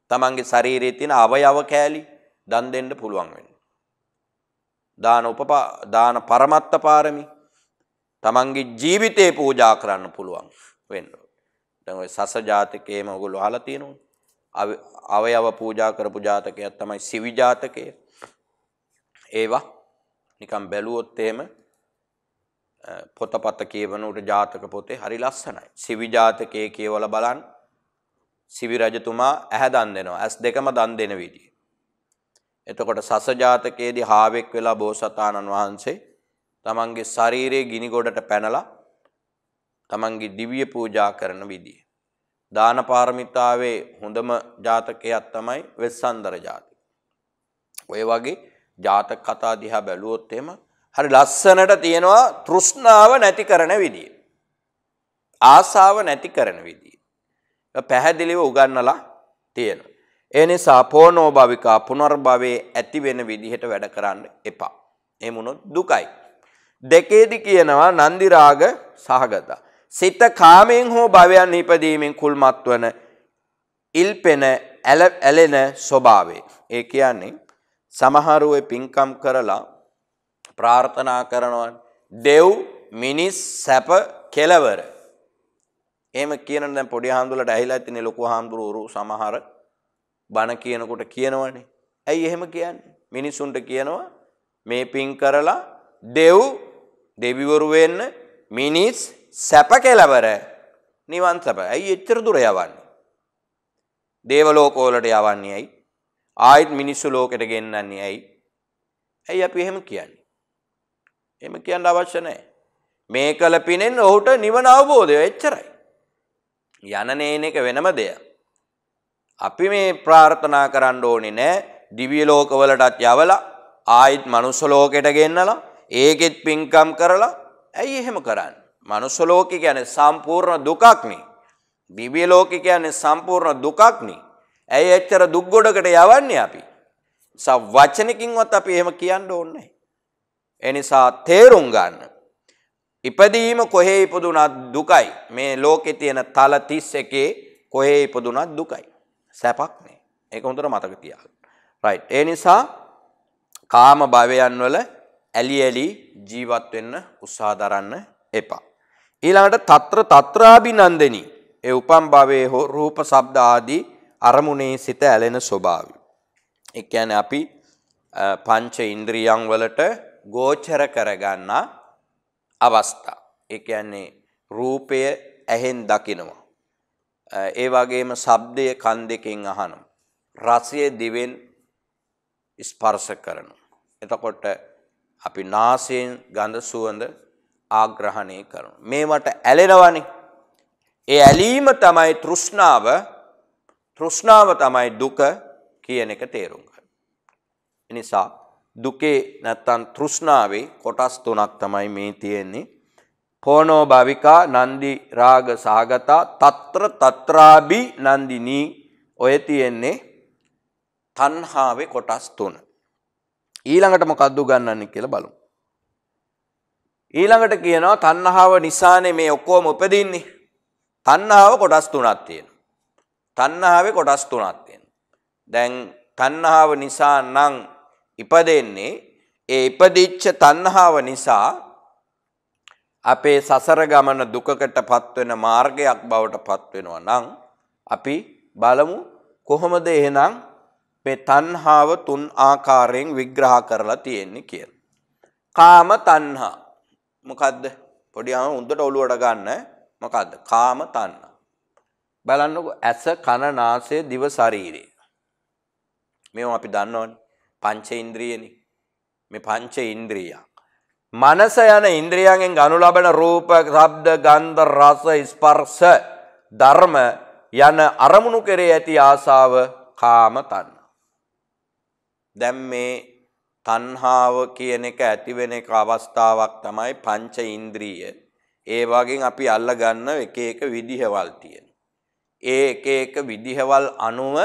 තමන්ගේ ශරීරයේ තියෙන අවයව කෑලි දන් දෙන්න පුළුවන් වෙන්න. දාන උපපා දාන පරමත්ත පාරමී තමන්ගේ ජීවිතේ පූජා කරන්න පුළුවන් වෙන්න. දැන් ওই සස ජාතකයේම ඔයගොල්ලෝ අහලා තියෙනවනේ. අවයව පූජා කරපු ජාතකයක් තමයි සිවි ජාතකය. ඒවා නිකන් බැලුවොත් එහෙම පොතපත කියවන උට ජාතක පොතේ හරි ලස්සනයි. සිවි ජාතකයේ කියවලා බලන්න. සිවි රජතුමා ඇහැ දන් දෙනවා. ඇස් දෙකම දන් දෙන විදිය. එතකොට සස ජාතකයේදී හාවෙක් වෙලා බෝසතාණන් වහන්සේ තමන්ගේ ශරීරයේ ගිනි ගොඩට පැනලා තමන්ගේ දිව්‍ය පූජා කරන විදිය. දාන පාරමිතාවේ හොඳම ජාතකයක් තමයි වෙස්සන්දර ජාතක. ඔය වගේ ජාතක කතා දිහා බැලුවොත් එහෙම හරි ලස්සනට තියෙනවා තෘෂ්ණාව නැති කරන විදිය. ආසාව නැති කරන විදිය. පැහැදිලිව උගන්නලා තියෙනවා. ඒ නිසා පොනෝ භවිකා පුනර්භවයේ ඇති වෙන විදිහට වැඩ කරන්න එපා. එහෙම දුකයි. දෙකේදි කියනවා නන්දි රාග සහගතා. සිත කාමයෙන් හෝ භවයන් ඉපදීමෙන් කුල්මත් වන ඉල්පෙන ඇලෙන ස්වභාවේ. ඒ කියන්නේ සමහරුව පින්කම් කරලා ප්‍රාර්ථනා කරනවා දෙව් මිනිස් සැප කෙලවර. එහෙම කියන දැන් පොඩි හාමුදුරලට ඇහිලා තියෙන ලොකු හාමුදුරු සමහර බණ කියනකොට කියනවනේ. ඇයි එහෙම කියන්නේ? මිනිසුන්ට කියනවා මේ පින් කරලා දෙව් දෙවිවරු වෙන්න මිනිස් සැප කෙලවර නිවන් සැප. ඇයි එච්චර දුර යවන්නේ? දේව ලෝකවලට යවන්නේ ඇයි? ආයෙත් මිනිස්සු ලෝකෙට ගෙන්නන්නේ ඇයි? ඇයි අපි එහෙම කියන්නේ? එහෙම කියන්න අවශ්‍ය නැහැ. මේ කල පිනෙන් ඔහුට නිවන අවබෝධය එච්චරයි. යන නේන එක වෙනම දෙයක්. අපි මේ ප්‍රාර්ථනා කරන්න ඕනේ නෑ දිව්‍ය ලෝකවලටත් යවලා ආයෙත් මනුස්ස ලෝකෙට ගෙන්නලා ඒකෙත් පින්කම් කරලා ඇයි එහෙම කරන්නේ? මනුස්ස ලෝකෙ කියන්නේ සම්පූර්ණ දුකක්නේ. දිව්‍ය ලෝකෙ කියන්නේ සම්පූර්ණ දුකක්නේ. ඇයි එච්චර දුක් ගොඩකට යවන්නේ අපි? සව වචනකින්වත් අපි එහෙම කියන්න ඕනේ ඒ නිසා තේරුම් ගන්න. ඉපදීම කොහේ ඉපදුනත් දුකයි. මේ ලෝකේ තියෙන තල 31 කොහේ ඉපදුනත් දුකයි. සැපක් නෑ. ඒක හොඳට මතක තියාගන්න. රයිට්. ඒ නිසා කාම භවයන් වල ඇලි ඇලි ජීවත් වෙන්න උත්සාහ දරන්න එපා. ඊළඟට తත්‍ර తත්‍රාබිනන්දෙනි ඒ උපම් භවයේ හෝ රූප ශබ්ද ආදී අරමුණේ සිත ඇලෙන ස්වභාවය. ඒ කියන්නේ අපි පංච ඉන්ද්‍රියන් වලට ගෝචර කරගන්න අවස්ථා. ඒ කියන්නේ රූපය ඇහෙන් දකිනවා. ඒ වගේම ශබ්දය කන් දෙකෙන් අහනවා. රසය දිවෙන් ස්පර්ශ කරනවා. එතකොට අපි නාසයෙන් ගඳ සුවඳ ආග්‍රහණය කරන. මේවට ඇලෙනවනේ. ඒ ඇලීම තමයි තෘෂ්ණාව. තෘෂ්ණාව තමයි දුක කියන එක තේරුම් ගන්න. එනිසා දුකේ නැත්තම් තෘෂ්ණාවේ කොටස් තුනක් තමයි මේ තියෙන්නේ. පොනෝ භවිකා නන්දි රාග සහගතා తත්‍ර తත්‍රාබි නන්දිනී ඔය තියෙන්නේ තණ්හාවේ කොටස් තුන. ඊළඟට මොකද්ද උගන්වන්නේ කියලා බලමු. ඊළඟට කියනවා තණ්හාව නිසානේ මේ ඔක්කොම උපදින්නේ. තණ්හාව කොටස් තුනක් තියෙනවා. තණ්හාවේ කොටස් තුනක් තියෙනවා. දැන් තණ්හාව නිසා නම් ඉපදෙන්නේ ඒ ඉපදිච්ච තණ්හාව නිසා අපේ සසර ගමන දුකකටපත් වෙන මාර්ගයක් බවටපත් වෙනවා නම් අපි බලමු කොහොමද එහෙනම් මේ තණ්හාව තුන් ආකාරයෙන් විග්‍රහ කරලා තියෙන්නේ කියලා. කාම තණ්හා මොකද්ද? පොඩි ආම හොඳට ඔළුවට ගන්න. මොකද්ද? කාම තණ්හා. බලන්නකෝ ඇස කන නාසය දිව ශරීරය. මේවා අපි දන්නවනේ. පංච ඉන්ද්‍රියනේ. මේ පංච ඉන්ද්‍රිය. මනස යන ඉන්ද්‍රියයන්ගෙන් ගනු ලබන රූප, ශබ්ද, ගන්ධ, රස, ස්පර්ශ, ධර්ම යන අරමුණු කෙරේ ඇති ආසාව කාම තණ්හා. දැන් මේ තණ්හාව කියන එක ඇති වෙන එක අවස්ථාවක් තමයි පංච ඉන්ද්‍රිය. ඒ වගේ අපි අල්ල ගන්න එක එක විදිහවල් තියෙන. ඒ එක එක විදිහවල් අනුව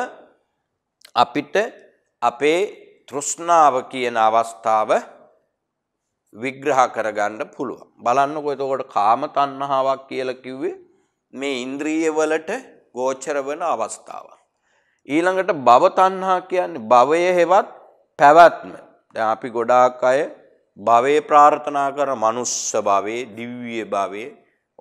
අපිට අපේ තෘෂ්ණාව කියන අවස්ථාව විග්‍රහ කරගන්න පුළුවන්. බලන්නකෝ එතකොට කාම තණ්හාවක් කියලා කිව්වේ මේ ඉන්ද්‍රියවලට ගෝචර වෙන අවස්ථාවක්. ඊළඟට භව තණ්හා කියන්නේ භවය හෙවත් පැවැත්ම දැන් අපි ගොඩාක් අය භවයේ ප්‍රාර්ථනා කර මනුස්ස භවයේ දිව්‍ය භවයේ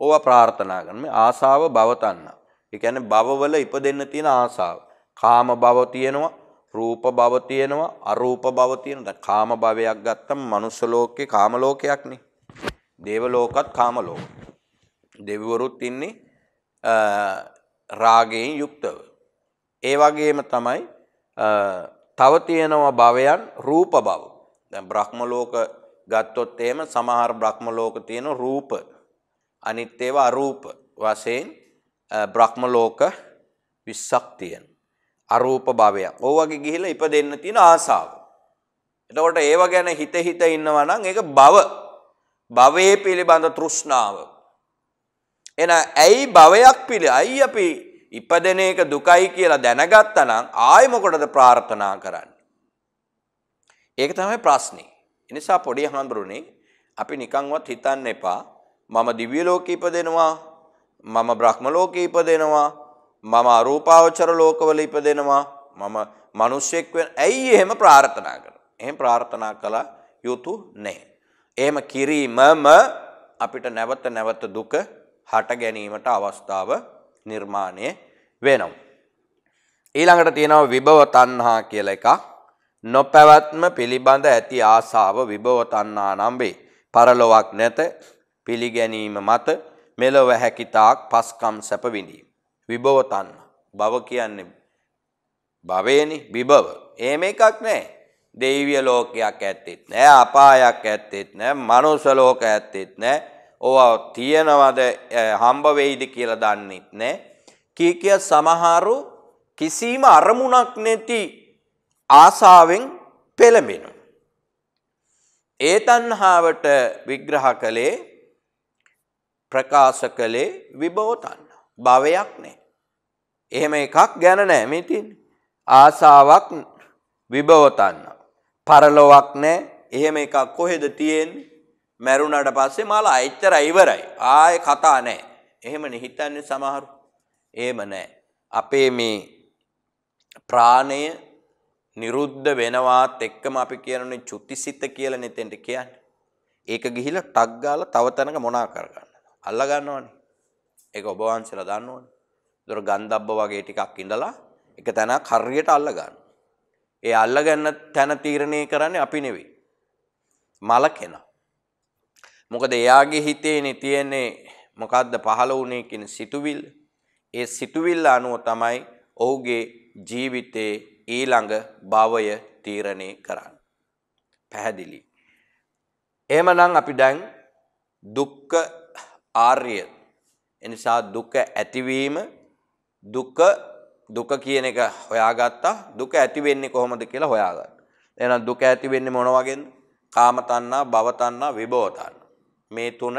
ඕවා ප්‍රාර්ථනා කරන මේ ආසාව භවතන්න. ඒ කියන්නේ භවවල ඉපදෙන්න තියෙන ආසාව. කාම භව තියෙනවා, රූප භව තියෙනවා, අරූප භව තියෙනවා. කාම භවයක් ගත්තම මනුස්ස ලෝකේ කාම ලෝකයක් නේ. දේව ලෝකත් කාම ලෝක. දෙවිවරුත් ඉන්නේ රාගයෙන් යුක්තව. ඒ වගේම තමයි තව තියෙනවා භවයන් රූප භව. දැන් බ්‍රහ්ම ලෝක ගත්තොත් එහෙම සමහර බ්‍රහ්ම ලෝක තියෙන රූප අනිත් ඒවා අරූප වශයෙන් බ්‍රහ්ම ලෝක 20ක් තියෙන. අරූප භවය. ඕ වගේ ගිහිලා ඉපදෙන්න තියෙන ආසාව. එතකොට ඒව ගැන හිත හිත ඉන්නවා නම් ඒක භව. භවයේ පිළිබඳ තෘෂ්ණාව. එන ඇයි භවයක් පිළි අයි අපි ඉපදෙන එක දුකයි කියලා දැනගත්තා නම් ආයෙ මොකටද ප්‍රාර්ථනා කරන්නේ? ඒක තමයි ප්‍රශ්නේ. ඒ නිසා පොඩි හාමුදුරනේ අපි නිකන්වත් හිතන්න එපා මම දිව්‍ය ලෝකේ ඉපදෙනවා මම බ්‍රහ්ම ලෝකේ ඉපදෙනවා මම අරූපාවචර ලෝකවල ඉපදෙනවා මම මිනිස්සෙක් වෙන ඇයි එහෙම ප්‍රාර්ථනා කරන්නේ? එහෙම ප්‍රාර්ථනා කළා යුතු නැහැ. එහෙම කිරීමම අපිට නැවත නැවත දුක හට ගැනීමට අවස්ථාව නිර්මාණය වෙනවා. ඊළඟට තියෙනවා විභව තණ්හා කියලා එකක්. නොපැවැත්ම පිළිබඳ ඇති ආසාව විභව තණ්හා නම් වේ. පරලොවක් නැත පිළිගැනීම මත මෙලොව හැකිතාක් පස්කම් සැප විඳීම. විභව තණ්හා. භව කියන්නේ භවේනි විභව. එහෙම එකක් නැහැ. දෙවිය ලෝකයක් ඇත්තෙත් නැහැ. අපායක් ඇත්තෙත් නැහැ. මනුෂ්‍ය ලෝක ඇත්තෙත් නැහැ. ඕවා තියෙනවද හම්බ වෙයිද කියලා දන්නෙත් නෑ. කීකිය සමහරු කිසිම අරමුණක් නැති ආසාවෙන් පෙළඹෙනු. ඒ තණ්හාවට විග්‍රහ කළේ ප්‍රකාශ කළේ විභව තණ්හා. භවයක් නැහැ. එහෙම එකක් ගැන නැහැ මේ තියෙන්නේ. ආසාවක් විභව තණ්හා. පරලොවක් නැහැ. එහෙම එකක් කොහෙද තියෙන්නේ? මැරුණට පස්සේ මාලා එච්චර ඉවරයි. ආයෙ කතා නැහැ. එහෙමනේ හිතන්නේ සමහරු. එහෙම නැහැ. අපේ මේ ප්‍රාණය නිරුද්ධ වෙනවාත් එක්කම අපි කියන්නේ චුතිසිත කියලා නෙතෙන්ට කියන්නේ. ඒක ගිහිලා ටක් ගාලා තව තැනක මොනා කරගන්න. අල්ලා ගන්නවනේ. ඒක ඔබ වහන්සේලා දන්නවනේ. ඒතර ගන්ධබ්බ වගේ ටිකක් ඉඳලා එක තැනක් හරියට අල්ලා ගන්න. ඒ අල්ලා ගන්න තැන තීරණය කරන්නේ අපි නෙවෙයි. මල කෙනා. මොකද එයාගේ හිතේනේ තියෙන්නේ මොකද්ද පහළ වුණේ කියන සිතුවිල්ල. ඒ සිතුවිල්ල අනුව තමයි ඔහුගේ ජීවිතේ ඊළඟ භවය තීරණය කරන්න. පැහැදිලි. එහෙමනම් අපි දැන් දුක්ඛ ආර්ය එනිසා දුක ඇතිවීම දුක දුක කියන එක හොයාගත්තා දුක ඇති වෙන්නේ කොහොමද කියලා හොයාගත්තා. එහෙනම් දුක ඇති වෙන්නේ මොන වගේද? කාම තණ්හා, භව තණ්හා, විභව තණ්හා. මේ තුන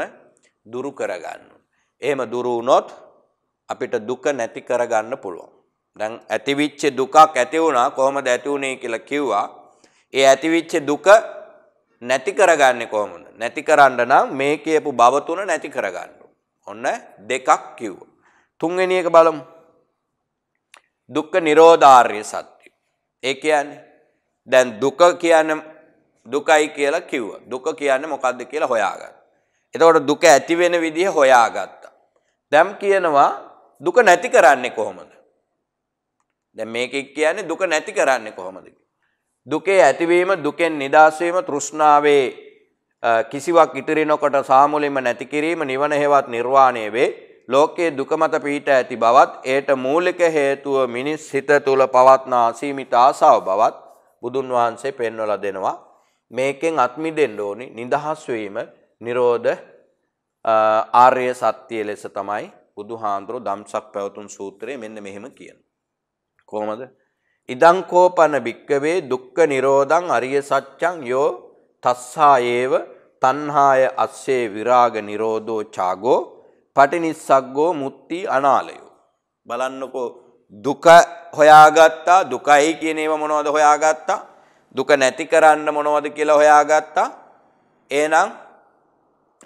දුරු කරගන්න. එහෙම දුරු වුණොත් අපිට දුක නැති කරගන්න පුළුවන්. දැන් ඇතිවිච්ච දුකක් ඇති වුණා කොහොමද ඇති වුණේ කියලා කිව්වා. ඒ ඇතිවිච්ච දුක නැති කරගන්නේ කොහොමද? නැති කරන්න නම් මේ කියපු භව තුන නැති කරගන්න. ඔන්න දෙකක් කිව්වා. තුන්වෙනි එක බලමු. දුක්ඛ නිරෝධාර්ය සත්‍ය. ඒ කියන්නේ දැන් දුක කියන්නේ දුකයි කියලා කිව්වා. දුක කියන්නේ මොකද්ද කියලා හොයාගන්න. එතකොට දුක ඇති වෙන විදිහ හොයාගත්තා. දැන් කියනවා දුක නැති කරන්නේ කොහොමද? දැන් මේකෙ කියන්නේ දුක නැති කරන්නේ කොහොමද දුකේ ඇතිවීම දුකෙන් නිදහස් වීම තෘෂ්ණාවේ කිසිවක් ඉතිරි නොකොට සාමුලින්ම නැති කිරීම නිවන හේවත් නිර්වාණය වේ. ලෝකයේ දුක මත පිහිට ඇති බවත් ඒට මූලික හේතුව මිනිස් හිත තුල පවත්නා අසීමිත ආසාව බවත් බුදුන් වහන්සේ පෙන්වලා දෙනවා. මේකෙන් අත්මිදෙන්න ඕනි නිදහස් වීම නිරෝධ ආර්ය සත්‍යය ලෙස තමයි බුදුහාඳුරු දම්සක් පැවතුම් සූත්‍රයේ මෙන්න මෙහෙම කියන. කොහොමද? ඉදං කෝපන භික්කවේ දුක්ඛ නිරෝධං අරිය සත්‍යං යෝ තස්සා ඒව තණ්හාය අස්සේ විරාග නිරෝධෝ චාගෝ පටිනිස්සග්ගෝ මුත්‍ති අනාලයෝ බලන්නකෝ දුක හොයාගත්තා දුකයි කියන ඒවා මොනවද හොයාගත්තා දුක නැති කරන්න මොනවද කියලා හොයාගත්තා එහෙනම්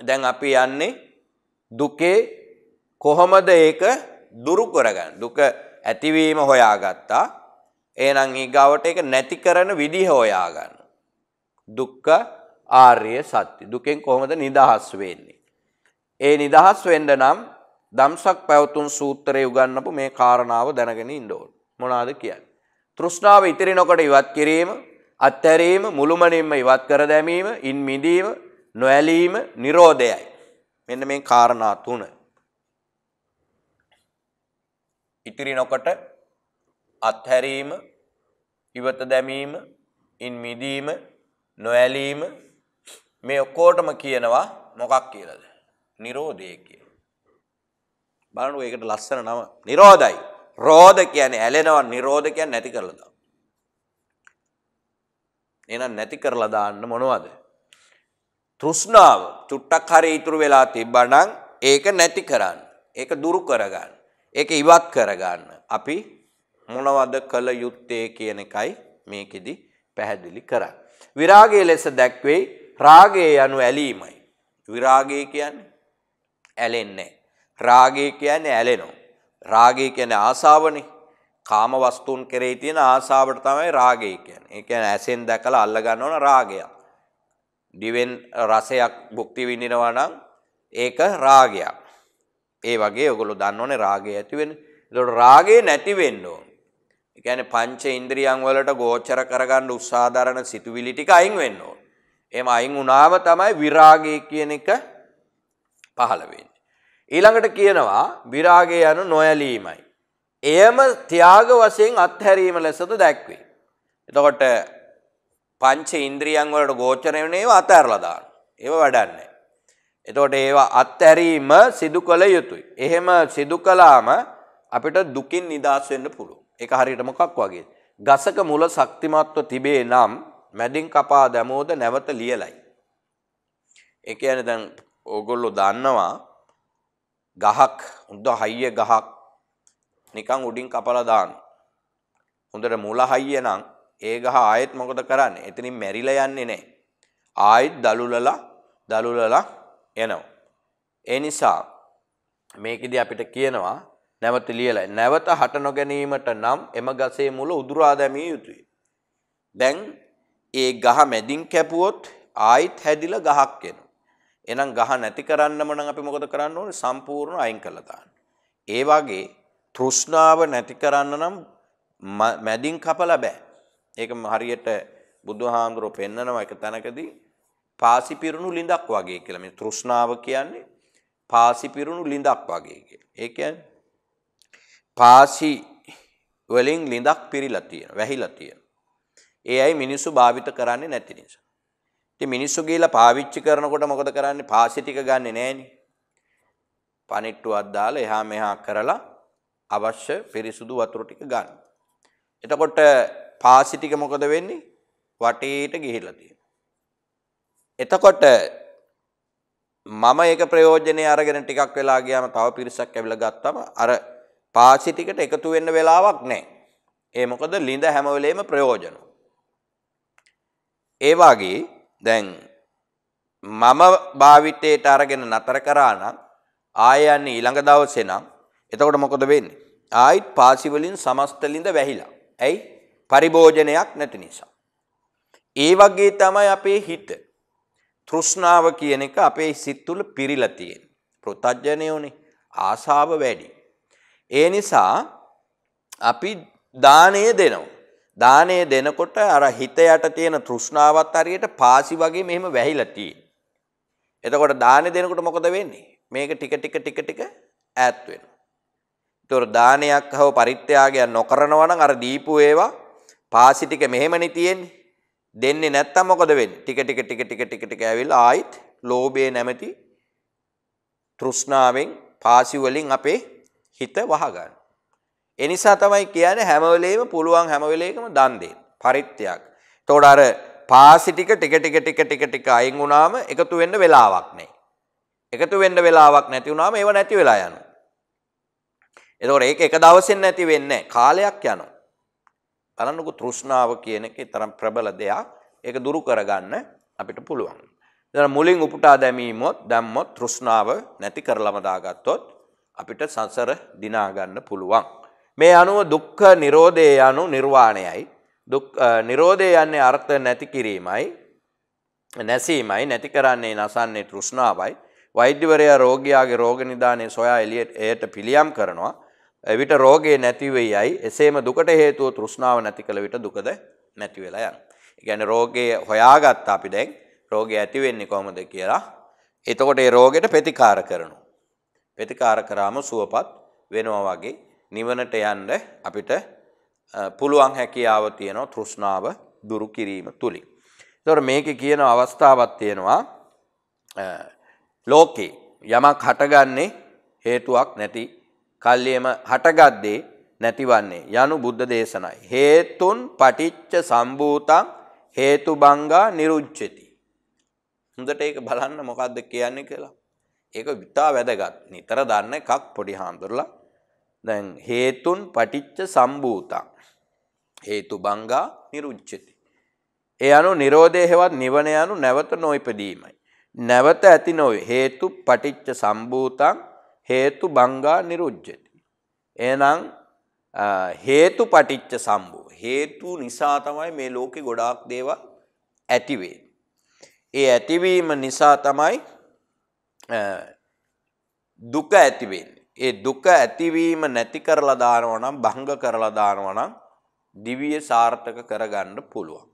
දැන් අපි යන්නේ දුකේ කොහොමද ඒක දුරු කරගන්න දුක ඇතිවීම හොයාගත්තා එහෙනම් ඊගාවට ඒක නැති කරන විදිහ හොයාගන්න දුක්ඛ ආර්ය සත්‍ය දුකෙන් කොහොමද නිදහස් වෙන්නේ ඒ නිදහස් වෙන්න නම් දම්සක් පැවතුම් සූත්‍රය උගන්නපු මේ කාරණාව දැනගෙන ඉන්න ඕන මොනවාද කියන්නේ තෘෂ්ණාව ඉතිරි නොකොට ඉවත් කිරීම අත්හැරීම මුළුමනින්ම ඉවත් කර දැමීම ඉන් මිදීම නොඇලීම නිරෝධයයි. මෙන්න මේ කාරණා තුන. ඉතිරි නොකොට අත්හැරීම, ඉවත දැමීම, ඉන් මිදීම, නොඇලීම මේ ඔක්කොටම කියනවා මොකක් කියලාද? නිරෝධය කියලා. බලන්න ඒකට ලස්සන නම නිරෝධයි. රෝධ කියන්නේ ඇලෙනවා, නිරෝධ කියන්නේ නැති කරලා දානවා. එහෙනම් නැති කරලා දාන්න මොනවද? තෘෂ්ණාව චුට්ටක් හරි ඉතුරු වෙලා තිබ්බනම් ඒක නැති කරන්න. ඒක දුරු කරගන්න. ඒක ඉවත් කරගන්න. අපි මොනවද කළ යුත්තේ කියන එකයි මේකෙදි පැහැදිලි කරන්නේ. විරාගයේ ලෙස දැක්වේ රාගයේ යනු ඇලීමයි. විරාගය කියන්නේ ඇලෙන්නේ. රාගය කියන්නේ ඇලෙනවා. රාගය කියන්නේ ආසාවනේ. කාම වස්තුන් කෙරෙහි තියෙන ආසාවට තමයි රාගය කියන්නේ. ඒ කියන්නේ ඇසෙන් දැකලා අල්ල ගන්නවන රාගයක්. දිවෙන් රසයක් භුක්ති විඳිනවා නම් ඒක රාගයක්. ඒ වගේ ඔයගොල්ලෝ දන්නෝනේ රාගය ඇති වෙන්නේ. ඒතකොට රාගය නැති වෙන්න ඕන. ඒ කියන්නේ පංච ඉන්ද්‍රියන් වලට ගෝචර කරගන්න උත්සාහ දරන සිතුවිලි ටික අයින් වෙන්න ඕන. එහෙම අයින් වුණාම තමයි විරාගය කියන එක පහළ වෙන්නේ. ඊළඟට කියනවා විරාගය යනු නොයලීමයි. එයම ත්‍යාග වශයෙන් අත්හැරීම ලෙසද දැක්වේ. එතකොට පංච ඉන්ද්‍රියන් වලට ගෝචර වෙන ඒවා අතහැරලා දාන්න. ඒව වැඩන්නේ. එතකොට ඒවා අත්හැරීම සිදු කළ යුතුයි. එහෙම සිදු කළාම අපිට දුකින් නිදහස් වෙන්න පුළුවන්. ඒක හරියට මොකක් වගේද? ගසක මුල ශක්තිමත්ව තිබේ නම් මැදින් කපා දැමෝද නැවත ලියලයි. ඒ කියන්නේ දැන් ඕගොල්ලෝ දන්නවා ගහක් හොඳ හයිය ගහක් නිකන් උඩින් කපලා දාන. හොඳට මුල හයිය නම් ඒ ගහ ආයෙත් මොකද කරන්නේ? එතනින් මැරිලා යන්නේ නැහැ. ආයෙත් දලුලලා දලුලලා එනවා. ඒ නිසා මේකෙදි අපිට කියනවා නැවත ලියලා නැවත හට නොගැනීමට නම් එම ගසේ මුල උදුරා දැමිය යුතුය. දැන් ඒ ගහ මැදින් කැපුවොත් ආයෙත් හැදිලා ගහක් එනවා. එහෙනම් ගහ නැති කරන්නම නම් අපි මොකද කරන්න ඕනේ? සම්පූර්ණ අයින් කරලා දාන්න. ඒ වගේ තෘෂ්ණාව නැති කරන්න නම් මැදින් කපලා බෑ. ඒකම හරියට බුදුහාඳුරෝ පෙන්නනවා එක තැනකදී පාසිපිරුණු ලිඳක් වගේ කියලා. මේ තෘෂ්ණාව කියන්නේ පාසිපිරුණු ලිඳක් වගේ කියලා. ඒ කියන්නේ පාසි වලින් ලිඳක් පිරීලා තියෙන, වැහිලා තියෙන. ඒ අය මිනිස්සු භාවිත කරන්නේ නැති නිසා. ඉතින් මිනිස්සු ගිහලා පාවිච්චි කරනකොට මොකද කරන්නේ? පාසි ටික ගන්නෙ නෑනේ. පණිට්ටුවක් දාලා එහා මෙහා කරලා අවශ්‍ය පිරිසුදු වතුර ටික ගන්න. එතකොට පාසි ටික මොකද වෙන්නේ? වටේට ගිහිලා තියෙනවා. එතකොට මම ඒක ප්‍රයෝජනේ අරගෙන ටිකක් වෙලා ගියාම තව පිරිසක් ඇවිල්ලා ගත්තම අර පාසි ටිකට එකතු වෙන්න වෙලාවක් නැහැ. ඒ මොකද ලිඳ හැම වෙලෙම ප්‍රයෝජන. ඒ වගේ දැන් මම භාවිතයට අරගෙන නතර කරා නම් ආය යන්නේ ඊළඟ දවසේ නම් එතකොට මොකද වෙන්නේ? ආයිත් පාසි වලින් සමස්ත ලිඳ වැහිලා. ඇයි? පරිභෝජනයක් නැති නිසා. ඒ වගේ තමයි අපේ හිත. තෘෂ්ණාව කියන එක අපේ සිත් තුළ පිරීලා තියෙන. ප්‍රත්‍යඥයෝනේ ආශාව වැඩි. ඒ නිසා අපි දානය දෙනවා. දානය දෙනකොට අර හිත යට තියෙන තෘෂ්ණාවත් හරියට පාසි වගේ මෙහෙම වැහිලා තියෙන. එතකොට දානය දෙනකොට මොකද වෙන්නේ? මේක ටික ටික ටික ටික ඈත් වෙනවා. ඒතොර දානයක් හව පරිත්‍යාගයක් නොකරනවා නම් අර දීපු ඒවා පාසි ටික මෙහෙමනේ තියෙන්නේ. දෙන්නේ නැත්තම් මොකද වෙන්නේ? ටික ටික ටික ටික ටික ටික ඇවිල්ලා ආයිත් ලෝභයේ නැමැති තෘෂ්ණාවෙන් පාසි වලින් අපේ හිත වහගන්න. ඒ නිසා තමයි කියන්නේ හැම වෙලේම පුළුවන් හැම වෙලේකම දන් දෙන්න. පරිත්‍යාග. එතකොට අර පාසි ටික ටික ටික ටික ටික ටික අයින් වුණාම එකතු වෙන්න වෙලාවක් නැහැ. එකතු වෙන්න වෙලාවක් නැති වුණාම ඒව නැති වෙලා යනවා. එතකොට ඒක එක දවසින් නැති වෙන්නේ නැහැ. කාලයක් යනවා. බලන්නකො තෘෂ්ණාව කියන එකේ තරම් ප්‍රබල දෙයක්. ඒක දුරු කරගන්න අපිට පුළුවන්. දැන් මුලින් උපුටා දැමීමොත් දැම්මොත් තෘෂ්ණාව නැති කරලම දාගත්තොත් අපිට සංසර දිනා ගන්න පුළුවන්. මේ අනුව දුක්ඛ නිරෝධය යනු නිර්වාණයයි. දුක් නිරෝධය යන්නේ අර්ථ නැති කිරීමයි නැසීමයි නැති කරන්නේ නසන්නේ තෘෂ්ණාවයි. වෛද්‍යවරයා රෝගියාගේ රෝග නිදානය සොයා එළියට එයට පිළියම් කරනවා. එවිට රෝගේ නැති වෙයයි එසේම දුකට හේතුව තෘෂ්ණාව නැති කල විට දුකද නැති වෙලා යනවා. ඒ කියන්නේ රෝගය හොයාගත්ත අපි දැන් රෝගය ඇති වෙන්නේ කොහොමද කියලා. එතකොට ඒ රෝගයට ප්‍රතිකාර කරනවා. ප්‍රතිකාර කරාම සුවපත් වෙනවා වගේ නිවනට යන්න අපිට පුළුවන් හැකියාව තියෙනවා තෘෂ්ණාව දුරු කිරීම තුලින්. ඒතකොට මේකේ කියන අවස්ථාවක් තියෙනවා ලෝකේ යමක් හටගන්නේ හේතුවක් නැති කල්ලියම හටගද්දී නැතිවන්නේ යනු බුද්ධ දේශනයි. හේතුන් පටිච්ච සම්භූතං හේතු බංගා නිරුච්චති. හොඳට ඒක බලන්න මොකක්ද කියන්නේ කියලා. ඒක විතා වැදගත්. නිතර දන්න එකක් පොඩි හාමුදුරලා. දැන් හේතුන් පටිච්ච සම්භූතං හේතු බංගා නිරුච්චති. ඒ අනු නිරෝධය හෙවත් නිවන යනු නැවත නොයිපදීමයි. නැවත ඇති නොවේ හේතු පටිච්ච සම්භූතං හේතු බංගා නිරුජ්ජති. එනම් හේතු පටිච්ච සම්බෝ. හේතු නිසා තමයි මේ ලෝකෙ ගොඩාක් දේවල් ඇතිවේ. ඒ ඇතිවීම නිසා තමයි දුක ඇතිවෙන්නේ. ඒ දුක ඇතිවීම නැති කරලා දානවා නම් භංග කරලා දානවා නම් දිව්‍ය සාර්ථක කරගන්න පුළුවන්.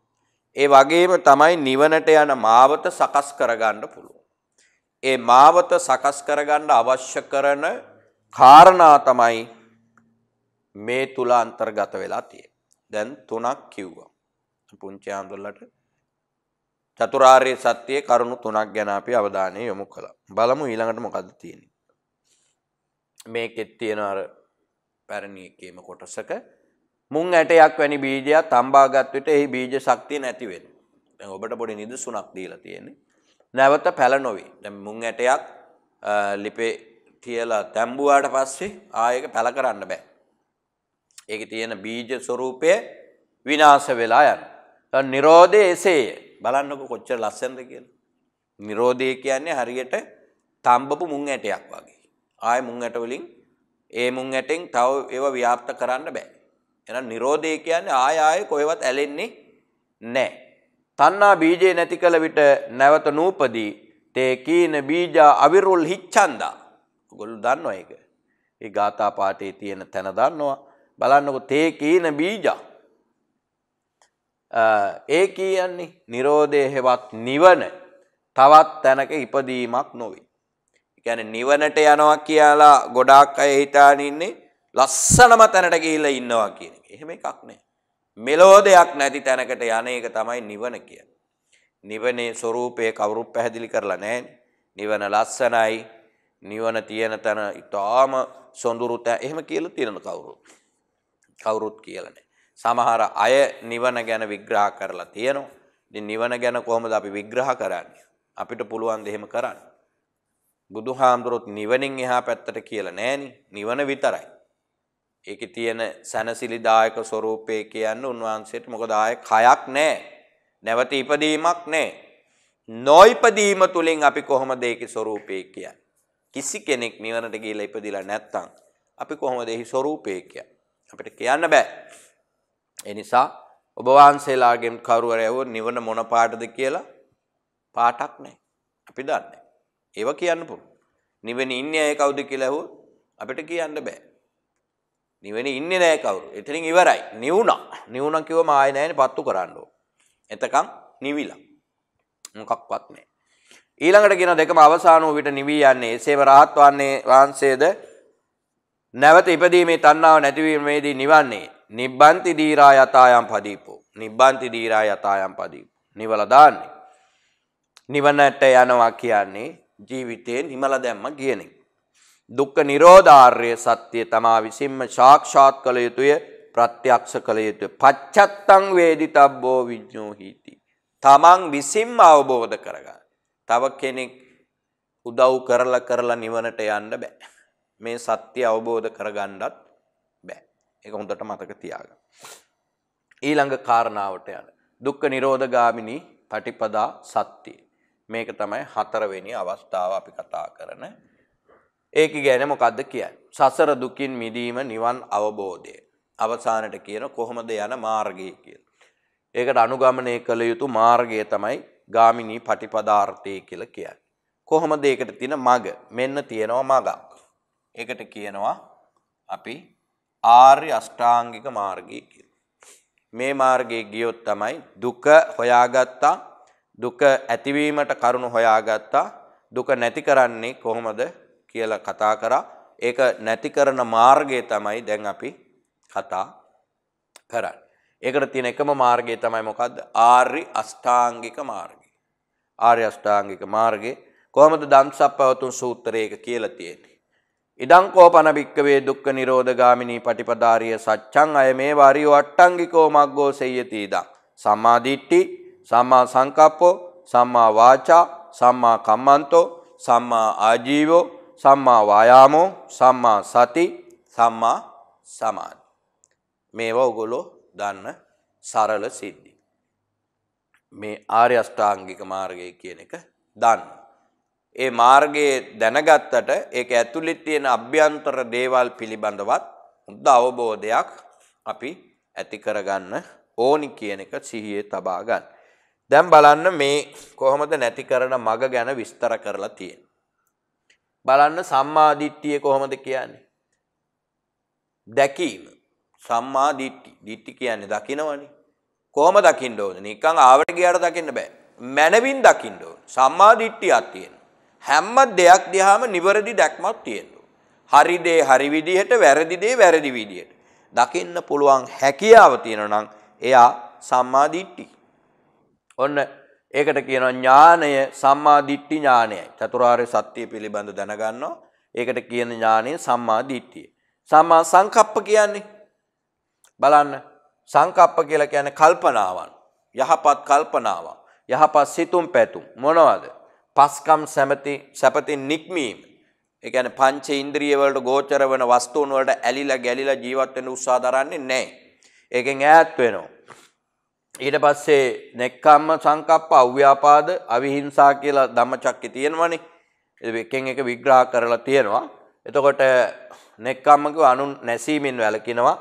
ඒ වගේම තමයි නිවනට යන මාවත සකස් කරගන්න පුළුවන්. ඒ මාවත සකස් කරගන්න අවශ්‍ය කරන කාරණා තමයි මේ තුල අන්තර්ගත වෙලා තියෙන්නේ. දැන් තුනක් කිව්වා. පුංචි ආන්දොල්ලට චතුරාර්ය සත්‍යයේ කරුණු තුනක් ගැන අපි අවධානය යොමු කළා. බලමු ඊළඟට මොකද්ද තියෙන්නේ. මේකෙත් තියෙන අර පැරණි එකේම කොටසක මුං ඇටයක් වැනි බීජයක් තම්බාගත් විට එහි බීජ ශක්තිය නැති වෙනවා. දැන් ඔබට පොඩි නිදසුණක් දීලා තියෙන්නේ. නැවත පැල නොවේ. දැන් මුං ඇටයක් ලිපේ තියලා තැඹුවාට පස්සේ ආයෙක පැල කරන්න බෑ. ඒකේ තියෙන බීජ ස්වરૂපය විනාශ වෙලා යනවා. නිරෝධය එසේය. බලන්නකො කොච්චර ලස්සනද කියලා. නිරෝධය කියන්නේ හරියට තඹපු මුං ඇටයක් වගේ. ආයෙ මුං ඇට වලින් ඒ මුං ඇටෙන් තව ඒව ව්‍යාප්ත කරන්න බෑ. එහෙනම් නිරෝධය කියන්නේ ආය ආය කොහෙවත් ඇලෙන්නේ නැහැ. තණ්හා බීජේ නැති කල විට නැවත නූපදී තේ කීන බීජා අවිරුල් හිච්ඡන්දා. ඔගොල්ලෝ දන්නවා ඒක. ඒ ගාථා පාඨයේ තියෙන තැන දන්නවා. බලන්නකො තේ කීන බීජා. ඒ කියන්නේ Nirodhe හෙවත් නිවන තවත් තැනක ඉපදීමක් නොවේ. කියන්නේ නිවනට යනවා කියලා ගොඩාක් අය හිතාන ඉන්නේ ලස්සනම තැනට ගිහිල්ලා ඉන්නවා කියන එක. එහෙම එකක් නෑ. මෙලෝ දෙයක් නැති තැනකට යන එක තමයි නිවන කියන්නේ. නිවනේ ස්වરૂපය කවුරුත් පැහැදිලි කරලා නැහැ. නිවන ලස්සනයි. නිවන තියෙන තැන ඊටාම සොඳුරු තැන එහෙම කියලා තියෙන කවුරුත්. කවුරුත් කියලා නැහැ. සමහර අය නිවන ගැන විග්‍රහ කරලා තියෙනවා. ඉතින් නිවන ගැන කොහොමද අපි විග්‍රහ කරන්නේ? අපිට පුළුවන් ද එහෙම කරන්න. බුදුහාමුදුරුවෝ නිවනින් එහා පැත්තට කියලා නැහෙනි. නිවන විතරයි. ඒකේ තියෙන සැනසිලිදායක ස්වરૂපය කියන්නේ උන්වහන්සේට මොකද ආයේ කයක් නැහැ. නැවත ඉපදීමක් නැහැ. නොඉපදීම තුලින් අපි කොහොමද ඒකේ ස්වરૂපය කියන්නේ? කිසි කෙනෙක් නිවනට ගිහිලා ඉපදිලා නැත්තම් අපි කොහොමද එහි ස්වરૂපය කියන්නේ? අපිට කියන්න බෑ. ඒ නිසා ඔබ වහන්සේලාගෙන් කවුරුහරි නිවන මොන පාටද කියලා පාටක් නැහැ. අපි දන්නේ. ඒව කියන්න පුළුවන්. නිවෙන ඉන්නේ අය කවුද කියලා ඇහුවොත් අපිට කියන්න බෑ. නිවෙන ඉන්නේ නෑ කවුරු. එතනින් ඉවරයි. නිවුණා. නිවුණා කිව්වම ආයෙ නෑනේ පත්තු කරන්න ඕන. එතකන් නිවිලා. මොකක්වත් නෑ. ඊළඟට කියන දෙකම අවසාන වූ විට නිවී යන්නේ එසේම රහත් වන්නේ වහන්සේද නැවත ඉපදීමේ තණ්හාව නැතිවීමේදී නිවන්නේ නිබ්බන්ති දීරා යතායම් පදීපෝ. නිබ්බන්ති දීරා යතායම් පදීපෝ. නිවලා දාන්නේ. නිවනට යනවා කියන්නේ ජීවිතේ නිමලා දැම්ම කියන එක. දුක්ඛ නිරෝධාර්ය සත්‍ය තමා විසින්ම සාක්ෂාත් කළ යුතුය ප්‍රත්‍යක්ෂ කළ යුතුය පච්චත්තං වේදිතබ්බෝ විඤ්ඤෝහිති තමන් විසින්ම අවබෝධ කරගන්න තව කෙනෙක් උදව් කරලා කරලා නිවනට යන්න බෑ මේ සත්‍ය අවබෝධ කරගන්නත් බෑ ඒක හොඳට මතක තියාගන්න ඊළඟ කාරණාවට යන දුක්ඛ නිරෝධ ගාමිනී පටිපදා සත්‍ය මේක තමයි හතරවෙනි අවස්ථාව අපි කතා කරන ඒක ගැන මොකක්ද කියන්න. සසර දුකින් මිදීම නිවන් අවබෝධය. අවසානට කියන කොහොමද යන මාර්ගය කියල. ඒකට අනුගමනය කළ යුතු මාර්ගය තමයි ගාමිණී පටිපදාර්ථය කියල කියන්න. කොහොමද ඒකට තින මග මෙන්න තියෙනවා මගක්. ඒකට කියනවා අපි ආර්ය අෂ්ටාංගික මාර්ගය කියල. මේ මාර්ගයේ ගියොත් තමයි දුක හොයාගත්තා දුක ඇතිවීමට කරුණු හොයාගත්තා දුක නැති කරන්නේ කොහොමද කියලා කතා කරා. ඒක නැති කරන මාර්ගය තමයි දැන් අපි කතා කරන්නේ. ඒකට තියෙන එකම මාර්ගය තමයි මොකද්ද? ආර්ය අෂ්ටාංගික මාර්ගය. ආර්ය අෂ්ටාංගික මාර්ගය කොහොමද දම්සප්පවතුන් සූත්‍රයේක කියලා තියෙන්නේ? ඉදං කෝපන භික්කවේ දුක්ඛ නිරෝධ ගාමිනී පටිපදාරිය සච්ඡං අය මේ වාරිය අට්ටංගිකෝ මග්ගෝ සෙය්‍යති ඉදං. සම්මා දිට්ඨි, සම්මා සංකප්පෝ, සම්මා වාචා, සම්මා කම්මන්තෝ, සම්මා ආජීවෝ සම්මා වායාමෝ සම්මා සති සම්මා සමාධි. මේවා ඔගොල්ලෝ දන්න සරල සිද්ධි. මේ ආර්ය අෂ්ටාංගික මාර්ගය කියන එක දන්න. ඒ මාර්ගයේ දැනගත්තට ඒක ඇතුළේ තියෙන අභ්‍යන්තර දේවල් පිළිබඳවත් හොඳ අවබෝධයක් අපි ඇති කරගන්න ඕනි කියන එක සිහියේ තබා ගන්න. දැන් බලන්න මේ කොහොමද නැති කරන මග ගැන විස්තර කරලා තියෙන්නේ. බලන්න සම්මාදිට්ටිය කොහොමද කියන්නේ. දැකීම සම්මා දිට්ටි දිට්ටි කියන්නේ දකිනවනේ. කොහොම දකින්න ඕනේ? නිකන් ආවට ගියාට දකින්න බෑ. මනවින් දකින්න ඕනේ. සම්මා දිට්ටියක් තියෙනවා. හැම දෙයක් දිහාම නිවැරදි දැක්මක් තියෙනවා. හරි දේ හරි විදිහට, වැරදි දේ වැරදි විදිහට. දකින්න පුළුවන් හැකියාව තියෙනවා නම් එයා සම්මා දිට්ටි. ඔන්න ඒකට කියනවා ඥානය සම්මාදිට්ටි ඥානයයි. චතුරාර්ය සත්‍ය පිළිබඳ දැනගන්නවා. ඒකට කියන ඥානය සම්මාදිට්ටිය. සම්මා සංකප්ප කියන්නේ බලන්න සංකප්ප කියලා කියන්නේ කල්පනාවන්. යහපත් කල්පනාවන්. යහපත් සිතුම් පැතුම් මොනවද? පස්කම් සැමති සැපතින් නික්මීම. ඒ කියන්නේ පංච ඉන්ද්‍රිය වලට ගෝචර වෙන වස්තුන් වලට ඇලිලා ගැලිලා ජීවත් වෙන්න උත්සාහ දරන්නේ නැහැ. ඒකෙන් ඈත් වෙනවා. ඊට පස්සේ නෙක්කම්ම සංකප්ප අව්‍යාපාද අවිහිංසා කියලා ධම්මචක්කේ තියෙනවනේ. එකෙන් එක විග්‍රහ කරලා තියෙනවා. එතකොට නෙක්කම්ම කිව්ව අනුන් නැසීමෙන් වැළකිනවා.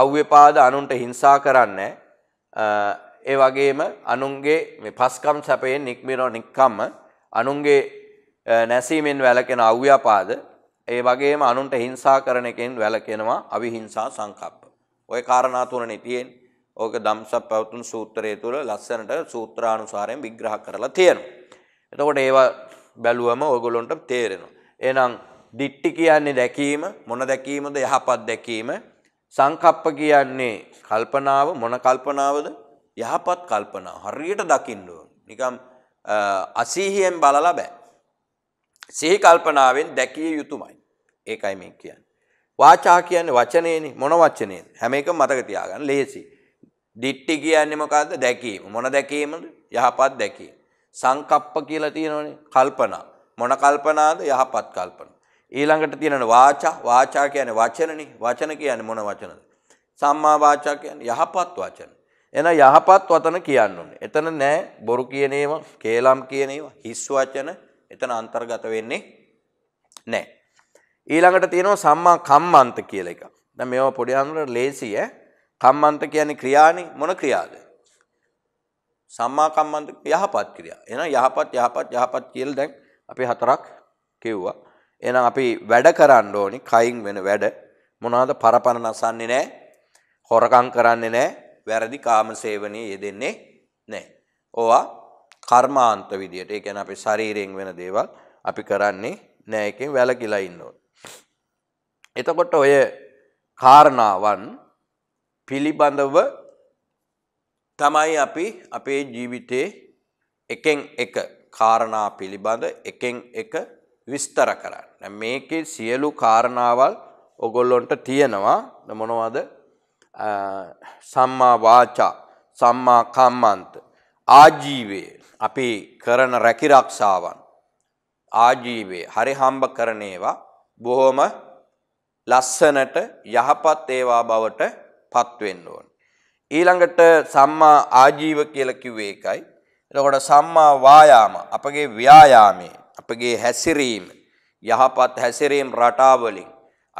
අව්‍යපාද අනුන්ට හිංසා කරන්නේ. ඒ වගේම අනුන්ගේ මේ පස්කම් සැපයෙන් නික්මිරෝ නික්කම්ම අනුන්ගේ නැසීමෙන් වැළකෙන අව්‍යාපාද ඒ වගේම අනුන්ට හිංසා කරන එකෙන් වැළකෙනවා අවිහිංසා සංකප්ප. ওই කාරණා තුනනේ තියෙන්නේ. ඕක ධම්සප් පැවතුම් සූත්‍රය තුළ ලස්සනට සූත්‍රානුසාරයෙන් විග්‍රහ කරලා තියෙනවා. එතකොට ඒවා බැලුවම ඔයගොල්ලොන්ට තේරෙනවා. එහෙනම් දිට්ටි කියන්නේ දැකීම මොන දැකීමද යහපත් දැකීම සංකප්ප කියන්නේ කල්පනාව මොන කල්පනාවද යහපත් කල්පනාව හරියට දකින්න නිකම් අසීහියෙන් බලලා බෑ සිහි කල්පනාවෙන් දැකිය යුතුමයි ඒකයි මේ කියන්නේ වාචා කියන්නේ වචනේනේ මොන වචනේද හැම එකම මතක තියාගන්න ලේසියි දිට්ටි කියන්නේ මොකද්ද? දැකීම. මොන දැකීමද? යහපත් දැකීම. සංකප්ප කියලා තියෙනවනේ. කල්පනා. මොන කල්පනාද? යහපත් කල්පනා. ඊළඟට තියෙනවනේ වාචා. වාචා කියන්නේ වචනනේ. වචන කියන්නේ මොන වචනද? සම්මා වාචා කියන්නේ යහපත් වචන. එහෙනම් යහපත් වචන කියන්න ඕනේ. එතන නෑ බොරු කියන ඒවා, කේලම් කියන ඒවා, හිස් වචන එතන අන්තර්ගත වෙන්නේ නෑ. ඊළඟට තියෙනවා සම්මා කම්මන්ත කියලා එකක්. දැන් මේවා පොඩි අනුර ලේසියි ඈ. කම්මන්ත කියන්නේ ක්‍රියානේ මොන ක්‍රියාවද? සම්මා කම්මන්ත යහපත් ක්‍රියා. එහෙනම් යහපත් යහපත් යහපත් කියලා දැන් අපි හතරක් කිව්වා. එහෙනම් අපි වැඩ කරන්න ඕනි කයින් වෙන වැඩ මොනවාද පරපර නසන්නේ නැහැ. හොරකම් කරන්නේ නැහැ. වැරදි කාමසේවනයේ යෙදෙන්නේ නැහැ. ඕවා කර්මාන්ත විදියට. ඒ කියන්නේ අපේ ශරීරයෙන් වෙන දේවල් අපි කරන්නේ නැහැ. එකෙන් වැළකීලා ඉන්න ඕනේ. එතකොට ඔය කාරණාවන් පිළිබඳව තමයි අපි අපේ ජීවිතේ එකෙන් එක කාරණා පිළිබඳ එකෙන් එක විස්තර කරන්න. මේකේ සියලු කාරණාවල් ඔගොල්ලොන්ට තියෙනවා මොනවද සම්මා වාචා සම්මා කම්මන්ත ආජීවය අපි කරන රැකිරක්ෂාවන් ආජීවේ හරි හම්බ කරනේවා බොහොම ලස්සනට යහපත් ඒවා බවට පත්වෙන්න ඕන. ඊළඟට සම්මා ආජීව කියලා කිව්වේ ඒකයි. එතකොට සම්මා වායාම අපගේ ව්‍යායාමයේ අපගේ හැසිරීම යහපත් හැසිරීම රටාවලින්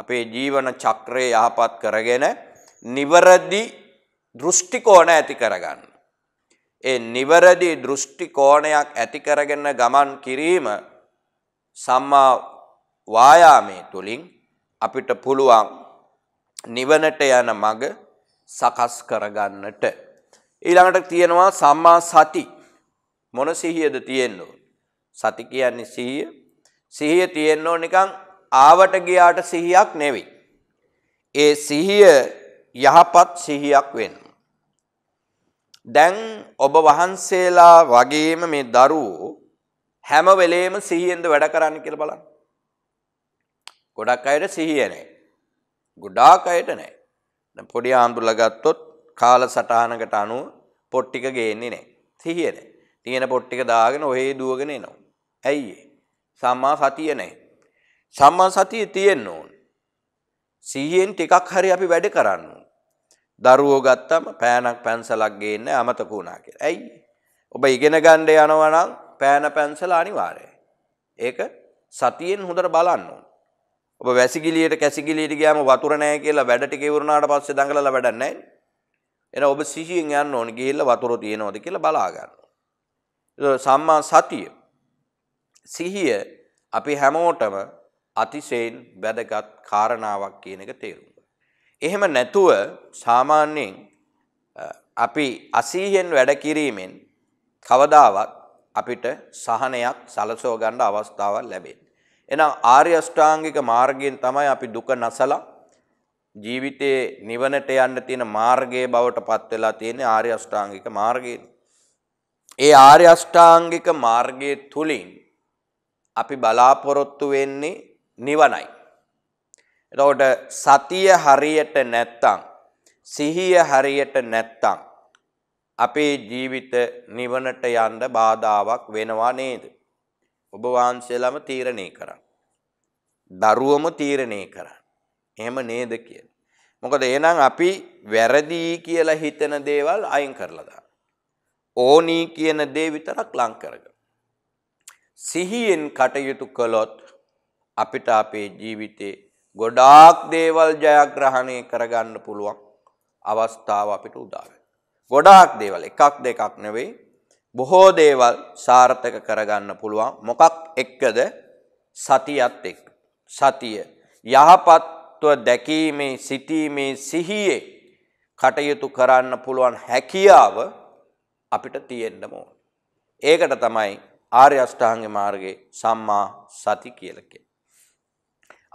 අපේ ජීවන චක්‍රය යහපත් කරගෙන නිවරදි දෘෂ්ටි කෝණ ඇති කරගන්න. ඒ නිවරදි දෘෂ්ටි කෝණයක් ඇති කරගෙන ගමන් කිරීම සම්මා වායාමයේ තුලින් අපිට පුළුවන් නිවනට යන මඟ සකස් කරගන්නට. ඊළඟට තියෙනවා සම්මා සති. මොන සිහියද තියෙන්න ඕන? සති කියන්නේ සිහිය. සිහිය තියෙන්න ඕන නිකන් ආවට ගියාට සිහියක් නෙවෙයි. ඒ සිහිය යහපත් සිහියක් වෙන්න. දැන් ඔබ වහන්සේලා වගේම මේ දරුවෝ හැම වෙලේම සිහියෙන්ද වැඩ කරන්න කියලා බලන්න. ගොඩක් අයට සිහිය නැහැ. ගොඩාක් අයට නෑ. දැන් පොඩි ආන්දුල ගත්තොත් කාල සටහනකට අනුව පොට් ටික ගේන්නේ නෑ. සිහිය නෑ. තියෙන පොට් ටික දාගෙන ඔහේ දුවගෙන එනවා. ඇයි සම්මා සතිය නෑ. සම්මා සතිය තියෙන්න ඕන. සිහියෙන් ටිකක් හරි අපි වැඩ කරන්න ඕන. දරුවෝ ගත්තම පෑනක් පැන්සලක් ගේන්න අමතක වුණා කියලා. ඇයි? ඔබ ඉගෙන ගන්න යනවා නම් පෑන පැන්සල අනිවාර්යයි. ඒක සතියෙන් හොඳට බලන්න ඕන. ඔබ වැසිකිළියට කැසිකිළියට ගියාම වතුර නැහැ කියලා වැඩ ටික ඉවරනාට පස්සේ දඟලලා වැඩක් නැහැ. එහෙනම් ඔබ සිහියෙන් යන්න ඕනේ ගිහිල්ලා වතුර තියෙනවද කියලා බලා ගන්න. සම්මා සතිය සිහිය අපි හැමෝටම අතිශයින් වැදගත් කාරණාවක් කියන එක තේරුම් එහෙම නැතුව සාමාන්‍යයෙන් අපි අසීහෙන් වැඩ කිරීමෙන් කවදාවත් අපිට සහනයක් සලසව ගන්න අවස්ථාවක් ලැබෙන්නේ එහෙනම් ආර්ය අෂ්ටාංගික මාර්ගයෙන් තමයි අපි දුක නැසලා ජීවිතේ නිවනට යන්න තියෙන මාර්ගයේ බවට පත් වෙලා තියෙන ආර්ය අෂ්ටාංගික මාර්ගයෙන්. ඒ ආර්ය අෂ්ටාංගික මාර්ගයේ තුලින් අපි බලාපොරොත්තු වෙන්නේ නිවනයි. එතකොට සතිය හරියට නැත්තම් සිහිය හරියට නැත්තම් අපේ ජීවිත නිවනට යන්න බාධාවක් වෙනවා නේද? ඔබ වහන්සේලාම තීරණය කරන්න. දරුවම තීරණය කරන්න. එහෙම නේද කියලා. මොකද එහෙනම් අපි වැරදි කියලා හිතන දේවල් අයින් කරලා දාන්න. ඕනි කියන දේ විතරක් ලං කරගන්න. සිහියෙන් කටයුතු කළොත් අපිට අපේ ජීවිතේ ගොඩාක් දේවල් ජයග්‍රහණය කරගන්න පුළුවන් අවස්ථාව අපිට උදා වෙනවා. ගොඩාක් දේවල් එකක් දෙකක් නෙවෙයි බොහෝ දේවල් සාර්ථක කරගන්න පුළුවන් මොකක් එක්කද සතියත් එක් සතිය යහපත්ව දැකීමේ සිටීමේ සිහියේ කටයුතු කරන්න පුළුවන් හැකියාව අපිට තියෙන්නම ඕන ඒකට තමයි ආර්ය අෂ්ටාංගික මාර්ගයේ සම්මා සති කියලා කියන්නේ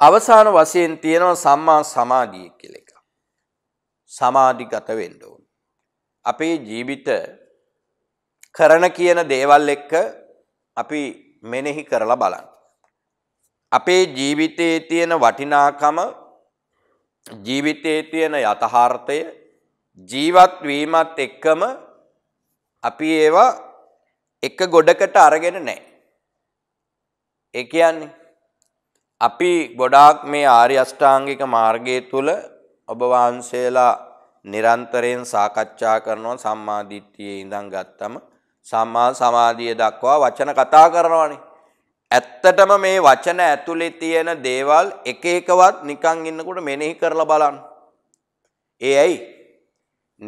අවසාන වශයෙන් තියෙනවා සම්මා සමාධිය කියලා එක සමාධිගත වෙන්න ඕන අපේ ජීවිත කරන කියන දේවල් එක්ක අපි මෙනෙහි කරලා බලන්න. අපේ ජීවිතයේ තියෙන වටිනාකම ජීවිතයේ තියෙන යථාර්ථය ජීවත් වීමත් එක්කම අපි ඒවා එක ගොඩකට අරගෙන නැහැ. ඒ කියන්නේ අපි ගොඩාක් මේ ආර්ය අෂ්ටාංගික මාර්ගය තුල ඔබ වහන්සේලා නිරන්තරයෙන් සාකච්ඡා කරනවා සම්මා දිට්ඨියේ ඉඳන් ගත්තම සම්මා සමාධිය දක්වා වචන කතා කරනවානේ. ඇත්තටම මේ වචන ඇතුලේ තියෙන දේවල් එක එකවත් නිකන් ඉන්නකොට මෙනෙහි කරලා බලන්න. ඒ ඇයි?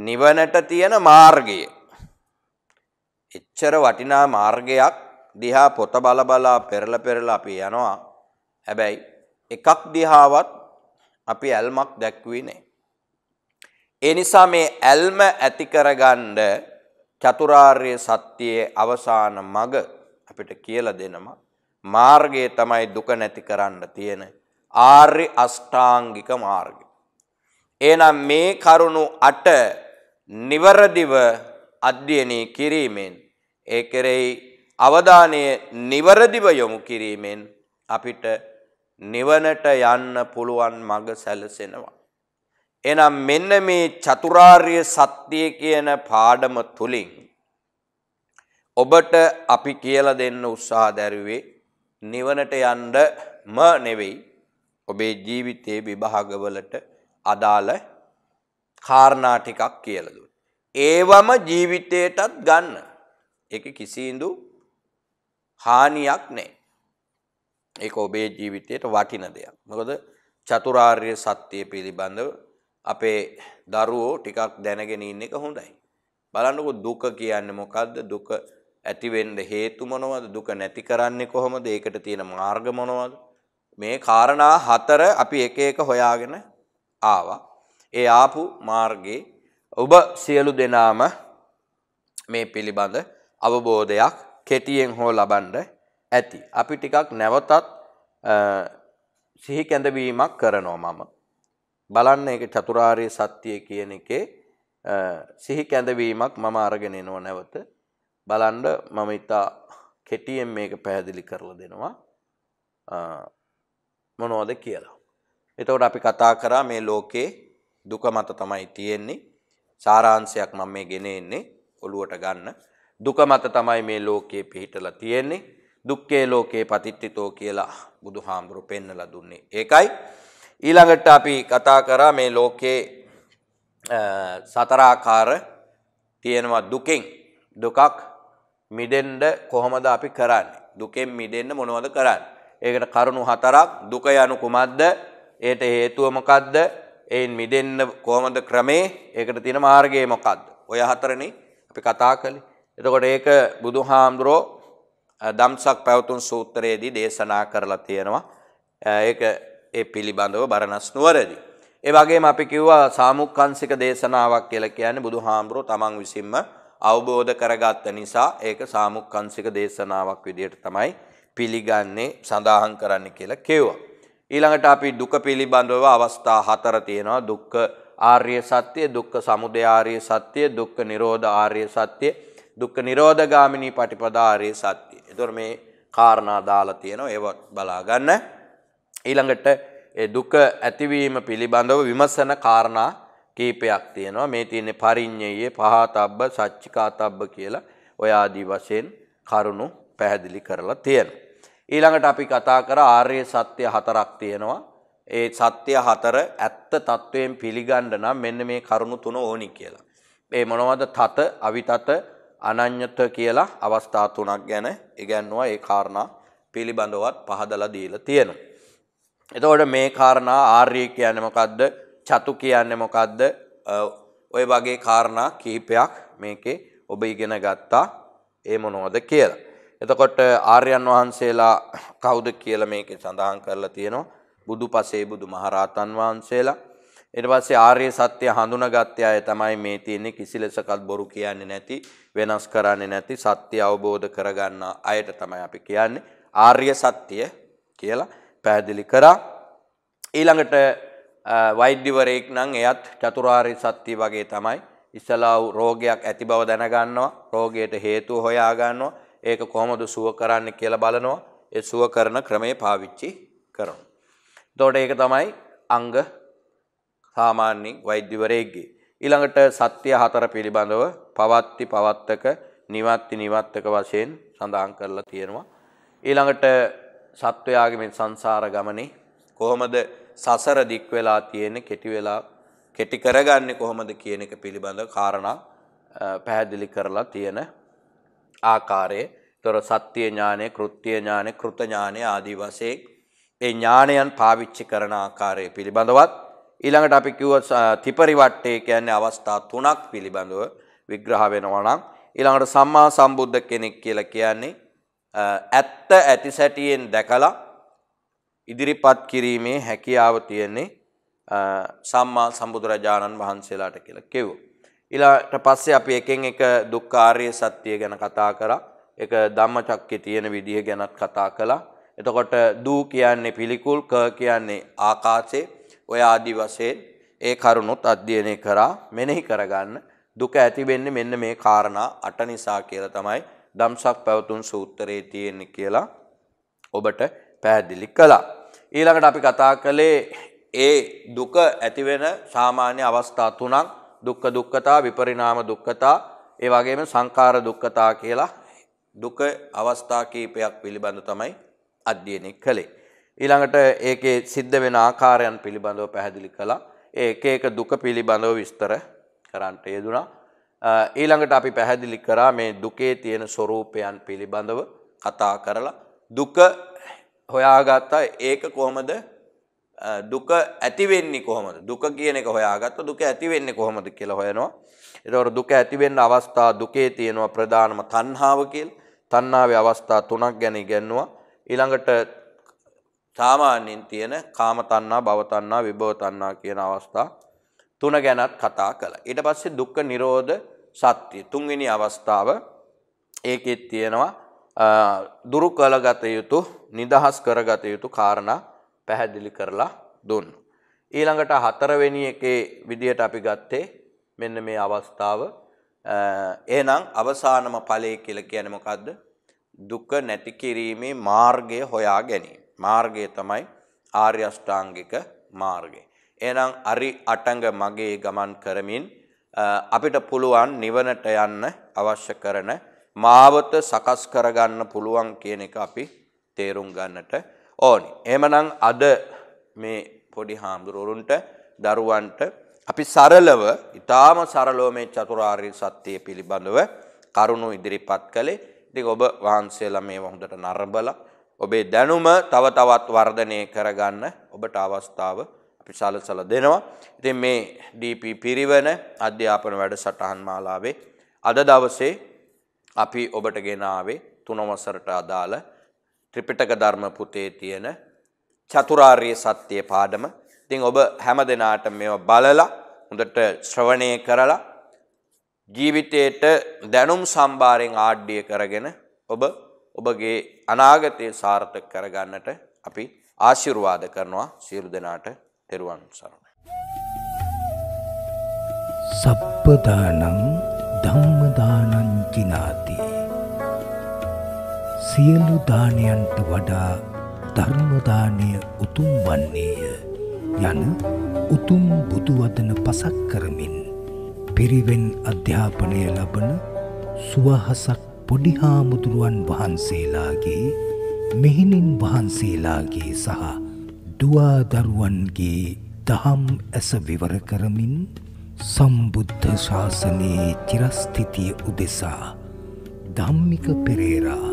නිවනට තියෙන මාර්ගය. එච්චර වටිනා මාර්ගයක් දිහා පොත බල බලා පෙරලා පෙරලා අපි යනවා. හැබැයි එකක් දිහාවත් අපි ඇල්මක් දැක්ුවේ නැහැ. ඒ නිසා මේ ඇල්ම ඇති කරගන්න චතුරාර්ය සත්‍යයේ අවසාන මඟ අපිට කියලා දෙනවා. මාර්ගය තමයි දුක නැති කරන්න තියෙන ආර්ය අෂ්ටාංගික මාර්ගය. එහෙනම් මේ කරුණු අට නිවරදිව අධ්‍යයනය කිරීමෙන් ඒ කෙරෙහි අවධානය නිවරදිව යොමු කිරීමෙන් අපිට නිවනට යන්න පුළුවන් මඟ සැලසෙනවා. එනම් මෙන්න මේ චතුරාර්ය සත්‍ය කියන පාඩම තුලින් ඔබට අපි කියලා දෙන්න උත්සාහ දැරුවේ නිවනට යන්නම නෙවෙයි ඔබේ ජීවිතයේ විභාගවලට අදාළ කාරණා ටිකක් කියලා දුන්න. ඒවම ජීවිතයටත් ගන්න. ඒක කිසිඳු හානියක් නැහැ. ඒක ඔබේ ජීවිතයට වටින දෙයක්. මොකද චතුරාර්ය සත්‍ය පිළිබඳව අපේ දරුවෝ ටිකක් දැනගෙන ඉන්න එක හොඳයි. බලන්නකො දුක කියන්නේ මොකද්ද? දුක ඇතිවෙන්න හේතු මොනවද? දුක නැති කරන්නේ කොහොමද? ඒකට තියෙන මාර්ග මොනවද? මේ காரணා හතර අපි එක එක හොයාගෙන ආවා. ඒ ආපු මාර්ගේ ඔබ සියලු දෙනාම මේ පිළිබඳ අවබෝධයක් කෙටියෙන් හෝ ලබන්න ඇති. අපි ටිකක් නැවතත් සිහි කැඳවීමක් කරනවා මම. බලන්න ඒක චතුරාර්ය සත්‍යය කියන එකේ සිහි කැඳවීමක් මම අරගෙන එනවා නැවත බලන්න මම ඉතා කෙටියෙන් මේක පැහැදිලි කරලා දෙනවා මොනවද කියලා. එතකොට අපි කතා කරා මේ ලෝකේ දුක මත තමයි තියෙන්නේ. සාරාංශයක් මම මේ ගෙන එන්නේ ඔළුවට ගන්න. දුක මත තමයි මේ ලෝකේ පිහිටලා තියෙන්නේ. දුක්ඛේ ලෝකේ පතිට්ඨිතෝ කියලා බුදුහාමුදුරු පෙන්නලා දුන්නේ. ඒකයි ඊළඟට අපි කතා කරා මේ ලෝකේ සතරාකාර තියෙනවා දුකෙන් දුකක් මිදෙන්ඩ කොහොමද අපි කරන්නේ. දුකෙන් මිදෙන්න මොනවද කරන්න. ඒකට කරුණු හතරක් දුක යනු කුමක්ද ඒයට හේතුවමකක්ද එයින් මිදෙන්න කොහොමද ක්‍රමේ ඒකට තියෙන මාර්ගය මොකක්ද. ඔය හතරන අපි කතා කළි. එතකොට ඒක බුදු හාමුදුරෝ දම්සක් පැවතුන් සූත්‍රයේදී දේශනා කරලා තියෙනවා. ඒක ඒ පිළිබඳව බරණස් නුවරදි. ඒ වගේම අපි කිව්වා සාමුක්ඛංශික දේශනාවක් කියලා කියන්නේ බුදුහාමුදුරුව තමන් විසින්ම අවබෝධ කරගත්ත නිසා ඒක සාමුක්ඛංශික දේශනාවක් විදිහට තමයි පිළිගන්නේ සඳහන් කරන්න කියලා කිව්වා. ඊළඟට අපි දුක පිළිබඳව අවස්ථා හතර තියෙනවා. දුක්ඛ ආර්ය සත්‍ය, දුක්ඛ සමුදය ආර්ය සත්‍ය, දුක්ඛ නිරෝධ ආර්ය සත්‍ය, දුක්ඛ නිරෝධගාමිනී පටිපදා ආර්ය සත්‍ය. ඒතොර මේ කාරණා දාලා තියෙනවා. ඒවත් බලා ගන්න. ඊළඟට දුක ඇතිවීම පිළිබඳව විමසන කාරණා කීපයක් තියෙනවා මේ තියෙන්නේ පරිඤ්ඤයේ පහතබ්බ සච්චිකාතබ්බ කියලා ඔය ආදී වශයෙන් කරුණු පැහැදිලි කරලා තියෙනවා ඊළඟට අපි කතා කර ආර්ය සත්‍ය හතරක් තියෙනවා ඒ සත්‍ය හතර ඇත්ත తත්වයෙන් පිළිගන්න නම් මෙන්න මේ කරුණු තුන ඕනි කියලා මේ මොනවද තත අවිතත අනඤ්‍යත කියලා අවස්ථා තුනක් ගැන ඉගැන්නුවා ඒ කාරණා පිළිබඳවත් පහදලා දීලා තියෙනවා එතවට මේ කාරණා ආර්ය කියන්න මොකක්ද චතු කියන්න මොකක්ද ඔය වගේ කාරණා කීපයක් මේකේ ඔබ ඉගෙන ගත්තා ඒ මොනෝද කියලා. එතකොට ආර්යන් වහන්සේලා කවුද කියල මේක සඳහන් කරලා තියෙනවා බුදු පසේ බුදු මහරාතන් වහන්සේලා එට පස්සේ ආර්ය සත්‍යය හඳුනගත්‍ය අය තමයි මේ තියන්නේ කිසිලෙසකත් බොරු කියන්නේ නැති වෙනස් කරන්නේ නැති සත්‍ය අවබෝධ කරගන්න අයට තමයි අපි කියන්නේ ආර්ය සත්‍යය කියලා පැහැදිලි කරා. ඊළඟට වෛද්‍යවරයෙක් නම් එයත් චතුරාර්ය සත්‍ය වගේ තමයි ඉස්සලා රෝගයක් ඇති බව දැනගන්නවා රෝගයට හේතුව හොයා ගන්නවා ඒක කොහොමද සුව කරන්න කියලා බලනවා ඒ සුව කරන ක්‍රමය පාවිච්චි කරනවා. එතකොට ඒක තමයි අංග සාමාන්‍ය වෛද්‍යවරයෙක්ගේ. ඊළඟට සත්‍ය හතර පිළිබඳව පවත්ති පවත්තක නිවත්ති නිවත්තක වශයෙන් සඳහන් කරලා තියෙනවා. ඊළඟට සත්වයාගේ මේ සංසාර ගමනේ කොහොමද සසර දික් වෙලා තියෙන කෙටි වෙලා කෙටි කරගන්නේ කොහොමද කියන එක පිළිබඳව කාරණා පැහැදිලි කරලා තියෙන ආකාරයේ තොර සත්‍ය ඥානය, කෘත්‍ය ඥානය, කෘත ඥානය ආදී වශයෙන් ඒ ඥානයන් පාවිච්චි කරන ආකාරය පිළිබඳවත් ඊළඟට අපි කිව්ව ත්‍රිපරිවට්ටේ කියන්නේ අවස්ථා තුනක් පිළිබඳව විග්‍රහ වෙනවා නම් ඊළඟට සම්මා සම්බුද්ධ කෙනෙක් කියලා කියන්නේ ඇත්ත ඇති සැටියෙන් දැකලා ඉදිරිපත් කිරීමේ හැකියාව තියෙන්නේ සම්මා සම්බුදුරජාණන් වහන්සේලාට කියලා කිව්වා. ඊළාට පස්සේ අපි එකෙන් එක දුක්ඛාරය සත්‍ය ගැන කතා කරා. ඒක ධම්මචක්කේ තියෙන විදිහ ගැනත් කතා කළා. එතකොට දූ කියන්නේ පිළිකුල්, ක කියන්නේ ආකාශේ, ඔය ආදි වශයෙන් ඒ කරුණොත් අධ්‍යයනය කරා මෙනෙහි කරගන්න දුක ඇති වෙන්නේ මෙන්න මේ කාරණා අට නිසා කියලා තමයි දම්සක් පැවතුන් සූත්‍රයේ තියෙන කියලා ඔබට පැහැදිලි කළා. ඊළඟට අපි කතා කළේ ඒ දුක ඇතිවෙන සාමාන්‍ය අවස්ථා තුනක් දුක්ඛ දුක්ඛතා විපරිණාම දුක්ඛතා ඒ වගේම සංඛාර දුක්ඛතා කියලා දුක අවස්ථා කීපයක් පිළිබඳ තමයි අධ්‍යයනය කළේ. ඊළඟට ඒකේ සිද්ධ වෙන ආකාරයන් පිළිබඳව පැහැදිලි කළා. ඒ එක එක දුක පිළිබඳව විස්තර කරන්නට යෙදුණා. ඊළඟට අපි පැහැදිලි කරා මේ දුකේ තියෙන ස්වરૂපයන් පිළිබඳව කතා කරලා දුක හොයාගත්තා ඒක කොහොමද දුක ඇති වෙන්නේ කොහොමද දුක කියන එක හොයාගත්තා දුක ඇති වෙන්නේ කොහොමද කියලා හොයනවා එතකොට දුක ඇති වෙන්න අවස්ථා දුකේ තියෙනවා ප්‍රධානම තණ්හාව කියලා තණ්හාවේ අවස්ථා තුනක් ගැන ඉගෙනුවා ඊළඟට සාමාන්‍යයෙන් තියෙන කාම තණ්හා භව තණ්හා විභව තණ්හා කියන අවස්ථා තුන ගැනත් කතා කළා ඊට පස්සේ දුක්ඛ නිරෝධ සත්‍යය. තුන්වෙනි අවස්ථාව ඒකෙත් තියෙනවා දුරු කළගත යුතු නිදහස් කරගත යුතු කාරණා පැහැදිලි කරලා දුන්න. ඊළඟට හතරවෙනි එකේ විදියට අපි ගත්තේ මෙන්න මේ අවස්ථාව එහෙනම් අවසානම ඵලය කියලා කියන්නේ මොකද්ද? දුක නැති කිරීමේ මාර්ගය හොයා ගැනීම. මාර්ගය තමයි ආර්ය අෂ්ටාංගික මාර්ගය. එහෙනම් අරි අටඟ මගේ ගමන් කරමින් අපිට පුළුවන් නිවනට යන්න අවශ්‍ය කරන මාවත සකස් කරගන්න පුළුවන් කියන එක අපි තේරුම් ගන්නට ඕනි. එහෙමනම් අද මේ පොඩි හාමුදුරුවරුන්ට දරුවන්ට අපි සරලව ඊටාම සරලව මේ චතුරාර්ය සත්‍යය පිළිබඳව කරුණු ඉදිරිපත් කළේ. ඉතින් ඔබ වහන්සේලා මේ හොඳට නරඹලා ඔබේ දැනුම තව තවත් වර්ධනය කරගන්න ඔබට අවස්ථාව අපි සලසල දෙනවා. ඉතින් මේ DP පිරිවන අධ්‍යාපන වැඩසටහන් මාලාවේ අද දවසේ අපි ඔබට ගෙනාවේ තුනවසරට අදාළ ත්‍රිපිටක ධර්ම පුතේ තියෙන චතුරාර්ය සත්‍ය පාඩම. ඉතින් ඔබ හැම දිනාට මේව බලලා හොඳට ශ්‍රවණය කරලා ජීවිතේට දැනුම් සම්භාරයෙන් ආඩ්‍ය කරගෙන ඔබ ඔබගේ අනාගතය සාර්ථක කරගන්නට අපි ආශිර්වාද කරනවා සියලු දෙනාට තෙරුවන් සරණ. සප්පදානං ධම්මදානංචිනාති. සියලු දානයන්ට වඩා ධර්මදානය උතුම් වන්නේය යන උතුම් බුදුවදන පසක් කරමින් පිරිවෙන් අධ්‍යාපනය ලබන සුවහසක් පොඩි හාමුදුරුවන් වහන්සේලාගේ මෙහිණින් වහන්සේලාගේ සහ දුවාදරුවන්ගේ දහම් ඇස විවර කරමින් සම්බුද්ධ ශාසනයේ චිරස්ථිතිය උදෙසා ධම්මික පෙරේරා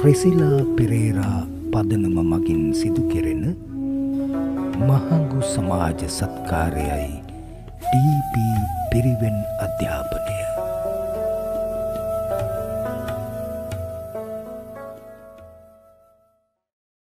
ෆ්‍රෙසිලා පෙරේරා පදනම මගින් සිදු කෙරෙන මහඟු සමාජ සත්කාරයයි ඩීපී පිරිවෙන් අධ්‍යාපනය